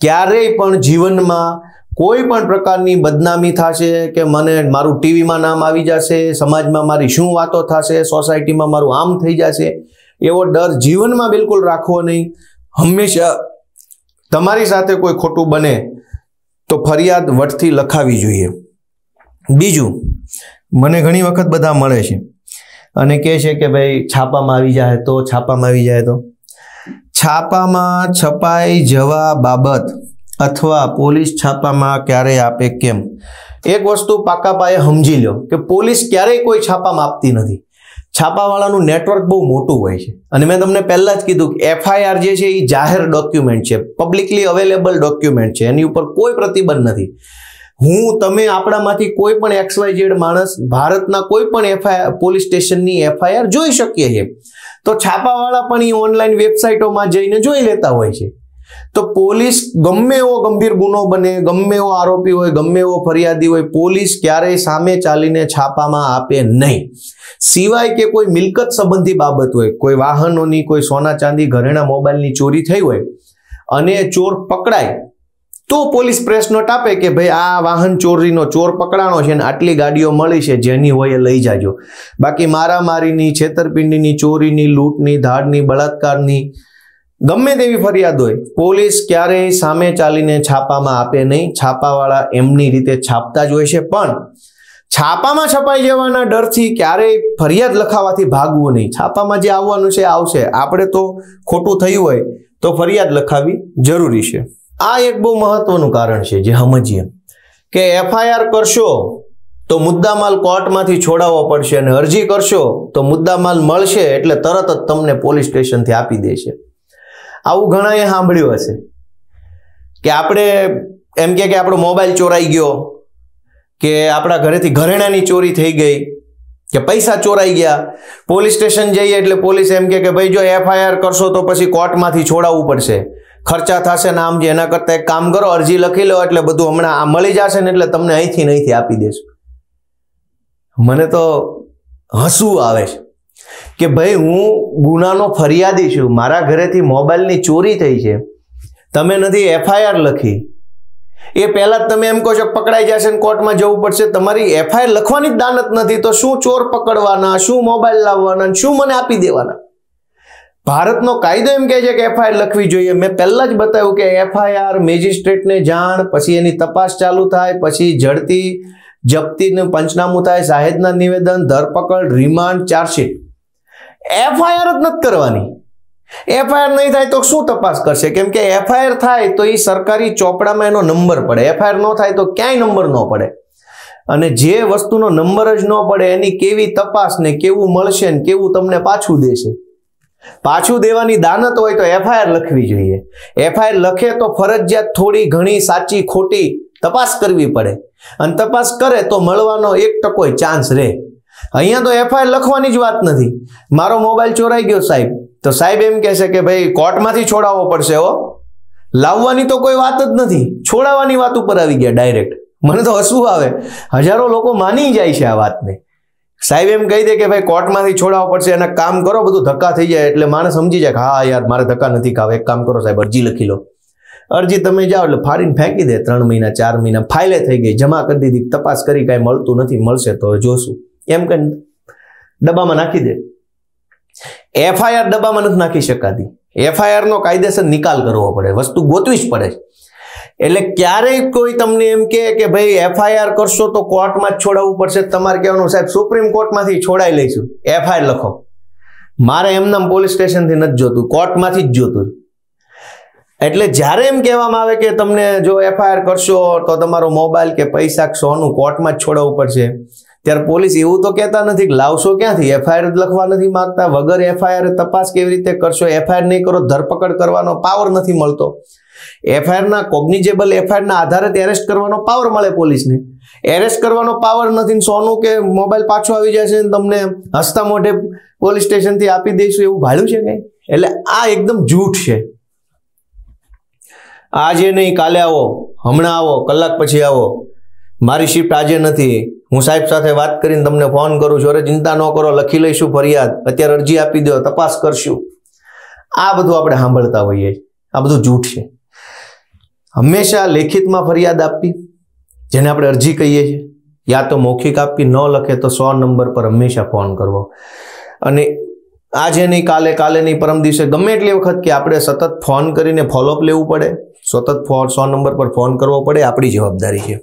S1: ક્યારેય પણ જીવનમાં કોઈ પણ પ્રકારની બદનામી થશે કે મને મારું ટીવીમાં નામ આવી જશે સમાજમાં મારી શું વાતો થશે સોસાયટીમાં મારું આમ થઈ જશે એવો ડર જીવનમાં બિલકુલ રાખવો નહીં હંમેશા તમારી સાથે કોઈ ખોટું બને તો ફરિયાદ વટથી લખાવી જોઈએ બીજું મને ઘણી વખત બધા મળે છે અને કહે છે કે ભાઈ છાપામાં આવી જાય તો છાપામાં આવી જાય તો છાપામાં છપાઈ જવા બાબત અથવા પોલીસ છાપામાં ક્યારેય આપે કેમ એક વસ્તુ પાકા પાયે સમજી લો કે પોલીસ ક્યારેય કોઈ છાપામાં આપતી નથી છાપાવાળાનું નેટવર્ક બહુ મોટું હોય છે અને મેં તમને પહેલાં જ કીધું કે એફઆઈઆર જે છે એ જાહેર ડોક્યુમેન્ટ છે પબ્લિકલી અવેલેબલ ડોક્યુમેન્ટ છે એની ઉપર કોઈ પ્રતિબંધ નથી હું તમે આપણામાંથી કોઈ પણ વાય ઝેડ માણસ ભારતના કોઈ પણ એફઆઈઆર પોલીસ સ્ટેશનની એફઆઈઆર જોઈ શકીએ છીએ તો છાપાવાળા પણ એ ઓનલાઈન વેબસાઇટોમાં જઈને જોઈ લેતા હોય છે તો પોલીસ ગમે એવો ગંભીર ગુનો બને ગમે એવો આરોપી હોય ગમે એવો ફરિયાદી હોય પોલીસ ક્યારેય સામે ચાલીને છાપામાં આપે નહીં સિવાય કે કોઈ મિલકત સંબંધી બાબત હોય કોઈ વાહનોની કોઈ સોના ચાંદી ઘરેણા મોબાઈલની ચોરી થઈ હોય અને ચોર પકડાય તો પોલીસ પ્રેસ નોટ આપે કે ભાઈ આ વાહન ચોરીનો ચોર પકડાણો છે ને આટલી ગાડીઓ મળી છે જેની હોય એ લઈ જાજો બાકી મારામારીની છેતરપિંડીની ચોરીની લૂંટની ધાડની બળાત્કારની ગમે તેવી ફરિયાદ હોય પોલીસ ક્યારેય સામે ચાલીને છાપામાં આપે નહીં છાપાવાળા એમની રીતે છાપતા જ હોય છે પણ છાપામાં છપાઈ જવાના ડરથી ક્યારેય ફરિયાદ લખાવાથી ભાગવું નહીં છાપામાં જે આવવાનું છે આવશે આપણે તો ખોટું થયું હોય તો ફરિયાદ લખાવી જરૂરી છે આ એક બહુ મહત્વનું કારણ છે જે સમજીએ કે એફઆઈઆર કરશો તો મુદ્દામાલ કોર્ટમાંથી છોડાવવો પડશે અને અરજી કરશો તો મુદ્દામાલ મળશે એટલે તરત જ તમને પોલીસ સ્ટેશનથી આપી દેશે આવું ઘણાએ સાંભળ્યું હશે કે આપણે એમ કે આપણો મોબાઈલ ચોરાઈ ગયો કે આપણા ઘરેથી ઘરેણાની ચોરી થઈ ગઈ કે પૈસા ચોરાઈ ગયા પોલીસ સ્ટેશન જઈએ એટલે પોલીસ એમ કે ભાઈ જો એફઆઈઆર કરશો તો પછી કોર્ટમાંથી છોડાવવું પડશે ખર્ચા થશે ને આમ જે એના કરતાં એક કામ કરો અરજી લખી લો એટલે બધું હમણાં આ મળી જશે ને એટલે તમને અહીંથી નહીંથી આપી દેશું મને તો હસવું આવે છે કે ભાઈ હું ગુનાનો ફરિયાદી છું મારા ઘરેથી મોબાઈલની ચોરી થઈ છે તમે નથી એફઆઈઆર લખી એ પહેલાં તમે એમ કહો છો પકડાઈ જશે ને કોર્ટમાં જવું પડશે તમારી એફઆઈઆર લખવાની જ દાનત નથી તો શું ચોર પકડવાના શું મોબાઈલ લાવવાના શું મને આપી દેવાના ભારતનો કાયદો એમ કહે છે કે એફઆઈઆર લખવી જોઈએ મેં પહેલાં જ બતાવ્યું કે એફઆઈઆર મેજિસ્ટ્રેટને જાણ પછી એની તપાસ ચાલુ થાય પછી જડતી જપ્તીને પંચનામું થાય સાહેદના નિવેદન ધરપકડ રિમાન્ડ ચાર્જશીટ એફઆઈઆર જ નથી કરવાની એફઆઈઆર નહીં થાય તો શું તપાસ કરશે કેમ કે એફઆઈઆર થાય તો એ સરકારી ચોપડામાં એનો નંબર પડે એફઆઈઆર ન થાય તો ક્યાંય નંબર ન પડે અને જે વસ્તુનો નંબર જ ન પડે એની કેવી તપાસ ને કેવું મળશે ને કેવું તમને પાછું દેશે પાછું દેવાની દાનત હોય તો એફઆઈઆર લખવી જોઈએ એફઆઈઆર લખે તો ફરજિયાત થોડી ઘણી સાચી ખોટી તપાસ કરવી પડે અને તપાસ કરે તો મળવાનો એક ટકોય ચાન્સ રહે અહીંયા તો એફઆઈઆર લખવાની જ વાત નથી મારો મોબાઈલ ચોરાઈ ગયો સાહેબ તો સાહેબ એમ કહેશે કે ભાઈ કોર્ટમાંથી છોડાવવો પડશે હો લાવવાની તો કોઈ વાત જ નથી છોડાવવાની વાત ઉપર આવી ગયા ડાયરેક્ટ મને તો હસવું આવે હજારો લોકો માની જાય છે આ વાતને સાહેબ એમ કહી દે કે ભાઈ કોર્ટમાંથી છોડાવવો પડશે અને કામ કરો બધું ધક્કા થઈ જાય એટલે માણસ સમજી જાય કે હા યાર મારે ધક્કા નથી ખાવ એક કામ કરો સાહેબ અરજી લખી લો અરજી તમે જાઓ એટલે ફાડીને ફેંકી દે ત્રણ મહિના ચાર મહિના ફાઇલે થઈ ગઈ જમા કરી દીધી તપાસ કરી કાંઈ મળતું નથી મળશે તો જોશું એમ કે ડબ્બામાં નાખી દે એફઆઈઆર ડબ્બામાં નથી નાખી શકાતી એફઆઈઆરનો કાયદેસર નિકાલ કરવો પડે વસ્તુ ગોતવી જ પડે એટલે ક્યારેય કોઈ તમને એમ કે ભાઈ એફઆઈઆર કરશો તો કોર્ટમાં જ છોડાવવું પડશે તમારે કહેવાનું સાહેબ સુપ્રીમ કોર્ટમાંથી છોડાઈ લઈશું એફઆઈઆર લખો મારે એમનામ પોલીસ સ્ટેશનથી નથી જોતું કોર્ટમાંથી જ જોતું એટલે જ્યારે એમ કહેવામાં આવે કે તમને જો એફઆઈઆર કરશો તો તમારો મોબાઈલ કે પૈસા સોનું કોર્ટમાં જ છોડાવવું પડશે ત્યારે પોલીસ એવું તો કહેતા નથી લાવશો ક્યાંથી એફઆઈઆર લખવા નથી માંગતા વગર એફઆઈઆર તપાસ કેવી રીતે કરશો એફઆઈઆર નહીં કરો ધરપકડ કરવાનો પાવર નથી મળતો એફઆઈઆરના કોગ્નિજેબલ એફઆઈઆરના આધારે એરેસ્ટ કરવાનો પાવર મળે પોલીસને એરેસ્ટ કરવાનો પાવર નથી સોનું કે મોબાઈલ પાછો આવી જશે તમને હસતા મોઢે પોલીસ સ્ટેશનથી આપી દઈશું એવું ભાડ્યું છે કંઈ એટલે આ એકદમ જૂઠ છે આજે નહીં કાલે આવો હમણાં આવો કલાક પછી આવો મારી શિફ્ટ આજે નથી હું સાહેબ સાથે વાત કરીને તમને ફોન કરું છું અરે ચિંતા ન કરો લખી લઈશું ફરિયાદ અત્યારે અરજી આપી દો તપાસ કરશું આ બધું આપણે સાંભળતા હોઈએ આ બધું જૂઠ છે હંમેશા લેખિતમાં ફરિયાદ આપવી જેને આપણે અરજી કહીએ છીએ યા તો મૌખિક આપવી ન લખે તો સો નંબર પર હંમેશા ફોન કરવો અને આજે નહીં કાલે કાલે નહીં પરમ દિવસે ગમે એટલી વખત કે આપણે સતત ફોન કરીને ફોલોઅપ લેવું પડે સતત ફોન સો નંબર પર ફોન કરવો પડે આપણી જવાબદારી છે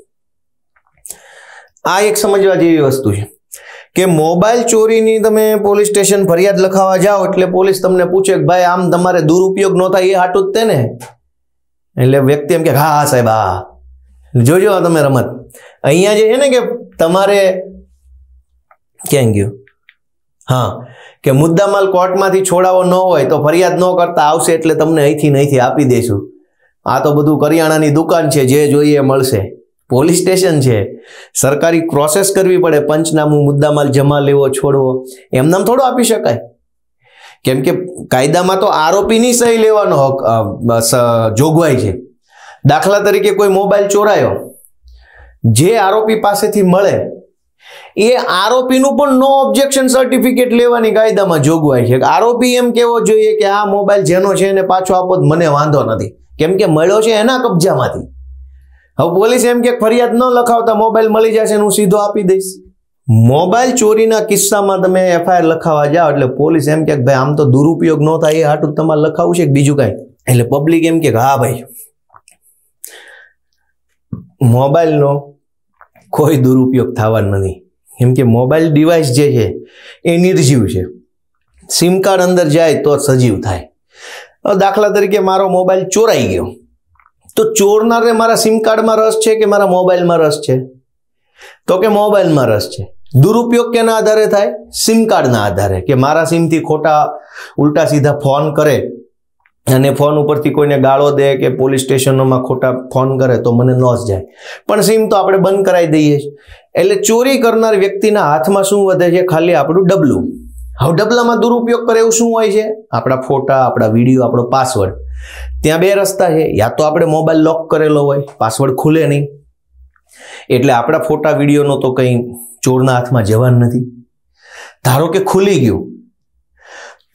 S1: આ એક સમજવા જેવી વસ્તુ છે કે મોબાઈલ ચોરીની તમે પોલીસ સ્ટેશન ફરિયાદ લખાવા જાઓ એટલે પોલીસ તમને પૂછે કે ભાઈ આમ તમારે દુરુપયોગ ન થાય એ હાટું જ તે એટલે વ્યક્તિ એમ કે હા હા સાહેબ હા જોજો આ તમે રમત અહીંયા જે છે ને કે તમારે કેમ ગયું હા કે મુદ્દામાલ કોર્ટમાંથી છોડાવો ન હોય તો ફરિયાદ ન કરતા આવશે એટલે તમને અહીંથી નહીંથી આપી દઈશું આ તો બધું કરિયાણાની દુકાન છે જે જોઈએ મળશે પોલીસ સ્ટેશન છે સરકારી પ્રોસેસ કરવી પડે પંચનામું મુદ્દામાલ જમા લેવો છોડવો એમનામ થોડો આપી શકાય કેમ કે કાયદામાં તો આરોપીની સહી લેવાનો હક જોગવાઈ છે દાખલા તરીકે કોઈ મોબાઈલ ચોરાયો જે આરોપી પાસેથી મળે એ આરોપીનું પણ નો ઓબ્જેક્શન સર્ટિફિકેટ લેવાની કાયદામાં જોગવાઈ છે આરોપી એમ કહેવો જોઈએ કે આ મોબાઈલ જેનો છે એને પાછો આપો મને વાંધો નથી કેમ કે મળ્યો છે એના કબજામાંથી હવે પોલીસ એમ કે ફરિયાદ ન લખાવતા મોબાઈલ મળી જશે હું સીધો આપી દઈશ મોબાઈલ ચોરીના કિસ્સામાં તમે એફઆઈઆર લખાવા જાઓ એટલે પોલીસ એમ કે ભાઈ આમ તો દુરુપયોગ ન થાય એ હાટું તમારે લખાવું છે કે બીજું કાંઈ એટલે પબ્લિક એમ કે હા ભાઈ મોબાઈલનો કોઈ દુરુપયોગ થવાનો નથી કેમ કે મોબાઈલ ડિવાઇસ જે છે એ નિર્જીવ છે સિમ કાર્ડ અંદર જાય તો સજીવ થાય દાખલા તરીકે મારો મોબાઈલ ચોરાઈ ગયો તો ચોરનારને મારા સિમ કાર્ડમાં રસ છે કે મારા મોબાઈલમાં રસ છે તો કે મોબાઈલમાં રસ છે દુરુપયોગ કેના આધારે થાય સિમ કાર્ડના આધારે કે મારા સિમથી ખોટા ઉલટા સીધા ફોન કરે અને ફોન ઉપરથી કોઈને ગાળો દે કે પોલીસ સ્ટેશનોમાં ખોટા ફોન કરે તો મને લોસ જાય પણ સિમ તો આપણે બંધ કરાવી દઈએ એટલે ચોરી કરનાર વ્યક્તિના હાથમાં શું વધે છે ખાલી આપણું ડબલું હવે ડબલામાં દુરુપયોગ કરે એવું શું હોય છે આપણા ફોટા આપણા વિડીયો આપણો પાસવર્ડ ત્યાં બે રસ્તા છે યા તો આપણે મોબાઈલ લોક કરેલો હોય પાસવર્ડ ખુલે નહીં એટલે આપણા ફોટા વિડીયોનો તો કંઈ ચોરના હાથમાં જવાન નથી ધારો કે ખુલી ગયું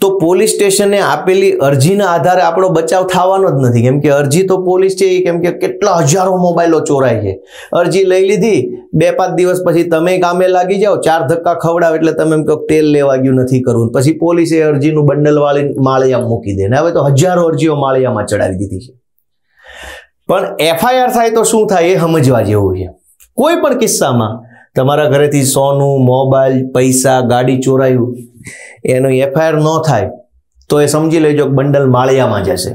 S1: તો પોલીસ સ્ટેશને આપેલી અરજીના આધારે આપણો બચાવ થવાનો જ નથી કેમ કે અરજી તો પોલીસ છે કેમ કે કેટલા હજારો મોબાઈલો ચોરાય છે અરજી લઈ લીધી બે પાંચ દિવસ પછી તમે કામે લાગી જાઓ ચાર ધક્કા ખવડાવ એટલે તમે એમ કહો તેલ લેવા ગયું નથી કરવું પછી પોલીસે અરજીનું બંડલ વાળી માળિયા મૂકી દે ને હવે તો હજારો અરજીઓ માળિયામાં ચડાવી દીધી છે પણ એફઆઈઆર થાય તો શું થાય એ સમજવા જેવું છે કોઈ પણ કિસ્સામાં તમારા ઘરેથી સોનું મોબાઈલ પૈસા ગાડી ચોરાયું એનો એફઆઈઆર ન થાય તો એ સમજી લેજો બંડલ માળિયામાં જશે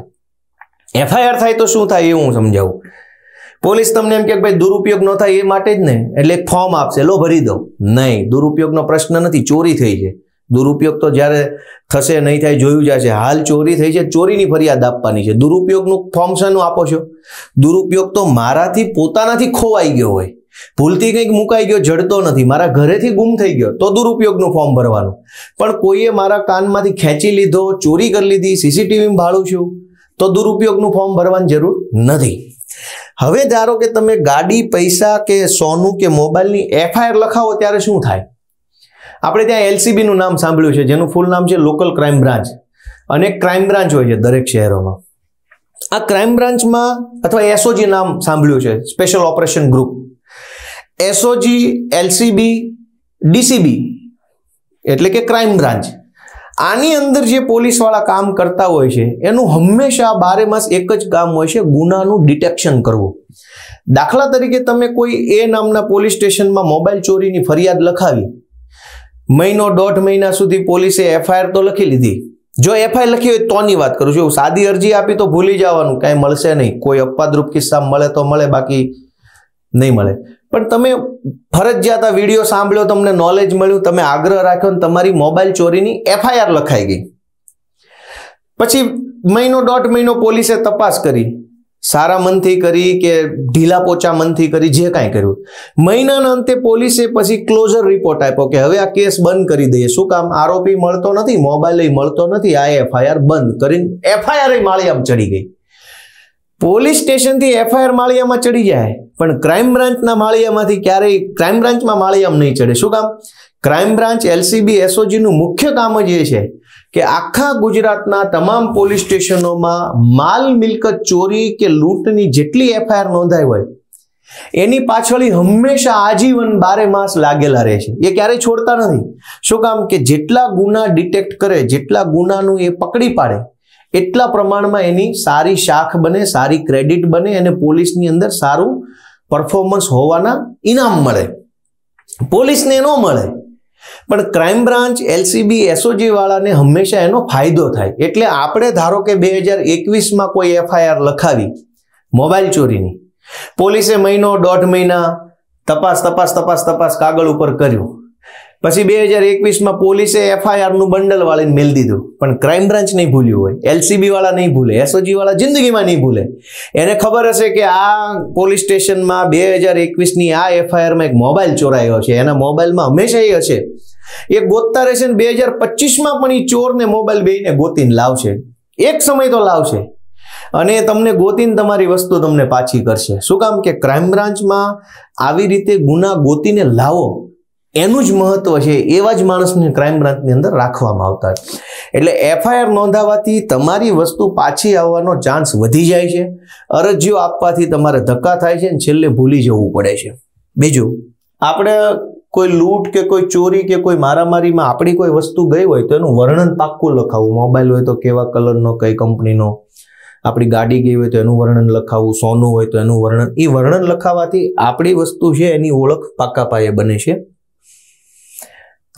S1: એફઆઈઆર થાય તો શું થાય એ હું સમજાવું પોલીસ તમને એમ કે ભાઈ દુરુપયોગ ન થાય એ માટે જ ને એટલે એક ફોર્મ આપશે લો ભરી દો નહીં દુરુપયોગનો પ્રશ્ન નથી ચોરી થઈ છે દુરુપયોગ તો જ્યારે થશે નહીં થાય જોયું જશે હાલ ચોરી થઈ છે ચોરીની ફરિયાદ આપવાની છે દુરુપયોગનું ફોર્મ શેનું આપો છો દુરુપયોગ તો મારાથી પોતાનાથી ખોવાઈ ગયો હોય ભૂલથી કંઈક મુકાઈ ગયો જડતો નથી મારા ઘરેથી ગુમ થઈ ગયો તો દુરુપયોગનું ફોર્મ ભરવાનું પણ કોઈએ મારા કાનમાંથી ખેંચી લીધો ચોરી કરી લીધી સીસીટીવીમાં ભાળું છું તો દુરુપયોગનું ફોર્મ ભરવાની જરૂર નથી હવે ધારો કે તમે ગાડી પૈસા કે સોનું કે મોબાઈલની એફઆઈઆર લખાવો ત્યારે શું થાય આપણે ત્યાં એલસીબીનું નામ સાંભળ્યું છે જેનું ફૂલ નામ છે લોકલ ક્રાઇમ બ્રાન્ચ અને ક્રાઇમ બ્રાન્ચ હોય છે દરેક શહેરોમાં આ ક્રાઇમ બ્રાન્ચમાં અથવા એસઓજી નામ સાંભળ્યું છે special operation group SOG LCB DCB એટલે કે ક્રાઇમ બ્રાન્ચ આની અંદર જે પોલીસવાળા કામ કરતા હોય છે એનું હંમેશા બારે માસ એક જ કામ હોય છે ગુનાનું ડિટેક્શન કરવું દાખલા તરીકે તમે કોઈ એ નામના પોલીસ સ્ટેશનમાં મોબાઈલ ચોરીની ફરિયાદ લખાવી મહિનો દોઢ મહિના સુધી પોલીસે એફઆઈઆર તો લખી લીધી જો એફઆઈઆર લખી હોય તોની વાત કરું છું એવું સાદી અરજી આપી તો ભૂલી જવાનું કાંઈ મળશે નહીં કોઈ અપવાદરૂપ કિસ્સા મળે તો મળે બાકી નહીં મળે પણ તમે ફરજિયાત આ વિડીયો સાંભળ્યો તમને નોલેજ મળ્યું તમે આગ્રહ રાખ્યો ને તમારી મોબાઈલ ચોરીની એફઆઈઆર લખાઈ ગઈ પછી મહિનો દોઢ મહિનો પોલીસે તપાસ કરી સારા મનથી કરી કે ઢીલા પોચા મનથી કરી જે કાંઈ કર્યું મહિનાના અંતે પોલીસે પછી ક્લોઝર રિપોર્ટ આપ્યો કે હવે આ કેસ બંધ કરી દઈએ શું કામ આરોપી મળતો નથી મોબાઈલ મળતો નથી આ એફઆઈઆર બંધ કરીને એફઆઈઆર માળી આમ ચડી ગઈ પોલીસ સ્ટેશનથી એફઆઈઆર માળિયામાં ચડી જાય પણ ક્રાઇમ બ્રાન્ચના માળિયામાંથી ક્યારેય ક્રાઇમ બ્રાન્ચમાં માળિયામાં નહીં ચડે શું કામ ક્રાઇમ બ્રાન્ચ એલસીબી એસઓજીનું મુખ્ય કામ જ એ છે કે આખા ગુજરાતના તમામ પોલીસ સ્ટેશનોમાં માલ મિલકત ચોરી કે લૂંટની જેટલી એફઆઈઆર નોંધાઈ હોય એની પાછળી હંમેશા આજીવન બારે માસ લાગેલા રહે છે એ ક્યારેય છોડતા નથી શું કામ કે જેટલા ગુના ડિટેક્ટ કરે જેટલા ગુનાનું એ પકડી પાડે એટલા પ્રમાણમાં એની સારી શાખ બને સારી ક્રેડિટ બને અને પોલીસની અંદર સારું પરફોર્મન્સ હોવાના ઇનામ મળે પોલીસને ન મળે પણ ક્રાઈમ બ્રાન્ચ એલસીબી એસઓજી વાળાને હંમેશા એનો ફાયદો થાય એટલે આપણે ધારો કે બે હજાર એકવીસમાં કોઈ એફઆઈઆર લખાવી મોબાઈલ ચોરીની પોલીસે મહિનો દોઢ મહિના તપાસ તપાસ તપાસ તપાસ કાગળ ઉપર કર્યું પછી બે હજાર એકવીસમાં પોલીસે એફઆઈઆરનું બંડલ વાળીને મેલ દીધું પણ ક્રાઇમ બ્રાન્ચ નહીં ભૂલ્યું હોય એલસીબી વાળા નહીં ભૂલે એસઓજી વાળા જિંદગીમાં નહીં ભૂલે એને ખબર હશે કે આ પોલીસ સ્ટેશનમાં બે હજાર એકવીસની આ એફઆઈઆરમાં એક મોબાઈલ ચોરાયો છે એના મોબાઈલમાં હંમેશા એ હશે એ ગોતતા રહેશે ને બે હજાર પચીસમાં પણ એ ચોરને મોબાઈલ બેને ગોતીને લાવશે એક સમય તો લાવશે અને તમને ગોતીને તમારી વસ્તુ તમને પાછી કરશે શું કામ કે ક્રાઇમ બ્રાન્ચમાં આવી રીતે ગુના ગોતીને લાવો એનું જ મહત્વ છે એવા જ માણસને ક્રાઇમ બ્રાન્ચની અંદર રાખવામાં આવતા એટલે એફઆઈઆર નોંધાવવાથી તમારી વસ્તુ પાછી આવવાનો ચાન્સ વધી જાય છે અરજીઓ આપવાથી તમારે ધક્કા થાય છે અને છેલ્લે ભૂલી જવું પડે છે બીજું આપણે કોઈ લૂંટ કે કોઈ ચોરી કે કોઈ મારામારીમાં આપણી કોઈ વસ્તુ ગઈ હોય તો એનું વર્ણન પાક્કું લખાવવું મોબાઈલ હોય તો કેવા કલરનો કઈ કંપનીનો આપણી ગાડી ગઈ હોય તો એનું વર્ણન લખાવવું સોનું હોય તો એનું વર્ણન એ વર્ણન લખાવાથી આપણી વસ્તુ છે એની ઓળખ પાકા પાયે બને છે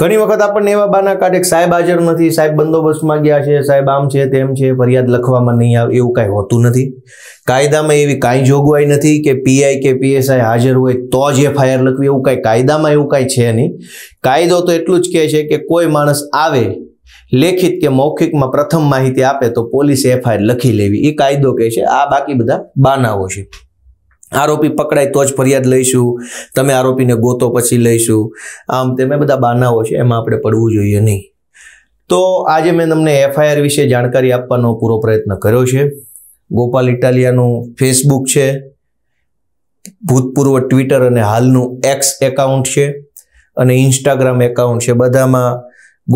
S1: ઘણી વખત આપણને એવા બાના કાઢે સાહેબ હાજર નથી સાહેબ બંદોબસ્તમાં ગયા છે સાહેબ આમ છે તેમ છે ફરિયાદ લખવામાં નહીં આવે એવું કાંઈ હોતું નથી કાયદામાં એવી કાંઈ જોગવાઈ નથી કે પીઆઈ કે પીએસઆઈ હાજર હોય તો જ એફઆઈઆર લખવી એવું કાંઈ કાયદામાં એવું કાંઈ છે નહીં કાયદો તો એટલું જ કહે છે કે કોઈ માણસ આવે લેખિત કે મૌખિકમાં પ્રથમ માહિતી આપે તો પોલીસે એફઆઈઆર લખી લેવી એ કાયદો કહે છે આ બાકી બધા બાનાઓ છે આરોપી પકડાય તો જ ફરિયાદ લઈશું તમે આરોપીને ગોતો પછી લઈશું આમ તેમ બધા બાનાઓ છે એમાં આપણે પડવું જોઈએ નહીં તો આજે મેં તમને એફઆઈઆર વિશે જાણકારી આપવાનો પૂરો પ્રયત્ન કર્યો છે ગોપાલ ઇટાલિયાનું ફેસબુક છે ભૂતપૂર્વ ટ્વિટર અને હાલનું એક્સ એકાઉન્ટ છે અને ઇન્સ્ટાગ્રામ એકાઉન્ટ છે બધામાં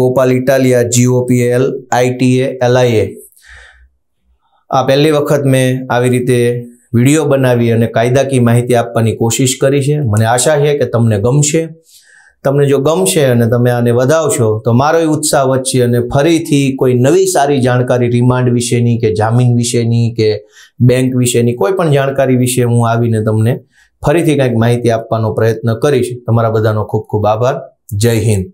S1: Gopal Italia GOPL ITA LIA આ પહેલી વખત મેં આવી રીતે વિડીયો બનાવી અને કાયદાકીય માહિતી આપવાની કોશિશ કરી છે મને આશા છે કે તમને ગમશે તમને જો ગમશે અને તમે આને વધાવશો તો મારો ઉત્સાહ વધશે અને ફરીથી કોઈ નવી સારી જાણકારી રિમાન્ડ વિશેની કે જામીન વિશેની કે બેંક વિશેની કોઈ પણ જાણકારી વિશે હું આવીને તમને ફરીથી કંઈક માહિતી આપવાનો પ્રયત્ન કરીશ તમારા બધાનો ખૂબ ખૂબ આભાર જય હિન્દ